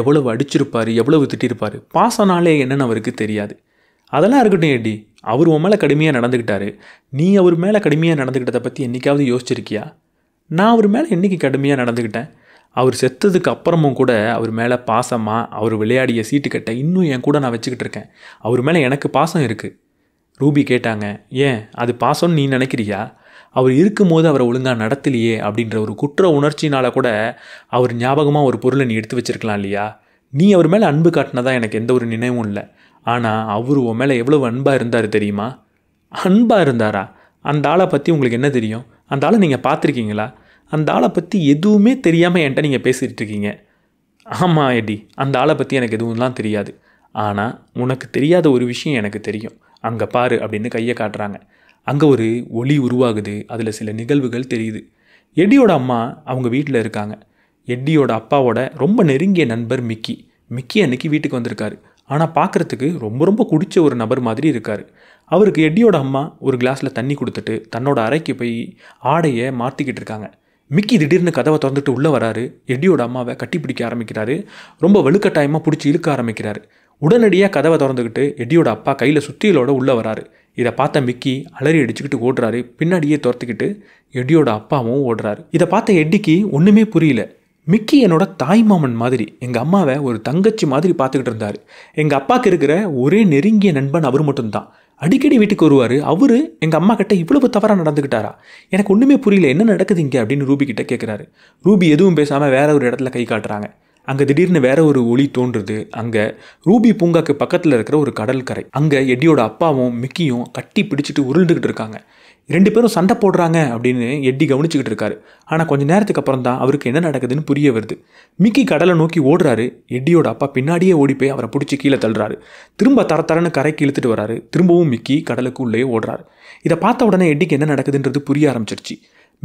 எவ்வளவு அடிச்சிருப்பார் எவ்வளவு திட்டிருப்பார் பாசனாலே என்னென்னு அவருக்கு தெரியாது அதெல்லாம் இருக்கட்டும் எடி அவர் உன் மேலே கடுமையாக நடந்துக்கிட்டாரு நீ அவர் மேலே கடுமையாக நடந்துக்கிட்டதை பற்றி என்றைக்காவது யோசிச்சிருக்கியா நான் அவர் மேலே என்றைக்கு கடுமையாக நடந்துக்கிட்டேன் அவர் செத்ததுக்கு அப்புறமும் கூட அவர் மேலே பாசமாக அவர் விளையாடிய சீட்டு கட்ட இன்னும் என் கூட நான் வச்சுக்கிட்டு இருக்கேன் அவர் மேலே எனக்கு பாசம் இருக்குது ரூபி கேட்டாங்க ஏன் அது பாசம்னு நீ நினைக்கிறியா அவர் இருக்கும்போது அவரை ஒழுங்காக நடத்தலையே அப்படின்ற ஒரு குற்ற உணர்ச்சினால் கூட அவர் ஞாபகமாக ஒரு பொருளை நீ எடுத்து வச்சிருக்கலாம் இல்லையா நீ அவர் மேலே அன்பு காட்டினதான் எனக்கு எந்த ஒரு நினைவும் இல்லை ஆனால் அவர் உன் மேலே எவ்வளோ அன்பாக இருந்தார் தெரியுமா அன்பாக இருந்தாரா அந்த ஆளை பற்றி உங்களுக்கு என்ன தெரியும் அந்த ஆளை நீங்கள் பார்த்துருக்கீங்களா அந்த ஆளை பற்றி எதுவுமே தெரியாமல் என்கிட்ட நீங்கள் பேசிகிட்டு இருக்கீங்க ஆமாம் எடி அந்த ஆளை பற்றி எனக்கு எதுவும்லாம் தெரியாது ஆனால் உனக்கு தெரியாத ஒரு விஷயம் எனக்கு தெரியும் அங்கே பாரு அப்படின்னு கையை காட்டுறாங்க அங்கே ஒரு ஒளி உருவாகுது அதில் சில நிகழ்வுகள் தெரியுது எடியோட அம்மா அவங்க வீட்டில் இருக்காங்க எட்டியோட அப்பாவோட ரொம்ப நெருங்கிய நண்பர் மிக்கி மிக்கி அன்னைக்கு வீட்டுக்கு வந்திருக்காரு ஆனால் பார்க்குறதுக்கு ரொம்ப ரொம்ப குடித்த ஒரு நபர் மாதிரி இருக்கார் அவருக்கு எட்டியோட அம்மா ஒரு கிளாஸில் தண்ணி கொடுத்துட்டு தன்னோட அறைக்கு போய் ஆடையை மாற்றிக்கிட்டு இருக்காங்க மிக்கி திடீர்னு கதவை திறந்துட்டு உள்ளே வராரு எட்டியோட அம்மாவை கட்டி பிடிக்க ஆரம்பிக்கிறாரு ரொம்ப வலுக்கட்டாயமாக பிடிச்சி இழுக்க ஆரம்பிக்கிறாரு உடனடியாக கதவை திறந்துக்கிட்டு எட்டியோட அப்பா கையில் சுத்தியலோட உள்ளே வராரு இதை பார்த்த மிக்கி அலறி அடிச்சுக்கிட்டு ஓடுறாரு பின்னாடியே துரத்துக்கிட்டு எட்டியோட அப்பாவும் ஓடுறாரு இதை பார்த்த எட்டிக்கு ஒன்றுமே புரியல மிக்கி என்னோட தாய் மாமன் மாதிரி எங்கள் அம்மாவை ஒரு தங்கச்சி மாதிரி பார்த்துக்கிட்டு இருந்தார் எங்கள் அப்பாவுக்கு இருக்கிற ஒரே நெருங்கிய நண்பன் அவர் மட்டும்தான் அடிக்கடி வீட்டுக்கு வருவார் அவர் எங்கள் அம்மா கிட்ட இவ்வளவு தவறாக நடந்துக்கிட்டாரா எனக்கு ஒன்றுமே புரியல என்ன நடக்குது இங்கே அப்படின்னு ரூபி கிட்ட கேட்குறாரு ரூபி எதுவும் பேசாமல் வேற ஒரு இடத்துல கை காட்டுறாங்க அங்கே திடீர்னு வேற ஒரு ஒளி தோன்றுது அங்கே ரூபி பூங்காக்கு பக்கத்தில் இருக்கிற ஒரு கடல் கரை அங்கே எட்டியோட அப்பாவும் மிக்கியும் கட்டி பிடிச்சிட்டு உருண்டுகிட்டு இருக்காங்க ரெண்டு பேரும் சண்டை போடுறாங்க அப்படின்னு எட்டி கவனிச்சுக்கிட்டு இருக்காரு ஆனால் கொஞ்ச நேரத்துக்கு அப்புறம் தான் அவருக்கு என்ன நடக்குதுன்னு புரிய வருது மிக்கி கடலை நோக்கி ஓடுறாரு எட்டியோட அப்பா பின்னாடியே ஓடி போய் அவரை பிடிச்சி கீழே தள்ளுறாரு திரும்ப தர தரன்னு கரைக்கு இழுத்துட்டு வராரு திரும்பவும் மிக்கி கடலுக்கு உள்ளே ஓடுறாரு இதை பார்த்த உடனே எட்டிக்கு என்ன நடக்குதுன்றது புரிய ஆரம்பிச்சிருச்சு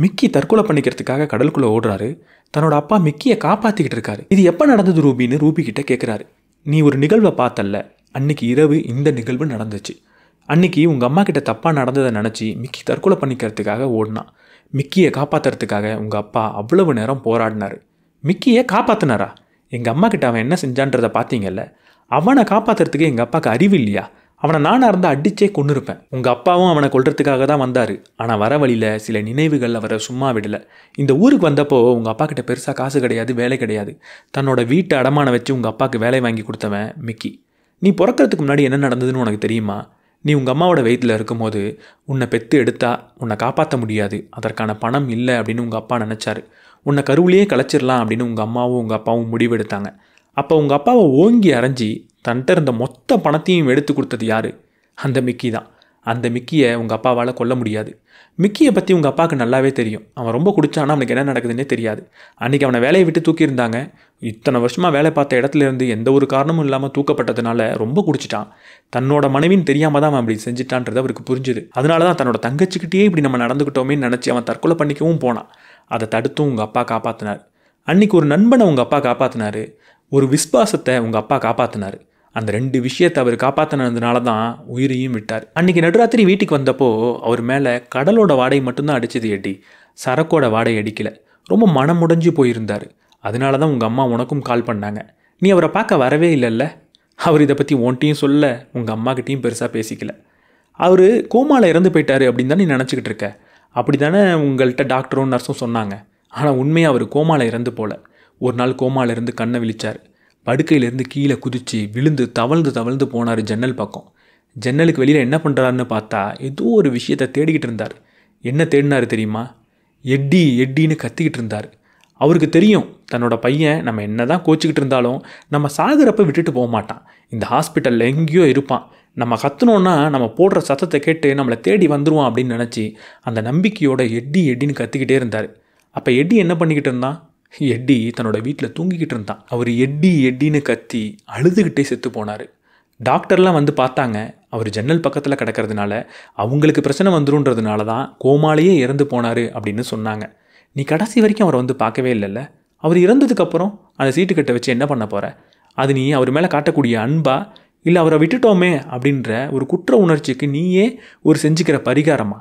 மிக்கி தற்கொலை பண்ணிக்கிறதுக்காக கடலுக்குள்ளே ஓடுறாரு தன்னோட அப்பா மிக்கியை காப்பாற்றிக்கிட்டு இருக்காரு இது எப்போ நடந்தது ரூபின்னு ரூபி கிட்ட கேட்குறாரு நீ ஒரு நிகழ்வை பார்த்தல்ல அன்னைக்கு இரவு இந்த நிகழ்வு நடந்துச்சு அன்னைக்கு உங்கள் அம்மா கிட்ட தப்பாக நடந்ததை நினச்சி மிக்கி தற்கொலை பண்ணிக்கிறதுக்காக ஓடினான் மிக்கியை காப்பாற்றுறதுக்காக உங்கள் அப்பா அவ்வளவு நேரம் போராடினார் மிக்கியை காப்பாற்றினாரா எங்கள் அம்மா கிட்ட அவன் என்ன செஞ்சான்றதை பார்த்தீங்கல்ல அவனை காப்பாற்றுறதுக்கு எங்கள் அப்பாவுக்கு அறிவு இல்லையா அவனை நானாக இருந்தால் அடித்தே கொண்டு இருப்பேன் உங்கள் அப்பாவும் அவனை கொள்றதுக்காக தான் வந்தார் ஆனால் வர வழியில் சில நினைவுகள் அவரை சும்மா விடலை இந்த ஊருக்கு வந்தப்போ உங்கள் அப்பா கிட்ட பெருசாக காசு கிடையாது வேலை கிடையாது தன்னோட வீட்டை அடமானம் வச்சு உங்கள் அப்பாவுக்கு வேலை வாங்கி கொடுத்தவன் மிக்கி நீ பிறக்கிறதுக்கு முன்னாடி என்ன நடந்ததுன்னு உனக்கு தெரியுமா நீ உங்கள் அம்மாவோட வயிற்றில் இருக்கும்போது உன்னை பெற்று எடுத்தா உன்னை காப்பாற்ற முடியாது அதற்கான பணம் இல்லை அப்படின்னு உங்கள் அப்பா நினச்சார் உன்னை கருவிலேயே கலைச்சிடலாம் அப்படின்னு உங்கள் அம்மாவும் உங்கள் அப்பாவும் முடிவெடுத்தாங்க அப்போ உங்கள் அப்பாவை ஓங்கி அரைஞ்சி தன்கிட்ட இருந்த மொத்த பணத்தையும் எடுத்து கொடுத்தது யார் அந்த மிக்கி தான் அந்த மிக்கியை உங்கள் அப்பாவால் கொல்ல முடியாது மிக்கியை பற்றி உங்கள் அப்பாவுக்கு நல்லாவே தெரியும் அவன் ரொம்ப குடிச்சானா அவனுக்கு என்ன நடக்குதுன்னே தெரியாது அன்றைக்கி அவனை வேலையை விட்டு தூக்கியிருந்தாங்க இத்தனை வருஷமாக வேலை பார்த்த இடத்துலேருந்து எந்த ஒரு காரணமும் இல்லாமல் தூக்கப்பட்டதுனால ரொம்ப குடிச்சிட்டான் தன்னோட மனைவின்னு தெரியாமல் தான் அவன் அப்படி செஞ்சிட்டான்றது அவருக்கு புரிஞ்சுது அதனால தான் தன்னோட தங்கச்சிக்கிட்டேயே இப்படி நம்ம நடந்துக்கிட்டோமேன்னு நினச்சி அவன் தற்கொலை பண்ணிக்கவும் போனான் அதை தடுத்தும் உங்கள் அப்பா காப்பாற்றினார் அன்றைக்கி ஒரு நண்பனை உங்கள் அப்பா காப்பாற்றினார் ஒரு விஸ்வாசத்தை உங்கள் அப்பா காப்பாற்றினார் அந்த ரெண்டு விஷயத்தை அவர் காப்பாற்றினதுனால தான் உயிரையும் விட்டார் அன்றைக்கி நடுராத்திரி வீட்டுக்கு வந்தப்போ அவர் மேலே கடலோட வாடை மட்டும்தான் அடிச்சது எட்டி சரக்கோட வாடை அடிக்கலை ரொம்ப மனம் முடிஞ்சு போயிருந்தார் அதனால தான் உங்கள் அம்மா உனக்கும் கால் பண்ணாங்க நீ அவரை பார்க்க வரவே இல்லைல்ல அவர் இதை பற்றி ஒன்ட்டையும் சொல்ல உங்கள் அம்மாக்கிட்டேயும் பெருசாக பேசிக்கல அவர் கோமாவில் இறந்து போயிட்டார் அப்படின்னு தான் நீ நினச்சிக்கிட்டு இருக்க அப்படி தானே உங்கள்கிட்ட டாக்டரும் நர்ஸும் சொன்னாங்க ஆனால் உண்மையாக அவர் கோமாவில் இறந்து போல ஒரு நாள் கோமாவில் இருந்து கண்ணை விழிச்சார் படுக்கையிலேருந்து கீழே குதித்து விழுந்து தவழ்ந்து தவழ்ந்து போனார் ஜன்னல் பக்கம் ஜன்னலுக்கு வெளியில் என்ன பண்ணுறாருன்னு பார்த்தா ஏதோ ஒரு விஷயத்தை தேடிக்கிட்டு இருந்தார் என்ன தேடினார் தெரியுமா எட்டி எட்டின்னு கத்திக்கிட்டு இருந்தார் அவருக்கு தெரியும் தன்னோட பையன் நம்ம என்ன தான் கோச்சிக்கிட்டு இருந்தாலும் நம்ம சாகிறப்ப விட்டுட்டு போக மாட்டான் இந்த ஹாஸ்பிட்டலில் எங்கேயோ இருப்பான் நம்ம கற்றுனோன்னா நம்ம போடுற சத்தத்தை கேட்டு நம்மளை தேடி வந்துடுவான் அப்படின்னு நினச்சி அந்த நம்பிக்கையோட எட்டி எட்டின்னு கத்திக்கிட்டே இருந்தார் அப்போ எட்டி என்ன பண்ணிக்கிட்டு இருந்தான் எட்டி தன்னோட வீட்டில் தூங்கிக்கிட்டு இருந்தான் அவர் எட்டி எட்டின்னு கத்தி அழுதுகிட்டே செத்து போனார் டாக்டர்லாம் வந்து பார்த்தாங்க அவர் ஜன்னல் பக்கத்தில் கிடக்கிறதுனால அவங்களுக்கு பிரச்சனை வந்துருன்றதுனால தான் கோமாலேயே இறந்து போனார் அப்படின்னு சொன்னாங்க நீ கடைசி வரைக்கும் அவரை வந்து பார்க்கவே இல்லைல்ல அவர் இறந்ததுக்கப்புறம் அந்த சீட்டுக்கட்டை வச்சு என்ன பண்ண போகிற அது நீ அவர் மேலே காட்டக்கூடிய அன்பா இல்லை அவரை விட்டுட்டோமே அப்படின்ற ஒரு குற்ற உணர்ச்சிக்கு நீயே ஒரு செஞ்சுக்கிற பரிகாரமா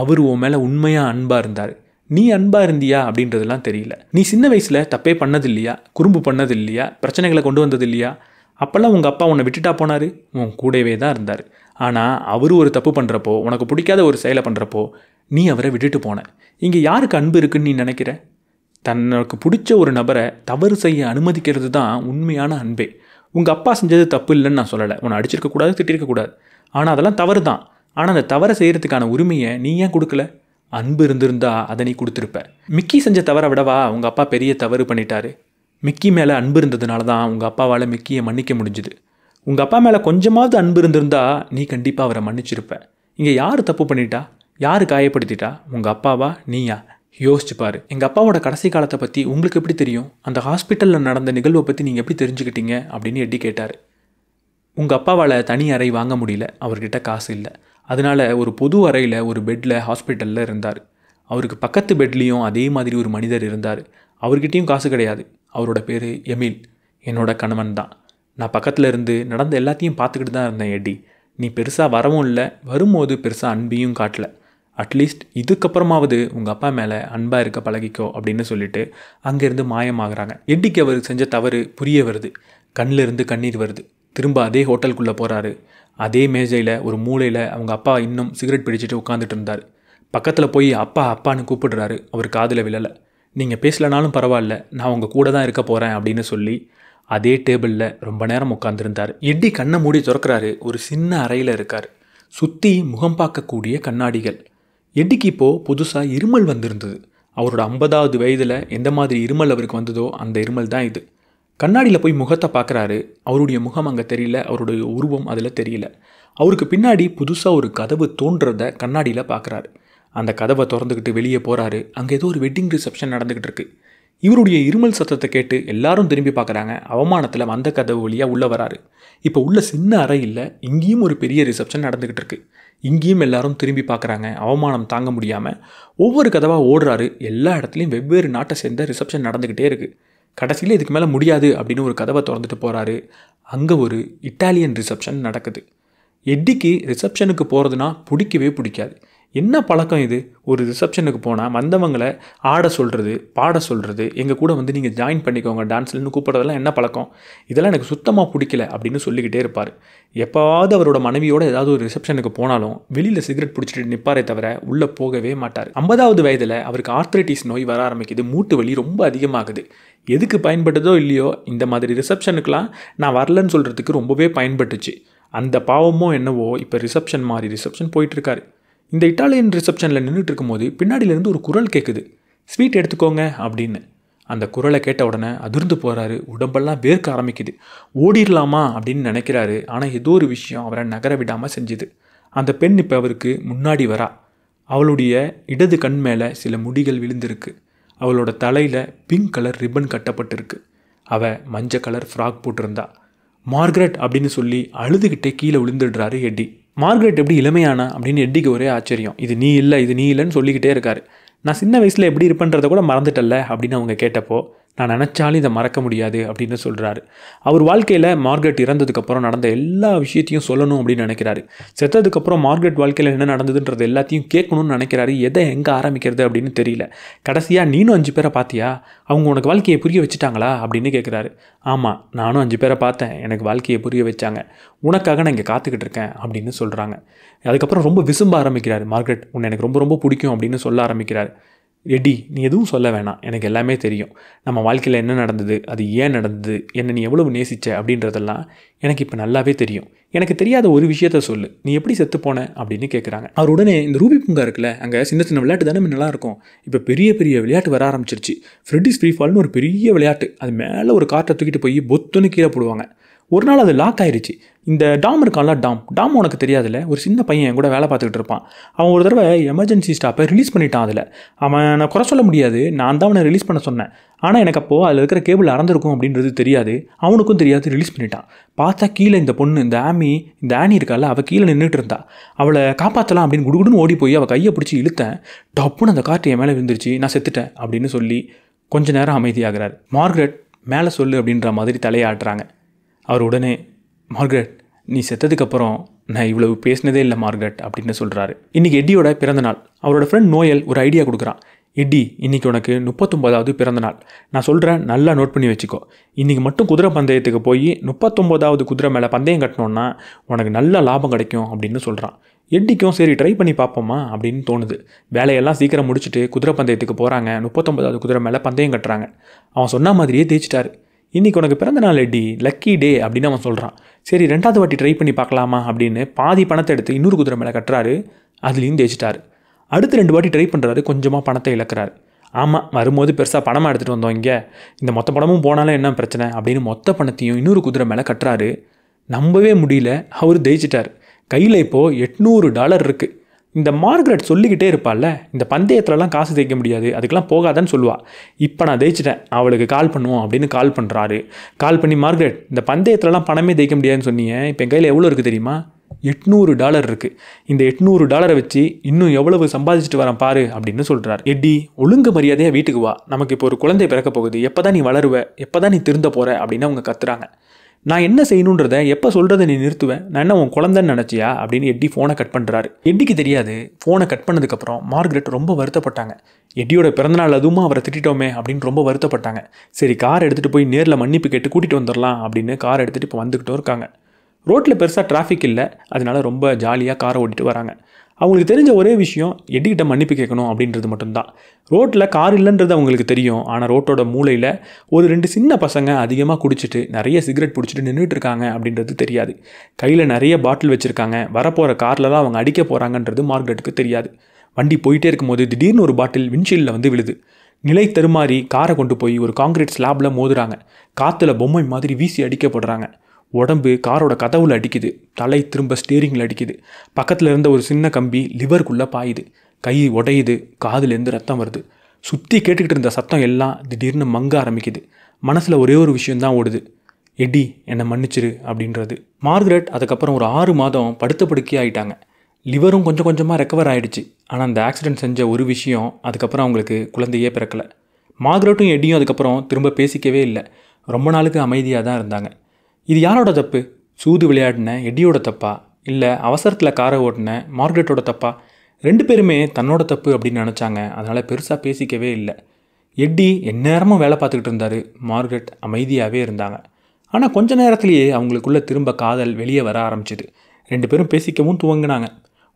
அவர் உன் மேலே உண்மையாக அன்பாக இருந்தார் நீ அன்பாக இருந்தியா அப்படின்றதெல்லாம் தெரியல நீ சின்ன வயசில் தப்பே பண்ணது இல்லையா குறும்பு பண்ணது இல்லையா பிரச்சனைகளை கொண்டு வந்தது இல்லையா அப்போல்லாம் உங்கள் அப்பா உன்னை விட்டுட்டா போனார் உன் கூடவே தான் இருந்தார் ஆனால் அவர் ஒரு தப்பு பண்ணுறப்போ உனக்கு பிடிக்காத ஒரு செயலை பண்ணுறப்போ நீ அவரை விட்டுட்டு போன இங்கே யாருக்கு அன்பு இருக்குன்னு நீ நினைக்கிற தன்னுக்கு பிடிச்ச ஒரு நபரை தவறு செய்ய அனுமதிக்கிறது தான் உண்மையான அன்பே உங்கள் அப்பா செஞ்சது தப்பு இல்லைன்னு நான் சொல்லலை உன்னை அடிச்சிருக்கக்கூடாது திட்டிருக்கக்கூடாது ஆனால் அதெல்லாம் தவறு தான் ஆனால் அந்த தவறை செய்கிறதுக்கான உரிமையை நீ ஏன் கொடுக்கல அன்பு இருந்திருந்தா அதை நீ கொடுத்துருப்ப மிக்கி செஞ்ச தவறை விடவா உங்கள் அப்பா பெரிய தவறு பண்ணிட்டாரு மிக்கி மேலே அன்பு இருந்ததுனால தான் உங்கள் அப்பாவால் மிக்கியை மன்னிக்க முடிஞ்சுது உங்கள் அப்பா மேலே கொஞ்சமாவது அன்பு இருந்திருந்தா நீ கண்டிப்பாக அவரை மன்னிச்சிருப்ப இங்கே யார் தப்பு பண்ணிட்டா யார் காயப்படுத்திட்டா உங்கள் அப்பாவா நீயா யோசிச்சுப்பார் எங்கள் அப்பாவோட கடைசி காலத்தை பற்றி உங்களுக்கு எப்படி தெரியும் அந்த ஹாஸ்பிட்டலில் நடந்த நிகழ்வை பற்றி நீங்கள் எப்படி தெரிஞ்சுக்கிட்டீங்க அப்படின்னு எட்டி கேட்டார் உங்கள் அப்பாவால் தனி அறை வாங்க முடியல அவர்கிட்ட காசு இல்லை அதனால் ஒரு பொது அறையில் ஒரு பெட்டில் ஹாஸ்பிட்டலில் இருந்தார் அவருக்கு பக்கத்து பெட்லேயும் அதே மாதிரி ஒரு மனிதர் இருந்தார் அவர்கிட்டையும் காசு கிடையாது அவரோட பேர் எமில் என்னோட கணவன் தான் நான் பக்கத்தில் இருந்து நடந்த எல்லாத்தையும் பார்த்துக்கிட்டு தான் இருந்தேன் எடி நீ பெருசாக வரவும் இல்லை வரும்போது பெருசாக அன்பையும் காட்டல அட்லீஸ்ட் இதுக்கப்புறமாவது உங்கள் அப்பா மேலே அன்பாக இருக்க பழகிக்கோ அப்படின்னு சொல்லிட்டு அங்கேருந்து மாயமாகறாங்க எட்டிக்கு அவர் செஞ்ச தவறு புரிய வருது கண்ணிலிருந்து கண்ணீர் வருது திரும்ப அதே ஹோட்டலுக்குள்ளே போகிறாரு அதே மேஜையில் ஒரு மூளையில் அவங்க அப்பா இன்னும் சிகரெட் பிடிச்சிட்டு உட்காந்துட்டு இருந்தார் பக்கத்தில் போய் அப்பா அப்பான்னு கூப்பிடுறாரு அவர் காதில் விழலை நீங்கள் பேசலனாலும் பரவாயில்ல நான் உங்கள் கூட தான் இருக்க போகிறேன் அப்படின்னு சொல்லி அதே டேபிளில் ரொம்ப நேரம் உட்காந்துருந்தார் எட்டி கண்ணை மூடி திறக்கிறாரு ஒரு சின்ன அறையில் இருக்கார் சுற்றி முகம் பார்க்கக்கூடிய கண்ணாடிகள் எட்டிக்கு இப்போது புதுசாக இருமல் வந்திருந்தது அவரோட ஐம்பதாவது வயதில் எந்த மாதிரி இருமல் அவருக்கு வந்ததோ அந்த இருமல் தான் இது கண்ணாடியில் போய் முகத்தை பார்க்குறாரு அவருடைய முகம் அங்கே தெரியல அவருடைய உருவம் அதில் தெரியல அவருக்கு பின்னாடி புதுசாக ஒரு கதவு தோன்றதை கண்ணாடியில் பார்க்குறாரு அந்த கதவை திறந்துக்கிட்டு வெளியே போகிறாரு அங்கே ஏதோ ஒரு வெட்டிங் ரிசப்ஷன் நடந்துக்கிட்டு இருக்கு இவருடைய இருமல் சத்தத்தை கேட்டு எல்லாரும் திரும்பி பார்க்குறாங்க அவமானத்தில் வந்த கதவு வழியாக உள்ளே வராரு இப்போ உள்ள சின்ன அறை இல்லை இங்கேயும் ஒரு பெரிய ரிசப்ஷன் நடந்துக்கிட்டு இருக்கு இங்கேயும் எல்லாரும் திரும்பி பார்க்குறாங்க அவமானம் தாங்க முடியாமல் ஒவ்வொரு கதவாக ஓடுறாரு எல்லா இடத்துலையும் வெவ்வேறு நாட்டை சேர்ந்த ரிசப்ஷன் நடந்துக்கிட்டே இருக்குது கடைசியில் இதுக்கு மேலே முடியாது அப்படின்னு ஒரு கதவை திறந்துட்டு போகிறாரு அங்கே ஒரு இட்டாலியன் ரிசப்ஷன் நடக்குது எட்டிக்கு ரிசப்ஷனுக்கு போகிறதுனா பிடிக்கவே பிடிக்காது என்ன பழக்கம் இது ஒரு ரிசப்ஷனுக்கு போனால் வந்தவங்களை ஆட சொல்கிறது பாட சொல்கிறது எங்கள் கூட வந்து நீங்கள் ஜாயின் பண்ணிக்கோங்க டான்ஸ்லன்னு கூப்பிட்றதெல்லாம் என்ன பழக்கம் இதெல்லாம் எனக்கு சுத்தமாக பிடிக்கல அப்படின்னு சொல்லிக்கிட்டே இருப்பார் எப்போவாவது அவரோட மனைவியோட ஏதாவது ஒரு ரிசப்ஷனுக்கு போனாலும் வெளியில் சிகரெட் பிடிச்சிட்டு நிற்பாரே தவிர உள்ளே போகவே மாட்டார் ஐம்பதாவது வயதில் அவருக்கு ஆர்த்ரைட்டிஸ் நோய் வர ஆரம்பிக்குது மூட்டு வலி ரொம்ப அதிகமாகுது எதுக்கு பயன்பட்டதோ இல்லையோ இந்த மாதிரி ரிசப்ஷனுக்கெலாம் நான் வரலன்னு சொல்கிறதுக்கு ரொம்பவே பயன்பட்டுச்சு அந்த பாவமோ என்னவோ இப்போ ரிசப்ஷன் மாதிரி ரிசப்ஷன் போயிட்டுருக்காரு இந்த இட்டாலியன் ரிசப்ஷனில் நின்றுட்டு இருக்கும்போது பின்னாடியிலேருந்து ஒரு குரல் கேட்குது ஸ்வீட் எடுத்துக்கோங்க அப்படின்னு அந்த குரலை கேட்ட உடனே அதிர்ந்து போகிறாரு உடம்பெல்லாம் வேர்க்க ஆரம்பிக்குது ஓடிடலாமா அப்படின்னு நினைக்கிறாரு ஆனால் ஏதோ ஒரு விஷயம் அவரை நகர விடாமல் செஞ்சுது அந்த பெண் இப்போ அவருக்கு முன்னாடி வரா அவளுடைய இடது கண் மேலே சில முடிகள் விழுந்திருக்கு அவளோட தலையில் பிங்க் கலர் ரிப்பன் கட்டப்பட்டிருக்கு அவள் மஞ்சள் கலர் ஃப்ராக் போட்டிருந்தா மார்க்ரெட் அப்படின்னு சொல்லி அழுதுகிட்டே கீழே விழுந்துடுறாரு எடி மார்கரெட் எப்படி இளமையான அப்படின்னு எட்டிக்கு ஒரே ஆச்சரியம் இது நீ இல்லை இது நீ இல்லைன்னு சொல்லிக்கிட்டே இருக்காரு நான் சின்ன வயசில் எப்படி இருப்பேன்றதை கூட மறந்துட்டல்ல அப்படின்னு அவங்க கேட்டப்போ நான் நினச்சாலும் இதை மறக்க முடியாது அப்படின்னு சொல்கிறாரு அவர் வாழ்க்கையில் மார்கரெட் இறந்ததுக்கப்புறம் நடந்த எல்லா விஷயத்தையும் சொல்லணும் அப்படின்னு நினைக்கிறாரு செத்ததுக்கப்புறம் மார்கரெட் வாழ்க்கையில் என்ன நடந்ததுன்றது எல்லாத்தையும் கேட்கணும்னு நினைக்கிறாரு எதை எங்கே ஆரம்பிக்கிறது அப்படின்னு தெரியல கடைசியாக நீனும் அஞ்சு பேரை பார்த்தியா அவங்க உனக்கு வாழ்க்கையை புரிய வச்சுட்டாங்களா அப்படின்னு கேட்குறாரு ஆமாம் நானும் அஞ்சு பேரை பார்த்தேன் எனக்கு வாழ்க்கையை புரிய வச்சாங்க உனக்காக நான் இங்கே காத்துக்கிட்டு இருக்கேன் அப்படின்னு சொல்கிறாங்க அதுக்கப்புறம் ரொம்ப விசும்ப ஆரம்பிக்கிறார் மார்க்கெட் உன்னை எனக்கு ரொம்ப ரொம்ப பிடிக்கும் அப்படின்னு சொல்ல ஆரம்பிக்கிறார் ரெடி நீ எதுவும் சொல்ல வேணாம் எனக்கு எல்லாமே தெரியும் நம்ம வாழ்க்கையில் என்ன நடந்தது அது ஏன் நடந்தது என்னை நீ எவ்வளவு நேசித்த அப்படின்றதெல்லாம் எனக்கு இப்போ நல்லாவே தெரியும் எனக்கு தெரியாத ஒரு விஷயத்த சொல்லு நீ எப்படி செத்து போன அப்படின்னு கேட்குறாங்க அவர் உடனே இந்த ரூபி பூங்கா இருக்குல்ல அங்கே சின்ன சின்ன விளையாட்டு தானே நல்லா இருக்கும் இப்போ பெரிய பெரிய விளையாட்டு வர ஆரம்பிச்சிருச்சு ஃப்ரெட்டிஸ் ஃப்ரீ ஃபால்னு ஒரு பெரிய விளையாட்டு அது மேலே ஒரு காற்றை தூக்கிட்டு போய் பொத்துன்னு கீழே போடுவாங்க ஒரு நாள் அது லாக் ஆயிடுச்சு இந்த டாம் இருக்கான்ல டாம் டாம் உனக்கு தெரியாதுல்ல ஒரு சின்ன பையன் என் கூட வேலை பார்த்துக்கிட்டு இருப்பான் அவன் ஒரு தடவை எமர்ஜென்சி ஸ்டாப்பை ரிலீஸ் பண்ணிட்டான் அதில் அவன் நான் குறை சொல்ல முடியாது நான் தான் அவனை ரிலீஸ் பண்ண சொன்னேன் ஆனால் எனக்கு அப்போது அதில் இருக்கிற கேபிள் அறந்துருக்கும் அப்படின்றது தெரியாது அவனுக்கும் தெரியாது ரிலீஸ் பண்ணிட்டான் பார்த்தா கீழே இந்த பொண்ணு இந்த ஆமி இந்த ஆனி இருக்கால அவள் கீழே நின்றுட்டு இருந்தா அவளை காப்பாற்றலாம் அப்படின்னு குடுகுடுன்னு ஓடி போய் அவள் கையை பிடிச்சி இழுத்தேன் டப்புன்னு அந்த காற்று என் மேலே விழுந்துருச்சு நான் செத்துட்டேன் அப்படின்னு சொல்லி கொஞ்ச நேரம் அமைதியாகிறார் மார்க்ரெட் மேலே சொல்லு அப்படின்ற மாதிரி தலையாட்டுறாங்க அவர் உடனே மார்கட் நீ செத்ததுக்கப்புறம் நான் இவ்வளவு பேசினதே இல்லை மார்கட் அப்படின்னு சொல்கிறாரு இன்றைக்கி எட்டியோட பிறந்தநாள் அவரோட ஃப்ரெண்ட் நோயல் ஒரு ஐடியா கொடுக்குறான் எட்டி இன்றைக்கி உனக்கு முப்பத்தொம்போதாவது பிறந்தநாள் நான் சொல்கிறேன் நல்லா நோட் பண்ணி வச்சுக்கோ இன்றைக்கி மட்டும் குதிரை பந்தயத்துக்கு போய் முப்பத்தொம்போதாவது குதிரை மேலே பந்தயம் கட்டினோன்னா உனக்கு நல்ல லாபம் கிடைக்கும் அப்படின்னு சொல்கிறான் எட்டிக்கும் சரி ட்ரை பண்ணி பார்ப்போமா அப்படின்னு தோணுது வேலையெல்லாம் சீக்கிரம் முடிச்சுட்டு குதிரை பந்தயத்துக்கு போகிறாங்க முப்பத்தொம்போதாவது குதிரை மேலே பந்தயம் கட்டுறாங்க அவன் சொன்ன மாதிரியே தேய்ச்சிட்டாரு இன்றைக்கி உனக்கு பிறந்த நாள் டி லக்கி டே அப்படின்னு அவன் சொல்கிறான் சரி ரெண்டாவது வாட்டி ட்ரை பண்ணி பார்க்கலாமா அப்படின்னு பாதி பணத்தை எடுத்து இன்னொரு குதிரை மேலே கட்டுறாரு அதுலேயும் ஜெயிச்சிட்டாரு அடுத்து ரெண்டு வாட்டி ட்ரை பண்ணுறாரு கொஞ்சமாக பணத்தை இழக்கிறாரு ஆமாம் வரும்போது பெருசாக பணமாக எடுத்துகிட்டு வந்தோம் இங்கே இந்த மொத்த பணமும் போனாலும் என்ன பிரச்சனை அப்படின்னு மொத்த பணத்தையும் இன்னொரு குதிரை மேலே கட்டுறாரு நம்பவே முடியல அவர் ஜெயிச்சிட்டார் கையில் இப்போது எட்நூறு டாலர் இருக்குது இந்த மார்க்ரெட் சொல்லிக்கிட்டே இருப்பாள்ல இந்த பந்தயத்துலலாம் காசு தேய்க்க முடியாது அதுக்கெல்லாம் போகாதான்னு சொல்லுவாள் இப்போ நான் தேய்ச்சிட்டேன் அவளுக்கு கால் பண்ணுவோம் அப்படின்னு கால் பண்ணுறாரு கால் பண்ணி மார்க்ரெட் இந்த பந்தயத்துலலாம் பணமே தேய்க்க முடியாதுன்னு சொன்னீங்க இப்போ என் கையில் எவ்வளோ இருக்குது தெரியுமா எட்நூறு டாலர் இருக்குது இந்த எட்நூறு டாலரை வச்சு இன்னும் எவ்வளவு சம்பாதிச்சுட்டு வரேன் பாரு அப்படின்னு சொல்கிறார் எட்டி ஒழுங்கு மரியாதையாக வீட்டுக்கு வா நமக்கு இப்போ ஒரு குழந்தை பிறக்க போகுது எப்போ தான் நீ வளருவ எப்போ தான் நீ திருந்த போகிற அப்படின்னு அவங்க கத்துறாங்க நான் என்ன செய்யணுன்றத எப்போ சொல்கிறத நீ நிறுத்துவேன் நான் என்ன உன் குழந்தைன்னு நினச்சியா அப்படின்னு எட்டி ஃபோனை கட் பண்ணுறாரு எட்டிக்கு தெரியாது ஃபோனை கட் பண்ணதுக்கப்புறம் மார்க்ரெட் ரொம்ப வருத்தப்பட்டாங்க எட்டியோட பிறந்தநாள் அதுவும் அவரை திட்டோமே அப்படின்னு ரொம்ப வருத்தப்பட்டாங்க சரி கார் எடுத்துகிட்டு போய் நேரில் மன்னிப்பு கேட்டு கூட்டிகிட்டு வந்துடலாம் அப்படின்னு கார் எடுத்துகிட்டு இப்போ வந்துக்கிட்டும் இருக்காங்க ரோட்டில் பெருசாக டிராஃபிக் இல்லை அதனால ரொம்ப ஜாலியாக காரை ஓட்டிட்டு வராங்க அவங்களுக்கு தெரிஞ்ச ஒரே விஷயம் எட்டிக்கிட்ட மன்னிப்பு கேட்கணும் அப்படின்றது மட்டும்தான் ரோட்டில் கார் இல்லைன்றது அவங்களுக்கு தெரியும் ஆனால் ரோட்டோட மூலையில் ஒரு ரெண்டு சின்ன பசங்க அதிகமாக குடிச்சிட்டு நிறைய சிகரெட் பிடிச்சிட்டு நின்றுட்டு இருக்காங்க அப்படின்றது தெரியாது கையில் நிறைய பாட்டில் வச்சுருக்காங்க வரப்போகிற காரில் தான் அவங்க அடிக்க போகிறாங்கன்றது மார்க்கெட்டுக்கு தெரியாது வண்டி போயிட்டே இருக்கும்போது திடீர்னு ஒரு பாட்டில் விண்ட்ஷீல்டில் வந்து விழுது நிலை தருமாறி காரை கொண்டு போய் ஒரு காங்கிரீட் ஸ்லாப்பில் மோதுறாங்க காற்றுல பொம்மை மாதிரி வீசி அடிக்கப்படுறாங்க உடம்பு காரோட கதவுல அடிக்குது தலை திரும்ப ஸ்டீரிங்கில் அடிக்குது பக்கத்தில் இருந்த ஒரு சின்ன கம்பி லிவருக்குள்ளே பாயுது கை உடையுது காதுலேருந்து ரத்தம் வருது சுற்றி கேட்டுக்கிட்டு இருந்த சத்தம் எல்லாம் திடீர்னு மங்க ஆரம்பிக்குது மனசில் ஒரே ஒரு விஷயந்தான் ஓடுது எடி என்னை மன்னிச்சிரு அப்படின்றது மார்கரெட் அதுக்கப்புறம் ஒரு ஆறு மாதம் படுத்த படுக்கே ஆகிட்டாங்க லிவரும் கொஞ்சம் கொஞ்சமாக ரெக்கவர் ஆகிடுச்சு ஆனால் அந்த ஆக்சிடென்ட் செஞ்ச ஒரு விஷயம் அதுக்கப்புறம் அவங்களுக்கு குழந்தையே பிறக்கலை மார்கரெட்டும் எடியும் அதுக்கப்புறம் திரும்ப பேசிக்கவே இல்லை ரொம்ப நாளுக்கு அமைதியாக தான் இருந்தாங்க இது யாரோட தப்பு சூது விளையாடின எடியோட தப்பா இல்லை அவசரத்தில் காரை ஓட்டின மார்க்ரெட்டோட தப்பா ரெண்டு பேருமே தன்னோட தப்பு அப்படின்னு நினச்சாங்க அதனால் பெருசாக பேசிக்கவே இல்லை எட்டி எந்நேரமும் வேலை பார்த்துக்கிட்டு இருந்தார் மார்க்ரெட் அமைதியாகவே இருந்தாங்க ஆனால் கொஞ்ச நேரத்துலேயே அவங்களுக்குள்ளே திரும்ப காதல் வெளியே வர ஆரம்பிச்சிது ரெண்டு பேரும் பேசிக்கவும் துவங்கினாங்க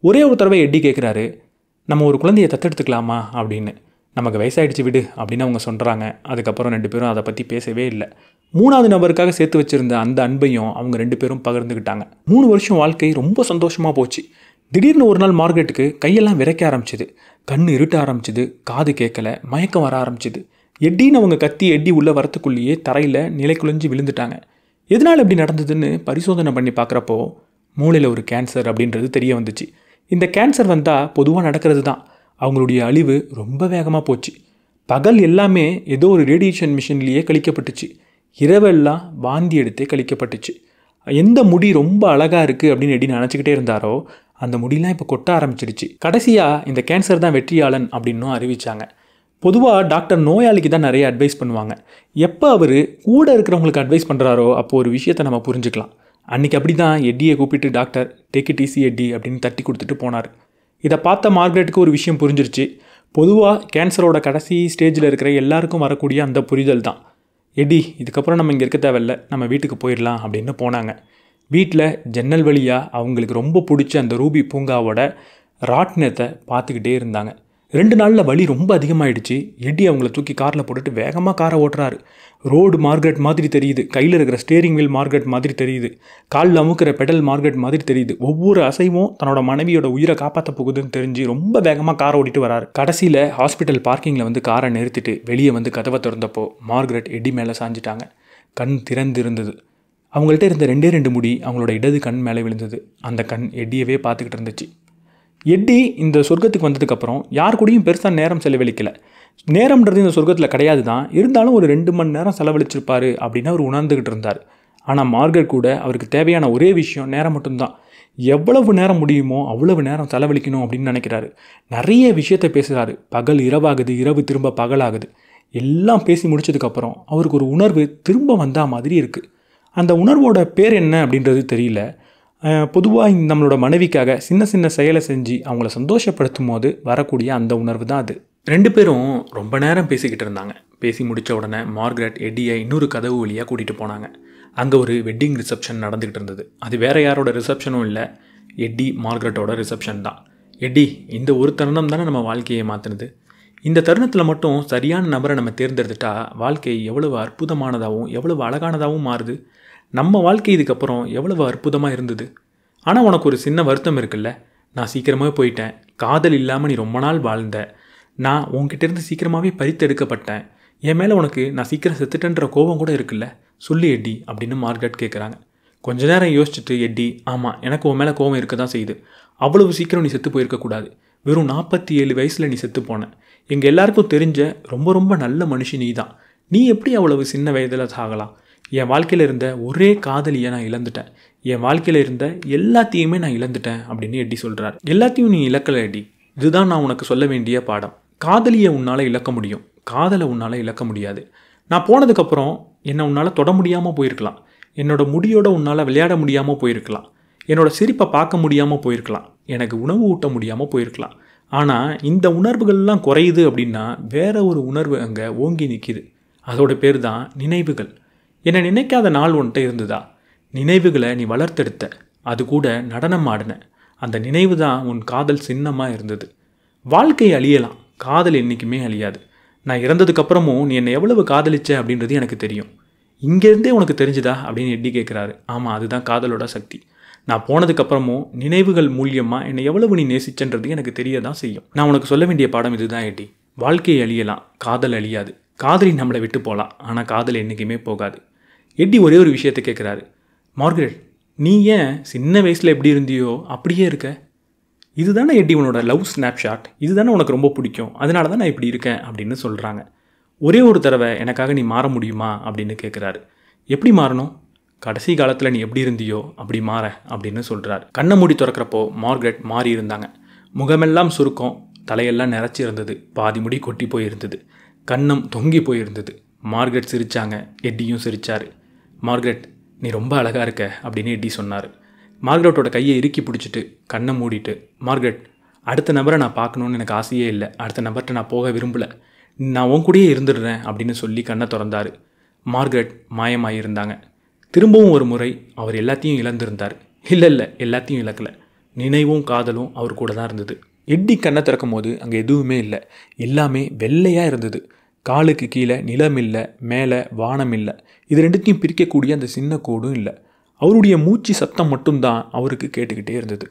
ஒரே ஒரு தடவை எட்டி கேட்குறாரு நம்ம ஒரு குழந்தையை தத்தெடுத்துக்கலாமா அப்படின்னு நமக்கு வயசாகிடுச்சு விடு அப்படின்னு அவங்க சொல்கிறாங்க அதுக்கப்புறம் ரெண்டு பேரும் அதை பற்றி பேசவே இல்லை மூணாவது நபருக்காக சேர்த்து வச்சுருந்த அந்த அன்பையும் அவங்க ரெண்டு பேரும் பகிர்ந்துக்கிட்டாங்க மூணு வருஷம் வாழ்க்கை ரொம்ப சந்தோஷமாக போச்சு திடீர்னு ஒரு நாள் மார்க்கெட்டுக்கு கையெல்லாம் விரைக்க ஆரம்பிச்சிது கண் இருட்ட ஆரம்பிச்சிது காது கேட்கல மயக்கம் வர ஆரம்பிச்சிது எட்டின்னு அவங்க கத்தி எட்டி உள்ளே வரத்துக்குள்ளேயே தரையில் நிலை குலைஞ்சு விழுந்துட்டாங்க எதனால் இப்படி நடந்ததுன்னு பரிசோதனை பண்ணி பார்க்குறப்போ மூளையில் ஒரு கேன்சர் அப்படின்றது தெரிய வந்துச்சு இந்த கேன்சர் வந்தால் பொதுவாக நடக்கிறது தான் அவங்களுடைய அழிவு ரொம்ப வேகமாக போச்சு பகல் எல்லாமே ஏதோ ஒரு ரேடியேஷன் மிஷின்லேயே கழிக்கப்பட்டுச்சு இரவெல்லாம் வாந்தி எடுத்தே கழிக்கப்பட்டுச்சு எந்த முடி ரொம்ப அழகாக இருக்குது அப்படின்னு எடி நினச்சிக்கிட்டே இருந்தாரோ அந்த முடியெலாம் இப்போ கொட்ட ஆரம்பிச்சிடுச்சு கடைசியாக இந்த கேன்சர் தான் வெற்றியாளன் அப்படின்னும் அறிவித்தாங்க பொதுவாக டாக்டர் நோயாளிக்கு தான் நிறைய அட்வைஸ் பண்ணுவாங்க எப்போ அவர் கூட இருக்கிறவங்களுக்கு அட்வைஸ் பண்ணுறாரோ அப்போது ஒரு விஷயத்தை நம்ம புரிஞ்சுக்கலாம் அன்றைக்கி அப்படி தான் எட்டியை கூப்பிட்டு டாக்டர் டேக் இட் எட்டி அப்படின்னு தட்டி கொடுத்துட்டு போனார் இதை பார்த்த மார்க்ரெட்டுக்கு ஒரு விஷயம் புரிஞ்சிருச்சு பொதுவாக கேன்சரோட கடைசி ஸ்டேஜில் இருக்கிற எல்லாருக்கும் வரக்கூடிய அந்த புரிதல் தான் எடி இதுக்கப்புறம் நம்ம இங்கே இருக்க தேவையில்ல நம்ம வீட்டுக்கு போயிடலாம் அப்படின்னு போனாங்க வீட்டில் ஜன்னல் வழியாக அவங்களுக்கு ரொம்ப பிடிச்ச அந்த ரூபி பூங்காவோட ராட்டினத்தை பார்த்துக்கிட்டே இருந்தாங்க ரெண்டு நாளில் வலி ரொம்ப அதிகமாகிடுச்சு எடி அவங்கள தூக்கி காரில் போட்டுட்டு வேகமாக காரை ஓட்டுறாரு ரோடு மார்க்கெட் மாதிரி தெரியுது கையில் இருக்கிற ஸ்டேரிங் வீல் மார்க்கெட் மாதிரி தெரியுது காலில் அமுக்கிற பெடல் மார்க்கெட் மாதிரி தெரியுது ஒவ்வொரு அசைவும் தன்னோட மனைவியோட உயிரை காப்பாற்ற போகுதுன்னு தெரிஞ்சு ரொம்ப வேகமாக காரை ஓட்டிட்டு வராரு கடைசியில் ஹாஸ்பிட்டல் பார்க்கிங்கில் வந்து காரை நிறுத்திட்டு வெளியே வந்து கதவை திறந்தப்போ மார்க்கெட் எடி மேலே சாஞ்சிட்டாங்க கண் திறந்திருந்தது அவங்கள்ட்ட இருந்த ரெண்டே ரெண்டு முடி அவங்களோட இடது கண் மேலே விழுந்தது அந்த கண் எடியவே பார்த்துக்கிட்டு இருந்துச்சு எட்டி இந்த சொர்க்கத்துக்கு வந்ததுக்கப்புறம் யார் கூடயும் பெருசாக நேரம் செலவழிக்கலை நேரம்ன்றது இந்த சொர்க்கத்தில் கிடையாது தான் இருந்தாலும் ஒரு ரெண்டு மணி நேரம் செலவழிச்சிருப்பார் அப்படின்னு அவர் உணர்ந்துக்கிட்டு இருந்தார் ஆனால் மார்கர் கூட அவருக்கு தேவையான ஒரே விஷயம் நேரம் மட்டும்தான் எவ்வளவு நேரம் முடியுமோ அவ்வளவு நேரம் செலவழிக்கணும் அப்படின்னு நினைக்கிறாரு நிறைய விஷயத்த பேசுகிறாரு பகல் இரவாகுது இரவு திரும்ப பகலாகுது எல்லாம் பேசி முடிச்சதுக்கப்புறம் அவருக்கு ஒரு உணர்வு திரும்ப வந்தால் மாதிரி இருக்குது அந்த உணர்வோட பேர் என்ன அப்படின்றது தெரியல பொதுவாக நம்மளோட மனைவிக்காக சின்ன சின்ன செயலை செஞ்சு அவங்கள சந்தோஷப்படுத்தும் போது வரக்கூடிய அந்த உணர்வு தான் அது ரெண்டு பேரும் ரொம்ப நேரம் பேசிக்கிட்டு இருந்தாங்க பேசி முடித்த உடனே மார்க்ரெட் எட்டியை இன்னொரு கதவு வழியாக கூட்டிகிட்டு போனாங்க அங்கே ஒரு வெட்டிங் ரிசப்ஷன் நடந்துக்கிட்டு இருந்தது அது வேறு யாரோட ரிசப்ஷனும் இல்லை எட்டி மார்க்ரெட்டோட ரிசப்ஷன் தான் எட்டி இந்த ஒரு தருணம் தானே நம்ம வாழ்க்கையை மாற்றினது இந்த தருணத்தில் மட்டும் சரியான நபரை நம்ம தேர்ந்தெடுத்துட்டா வாழ்க்கை எவ்வளவு அற்புதமானதாகவும் எவ்வளவு அழகானதாகவும் மாறுது நம்ம வாழ்க்கை இதுக்கப்புறம் எவ்வளவு அற்புதமாக இருந்தது ஆனால் உனக்கு ஒரு சின்ன வருத்தம் இருக்குல்ல நான் சீக்கிரமாகவே போயிட்டேன் காதல் இல்லாமல் நீ ரொம்ப நாள் வாழ்ந்த நான் உன்கிட்டேருந்து சீக்கிரமாகவே பறித்தெடுக்கப்பட்டேன் என் மேலே உனக்கு நான் சீக்கிரம் செத்துட்டேன்ற கோபம் கூட இருக்குல்ல சொல்லு எட்டி அப்படின்னு மார்க்கெட் கேட்குறாங்க கொஞ்ச நேரம் யோசிச்சுட்டு எட்டி ஆமாம் எனக்கு உன் மேலே கோபம் இருக்க தான் செய்யுது அவ்வளவு சீக்கிரம் நீ செத்து போயிருக்கக்கூடாது வெறும் நாற்பத்தி ஏழு வயசில் நீ செத்து போன எங்கள் எல்லாருக்கும் தெரிஞ்ச ரொம்ப ரொம்ப நல்ல மனுஷி நீ தான் நீ எப்படி அவ்வளவு சின்ன வயதில் சாகலாம் என் வாழ்க்கையில் இருந்த ஒரே காதலியை நான் இழந்துட்டேன் என் வாழ்க்கையில் இருந்த எல்லாத்தையுமே நான் இழந்துட்டேன் அப்படின்னு எட்டி சொல்கிறார் எல்லாத்தையும் நீ இழக்கலை எடி இதுதான் நான் உனக்கு சொல்ல வேண்டிய பாடம் காதலியை உன்னால் இழக்க முடியும் காதலை உன்னால் இழக்க முடியாது நான் போனதுக்கப்புறம் என்னை உன்னால் தொட முடியாமல் போயிருக்கலாம் என்னோட முடியோட உன்னால் விளையாட முடியாமல் போயிருக்கலாம் என்னோடய சிரிப்பை பார்க்க முடியாமல் போயிருக்கலாம் எனக்கு உணவு ஊட்ட முடியாமல் போயிருக்கலாம் ஆனால் இந்த உணர்வுகள்லாம் குறையுது அப்படின்னா வேற ஒரு உணர்வு அங்கே ஓங்கி நிற்கிது அதோட பேர் தான் நினைவுகள் என்னை நினைக்காத நாள் ஒன்ட்டு இருந்ததா நினைவுகளை நீ வளர்த்தெடுத்த அது கூட நடனம் ஆடின அந்த நினைவு தான் உன் காதல் சின்னமாக இருந்தது வாழ்க்கை அழியலாம் காதல் என்றைக்குமே அழியாது நான் இறந்ததுக்கப்புறமும் நீ என்னை எவ்வளவு காதலிச்ச அப்படின்றது எனக்கு தெரியும் இங்கேருந்தே உனக்கு தெரிஞ்சுதா அப்படின்னு எட்டி கேட்குறாரு ஆமாம் அதுதான் காதலோட சக்தி நான் போனதுக்கப்புறமும் நினைவுகள் மூலியமாக என்னை எவ்வளவு நீ நேசிச்சன்றது எனக்கு தெரிய தான் செய்யும் நான் உனக்கு சொல்ல வேண்டிய பாடம் இதுதான் எட்டி வாழ்க்கையை அழியலாம் காதல் அழியாது காதலி நம்மளை விட்டு போகலாம் ஆனால் காதல் என்றைக்குமே போகாது எட்டி ஒரே ஒரு விஷயத்தை கேட்குறாரு மார்கரெட் நீ ஏன் சின்ன வயசில் எப்படி இருந்தியோ அப்படியே இருக்க இதுதானே எட்டி உன்னோட லவ் ஸ்னாப்ஷாட் இதுதானே உனக்கு ரொம்ப பிடிக்கும் அதனால தான் நான் இப்படி இருக்கேன் அப்படின்னு சொல்கிறாங்க ஒரே ஒரு தடவை எனக்காக நீ மாற முடியுமா அப்படின்னு கேட்குறாரு எப்படி மாறணும் கடைசி காலத்தில் நீ எப்படி இருந்தியோ அப்படி மாற அப்படின்னு சொல்கிறாரு கண்ணை மூடி திறக்கிறப்போ மார்க்ரெட் மாறி இருந்தாங்க முகமெல்லாம் சுருக்கம் தலையெல்லாம் நிறச்சி இருந்தது பாதி முடி கொட்டி போயிருந்தது கண்ணம் தொங்கி போயிருந்தது மார்கரெட் சிரித்தாங்க எட்டியும் சிரித்தார் மார்க்ரெட் நீ ரொம்ப அழகாக இருக்க அப்படின்னு எட்டி சொன்னார் மார்க்ரெட்டோட கையை இறுக்கி பிடிச்சிட்டு கண்ணை மூடிட்டு மார்க்ரெட் அடுத்த நபரை நான் பார்க்கணுன்னு எனக்கு ஆசையே இல்லை அடுத்த நபர்கிட்ட நான் போக விரும்பலை நான் உன் கூடயே இருந்துடுறேன் அப்படின்னு சொல்லி கண்ணை திறந்தார் மார்க்ரெட் மாயமாக இருந்தாங்க திரும்பவும் ஒரு முறை அவர் எல்லாத்தையும் இழந்திருந்தார் இல்லை இல்லை எல்லாத்தையும் இழக்கலை நினைவும் காதலும் அவர் கூட தான் இருந்தது எட்டி கண்ணை திறக்கும் போது அங்கே எதுவுமே இல்லை எல்லாமே வெள்ளையாக இருந்தது காலுக்கு கீழே நிலம் இல்லை மேலே வானம் இல்லை இது ரெண்டுத்தையும் பிரிக்கக்கூடிய அந்த சின்ன கோடும் இல்லை அவருடைய மூச்சு சத்தம் மட்டும்தான் அவருக்கு கேட்டுக்கிட்டே இருந்தது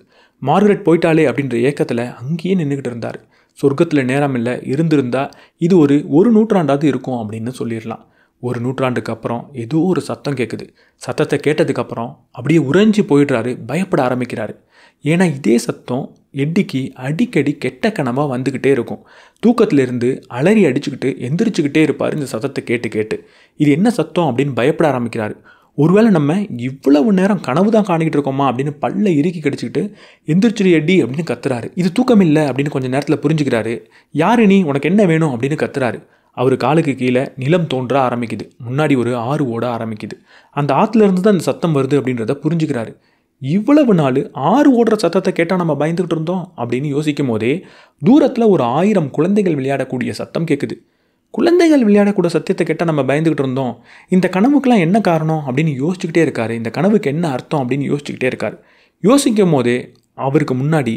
மார்கரெட் போயிட்டாலே அப்படின்ற ஏக்கத்தில் அங்கேயே நின்றுக்கிட்டு இருந்தார் சொர்க்கத்தில் நேரம் இல்லை இருந்திருந்தால் இது ஒரு ஒரு நூற்றாண்டாவது இருக்கும் அப்படின்னு சொல்லிடலாம் ஒரு நூற்றாண்டுக்கு அப்புறம் ஏதோ ஒரு சத்தம் கேட்குது சத்தத்தை கேட்டதுக்கப்புறம் அப்படியே உறைஞ்சி போயிடுறாரு பயப்பட ஆரம்பிக்கிறாரு ஏன்னா இதே சத்தம் எட்டிக்கு அடிக்கடி கெட்ட கனமாக வந்துக்கிட்டே இருக்கும் தூக்கத்திலிருந்து அலறி அடிச்சுக்கிட்டு எந்திரிச்சுக்கிட்டே இருப்பார் இந்த சத்தத்தை கேட்டு கேட்டு இது என்ன சத்தம் அப்படின்னு பயப்பட ஆரம்பிக்கிறார் ஒருவேளை நம்ம இவ்வளவு நேரம் கனவு தான் காணிக்கிட்டு இருக்கோமா அப்படின்னு பல்ல இறுக்கி கடிச்சிக்கிட்டு எந்திரிச்சிரு எட்டி அப்படின்னு கத்துறாரு இது தூக்கம் இல்லை அப்படின்னு கொஞ்சம் நேரத்தில் புரிஞ்சுக்கிறாரு யார் நீ உனக்கு என்ன வேணும் அப்படின்னு கத்துறாரு அவர் காலுக்கு கீழே நிலம் தோன்ற ஆரம்பிக்குது முன்னாடி ஒரு ஆறு ஓட ஆரம்பிக்குது அந்த ஆற்றுல இருந்து தான் அந்த சத்தம் வருது அப்படின்றத புரிஞ்சுக்கிறாரு இவ்வளவு நாள் ஆறு ஓடுற சத்தத்தை கேட்டால் நம்ம பயந்துகிட்டு இருந்தோம் அப்படின்னு யோசிக்கும் போதே தூரத்தில் ஒரு ஆயிரம் குழந்தைகள் விளையாடக்கூடிய சத்தம் கேட்குது குழந்தைகள் விளையாடக்கூட சத்தியத்தை கேட்டால் நம்ம பயந்துக்கிட்டு இருந்தோம் இந்த கனவுக்கெலாம் என்ன காரணம் அப்படின்னு யோசிச்சுக்கிட்டே இருக்காரு இந்த கனவுக்கு என்ன அர்த்தம் அப்படின்னு யோசிச்சுக்கிட்டே இருக்காரு யோசிக்கும் போதே அவருக்கு முன்னாடி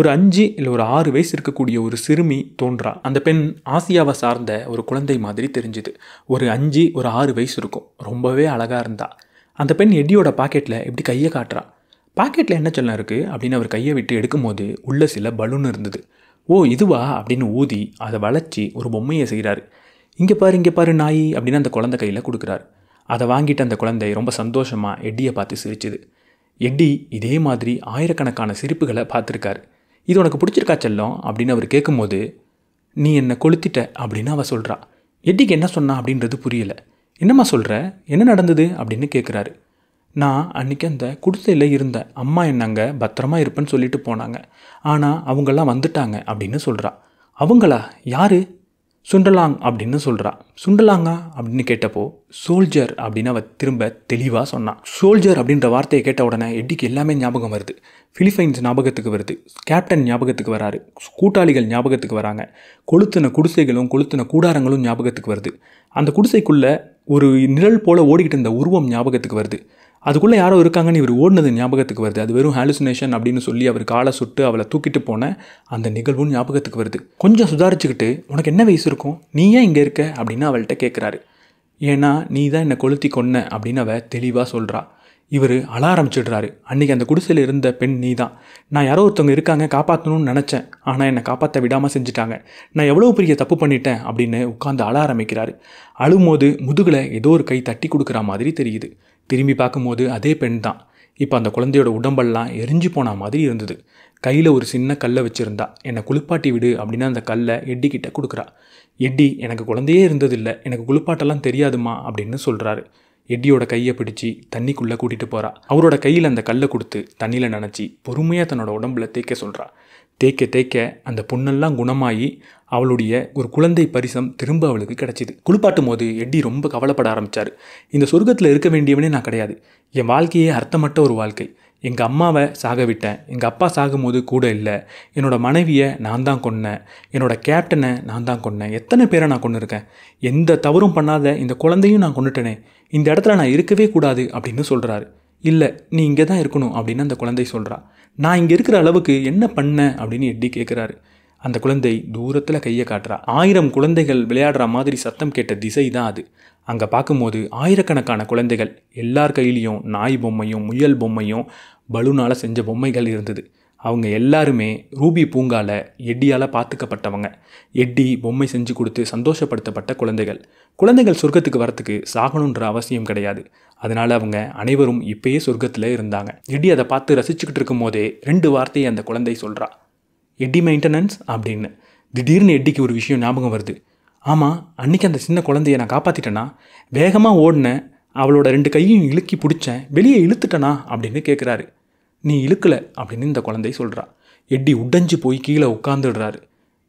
ஒரு அஞ்சு இல்லை ஒரு ஆறு வயசு இருக்கக்கூடிய ஒரு சிறுமி தோன்றா அந்த பெண் ஆசியாவை சார்ந்த ஒரு குழந்தை மாதிரி தெரிஞ்சுது ஒரு அஞ்சு ஒரு ஆறு வயசு இருக்கும் ரொம்பவே அழகாக இருந்தா அந்த பெண் எடியோட பாக்கெட்டில் இப்படி கையை காட்டுறா பாக்கெட்டில் என்ன சொல்லலாம் இருக்குது அப்படின்னு அவர் கையை விட்டு எடுக்கும்போது உள்ளே சில பலூன் இருந்தது ஓ இதுவா அப்படின்னு ஊதி அதை வளைச்சி ஒரு பொம்மையை செய்கிறாரு இங்கே பாரு இங்கே பாரு நாய் அப்படின்னு அந்த குழந்தை கையில் கொடுக்குறாரு அதை வாங்கிட்டு அந்த குழந்தை ரொம்ப சந்தோஷமாக எட்டியை பார்த்து சிரிச்சுது எட்டி இதே மாதிரி ஆயிரக்கணக்கான சிரிப்புகளை பார்த்துருக்காரு இது உனக்கு பிடிச்சிருக்கா செல்லம் அப்படின்னு அவர் கேட்கும்போது நீ என்னை கொளுத்திட்ட அப்படின்னு அவள் சொல்கிறா எட்டிக்கு என்ன சொன்னா அப்படின்றது புரியல என்னம்மா சொல்கிற என்ன நடந்தது அப்படின்னு கேட்குறாரு நான் அன்றைக்கி அந்த குடிசையில் இருந்தேன் அம்மா என்னங்க பத்திரமா இருப்பேன்னு சொல்லிட்டு போனாங்க ஆனால் அவங்கெல்லாம் வந்துட்டாங்க அப்படின்னு சொல்கிறா அவங்களா யார் சுண்டலாங் அப்படின்னு சொல்கிறா சுண்டலாங்கா அப்படின்னு கேட்டப்போ சோல்ஜர் அப்படின்னு அவள் திரும்ப தெளிவாக சொன்னான் சோல்ஜர் அப்படின்ற வார்த்தையை கேட்ட உடனே எட்டிக்கு எல்லாமே ஞாபகம் வருது ஃபிலிப்பைன்ஸ் ஞாபகத்துக்கு வருது கேப்டன் ஞாபகத்துக்கு வராரு கூட்டாளிகள் ஞாபகத்துக்கு வராங்க கொளுத்தின குடிசைகளும் கொளுத்தின கூடாரங்களும் ஞாபகத்துக்கு வருது அந்த குடிசைக்குள்ளே ஒரு நிழல் போல் ஓடிக்கிட்டு இருந்த உருவம் ஞாபகத்துக்கு வருது அதுக்குள்ளே யாரோ இருக்காங்கன்னு இவர் ஓடினது ஞாபகத்துக்கு வருது அது வெறும் ஹாலுசினேஷன் அப்படின்னு சொல்லி அவர் காலை சுட்டு அவளை தூக்கிட்டு போன அந்த நிகழ்வும் ஞாபகத்துக்கு வருது கொஞ்சம் சுதாரிச்சுக்கிட்டு உனக்கு என்ன வயசு இருக்கும் நீ ஏன் இங்கே இருக்க அப்படின்னு அவள்கிட்ட கேட்குறாரு ஏன்னா நீ தான் என்னை கொளுத்தி கொன்ன அப்படின்னு அவள் தெளிவாக சொல்கிறா இவர் அழ ஆரம்பிச்சிடுறாரு அன்றைக்கி அந்த குடிசையில் இருந்த பெண் நீ தான் நான் யாரோ ஒருத்தவங்க இருக்காங்க காப்பாற்றணும்னு நினச்சேன் ஆனால் என்னை காப்பாற்ற விடாமல் செஞ்சுட்டாங்க நான் எவ்வளோ பெரிய தப்பு பண்ணிட்டேன் அப்படின்னு உட்காந்து அழ ஆரம்பிக்கிறாரு அழும்போது முதுகில் ஏதோ ஒரு கை தட்டி கொடுக்குற மாதிரி தெரியுது திரும்பி பார்க்கும்போது அதே பெண் தான் இப்போ அந்த குழந்தையோட உடம்பெல்லாம் எரிஞ்சு போன மாதிரி இருந்தது கையில் ஒரு சின்ன கல்லை வச்சுருந்தா என்னை குளிப்பாட்டி விடு அப்படின்னு அந்த கல்லை எட்டிக்கிட்ட கொடுக்குறா எட்டி எனக்கு குழந்தையே இருந்ததில்லை எனக்கு குளிப்பாட்டெல்லாம் தெரியாதுமா அப்படின்னு சொல்கிறாரு எட்டியோட கையை பிடிச்சி தண்ணிக்குள்ளே கூட்டிகிட்டு போகிறா அவரோட கையில் அந்த கல்லை கொடுத்து தண்ணியில் நினச்சி பொறுமையாக தன்னோட உடம்புல தேய்க்க சொல்கிறா தேய்க்க தேய்க்க அந்த பொண்ணெல்லாம் குணமாகி அவளுடைய ஒரு குழந்தை பரிசம் திரும்ப அவளுக்கு கிடைச்சிது குளிப்பாட்டும் போது எட்டி ரொம்ப கவலைப்பட ஆரம்பித்தார் இந்த சொர்க்கத்தில் இருக்க வேண்டியவனே நான் கிடையாது என் வாழ்க்கையே அர்த்தமற்ற ஒரு வாழ்க்கை எங்கள் அம்மாவை சாக விட்டேன் எங்கள் அப்பா சாகும்போது கூட இல்லை என்னோடய மனைவியை நான் தான் கொன்னேன் என்னோடய கேப்டனை நான் தான் கொன்னேன் எத்தனை பேரை நான் இருக்கேன் எந்த தவறும் பண்ணாத இந்த குழந்தையும் நான் கொண்டுட்டேனே இந்த இடத்துல நான் இருக்கவே கூடாது அப்படின்னு சொல்கிறாரு இல்லை நீ இங்கே தான் இருக்கணும் அப்படின்னு அந்த குழந்தை சொல்கிறா நான் இங்கே இருக்கிற அளவுக்கு என்ன பண்ண அப்படின்னு எட்டி கேட்குறாரு அந்த குழந்தை தூரத்தில் கையை காட்டுறா ஆயிரம் குழந்தைகள் விளையாடுற மாதிரி சத்தம் கேட்ட திசை தான் அது அங்கே பார்க்கும்போது ஆயிரக்கணக்கான குழந்தைகள் எல்லார் கையிலையும் நாய் பொம்மையும் முயல் பொம்மையும் பலூனால் செஞ்ச பொம்மைகள் இருந்தது அவங்க எல்லாருமே ரூபி பூங்கால எட்டியால் பார்த்துக்கப்பட்டவங்க எட்டி பொம்மை செஞ்சு கொடுத்து சந்தோஷப்படுத்தப்பட்ட குழந்தைகள் குழந்தைகள் சொர்க்கத்துக்கு வரத்துக்கு சாகணுன்ற அவசியம் கிடையாது அதனால் அவங்க அனைவரும் இப்பயே சொர்க்கத்தில் இருந்தாங்க எட்டி அதை பார்த்து ரசிச்சுக்கிட்டு இருக்கும் போதே ரெண்டு வார்த்தையை அந்த குழந்தை சொல்கிறா எட்டி மெயின்டெனன்ஸ் அப்படின்னு திடீர்னு எட்டிக்கு ஒரு விஷயம் ஞாபகம் வருது ஆமாம் அன்றைக்கி அந்த சின்ன குழந்தைய நான் காப்பாற்றிட்டேன்னா வேகமாக ஓடினேன் அவளோட ரெண்டு கையும் இழுக்கி பிடிச்சேன் வெளியே இழுத்துட்டனா அப்படின்னு கேட்குறாரு நீ இழுக்கலை அப்படின்னு இந்த குழந்தை சொல்கிறா எட்டி உடைஞ்சு போய் கீழே உட்காந்துடுறாரு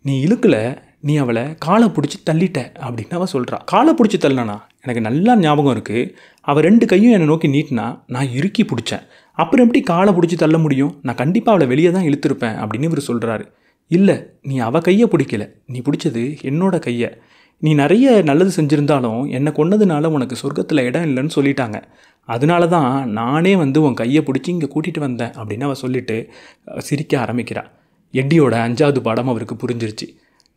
நீ இழுக்கலை நீ அவளை காலை பிடிச்சி தள்ளிட்ட அப்படின்னு அவள் சொல்கிறா காலை பிடிச்சி தள்ளினானா எனக்கு நல்லா ஞாபகம் இருக்குது அவள் ரெண்டு கையும் என்னை நோக்கி நீட்டினா நான் இறுக்கி பிடிச்சேன் அப்புறம் எப்படி காலை பிடிச்சி தள்ள முடியும் நான் கண்டிப்பாக அவளை வெளியே தான் இழுத்துருப்பேன் அப்படின்னு இவர் சொல்கிறாரு இல்லை நீ அவள் கையை பிடிக்கல நீ பிடிச்சது என்னோட கையை நீ நிறைய நல்லது செஞ்சுருந்தாலும் என்னை கொன்னதுனால உனக்கு சொர்க்கத்தில் இடம் இல்லைன்னு சொல்லிட்டாங்க அதனால தான் நானே வந்து உன் கையை பிடிச்சி இங்கே கூட்டிகிட்டு வந்தேன் அப்படின்னு அவள் சொல்லிட்டு சிரிக்க ஆரம்பிக்கிறாள் எட்டியோட அஞ்சாவது பாடம் அவருக்கு புரிஞ்சிருச்சு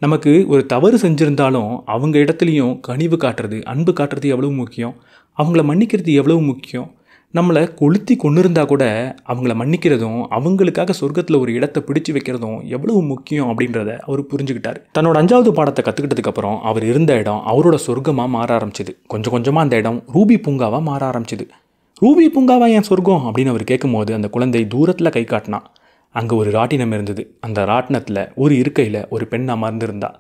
நமக்கு ஒரு தவறு செஞ்சுருந்தாலும் அவங்க இடத்துலையும் கனிவு காட்டுறது அன்பு காட்டுறது எவ்வளவு முக்கியம் அவங்கள மன்னிக்கிறது எவ்வளவு முக்கியம் நம்மளை கொளுத்தி கொண்டு இருந்தால் கூட அவங்கள மன்னிக்கிறதும் அவங்களுக்காக சொர்க்கத்தில் ஒரு இடத்தை பிடிச்சு வைக்கிறதும் எவ்வளவு முக்கியம் அப்படின்றத அவர் புரிஞ்சுக்கிட்டார் தன்னோட அஞ்சாவது பாடத்தை கற்றுக்கிட்டதுக்கப்புறம் அவர் இருந்த இடம் அவரோட சொர்க்கமாக மாற ஆரம்பிச்சிது கொஞ்சம் கொஞ்சமாக அந்த இடம் ரூபி பூங்காவாக மாற ஆரம்பிச்சிது ரூபி பூங்காவா என் சொர்க்கம் அப்படின்னு அவர் கேட்கும்போது அந்த குழந்தை தூரத்தில் கை காட்டினான் அங்கே ஒரு ராட்டினம் இருந்தது அந்த ராட்டினத்தில் ஒரு இருக்கையில் ஒரு பெண்ணாக மறந்துருந்தா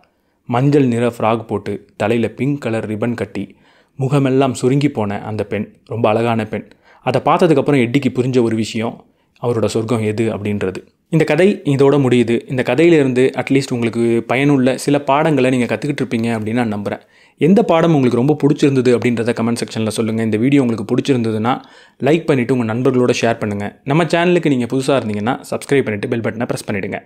மஞ்சள் நிற ஃப்ராக் போட்டு தலையில் பிங்க் கலர் ரிப்பன் கட்டி முகமெல்லாம் சுருங்கி போன அந்த பெண் ரொம்ப அழகான பெண் அதை பார்த்ததுக்கப்புறம் எட்டிக்கு புரிஞ்ச ஒரு விஷயம் அவரோட சொர்க்கம் எது அப்படின்றது இந்த கதை இதோட முடியுது இந்த கதையிலேருந்து அட்லீஸ்ட் உங்களுக்கு பயனுள்ள சில பாடங்களை நீங்கள் கற்றுக்கிட்டு இருப்பீங்க அப்படின்னு நான் நம்புகிறேன் எந்த பாடம் உங்களுக்கு ரொம்ப பிடிச்சிருந்தது அப்படின்றத கமெண்ட் செக்ஷனில் சொல்லுங்கள் இந்த வீடியோ உங்களுக்கு பிடிச்சிருந்ததுன்னா லைக் பண்ணிவிட்டு உங்கள் நண்பர்களோட ஷேர் பண்ணுங்கள் நம்ம சேனலுக்கு நீங்கள் புதுசாக இருந்தீங்கன்னா சப்ஸ்கிரைப் பண்ணிவிட்டு பெல் பட்டனை ப்ரெஸ் பண்ணிவிடுங்க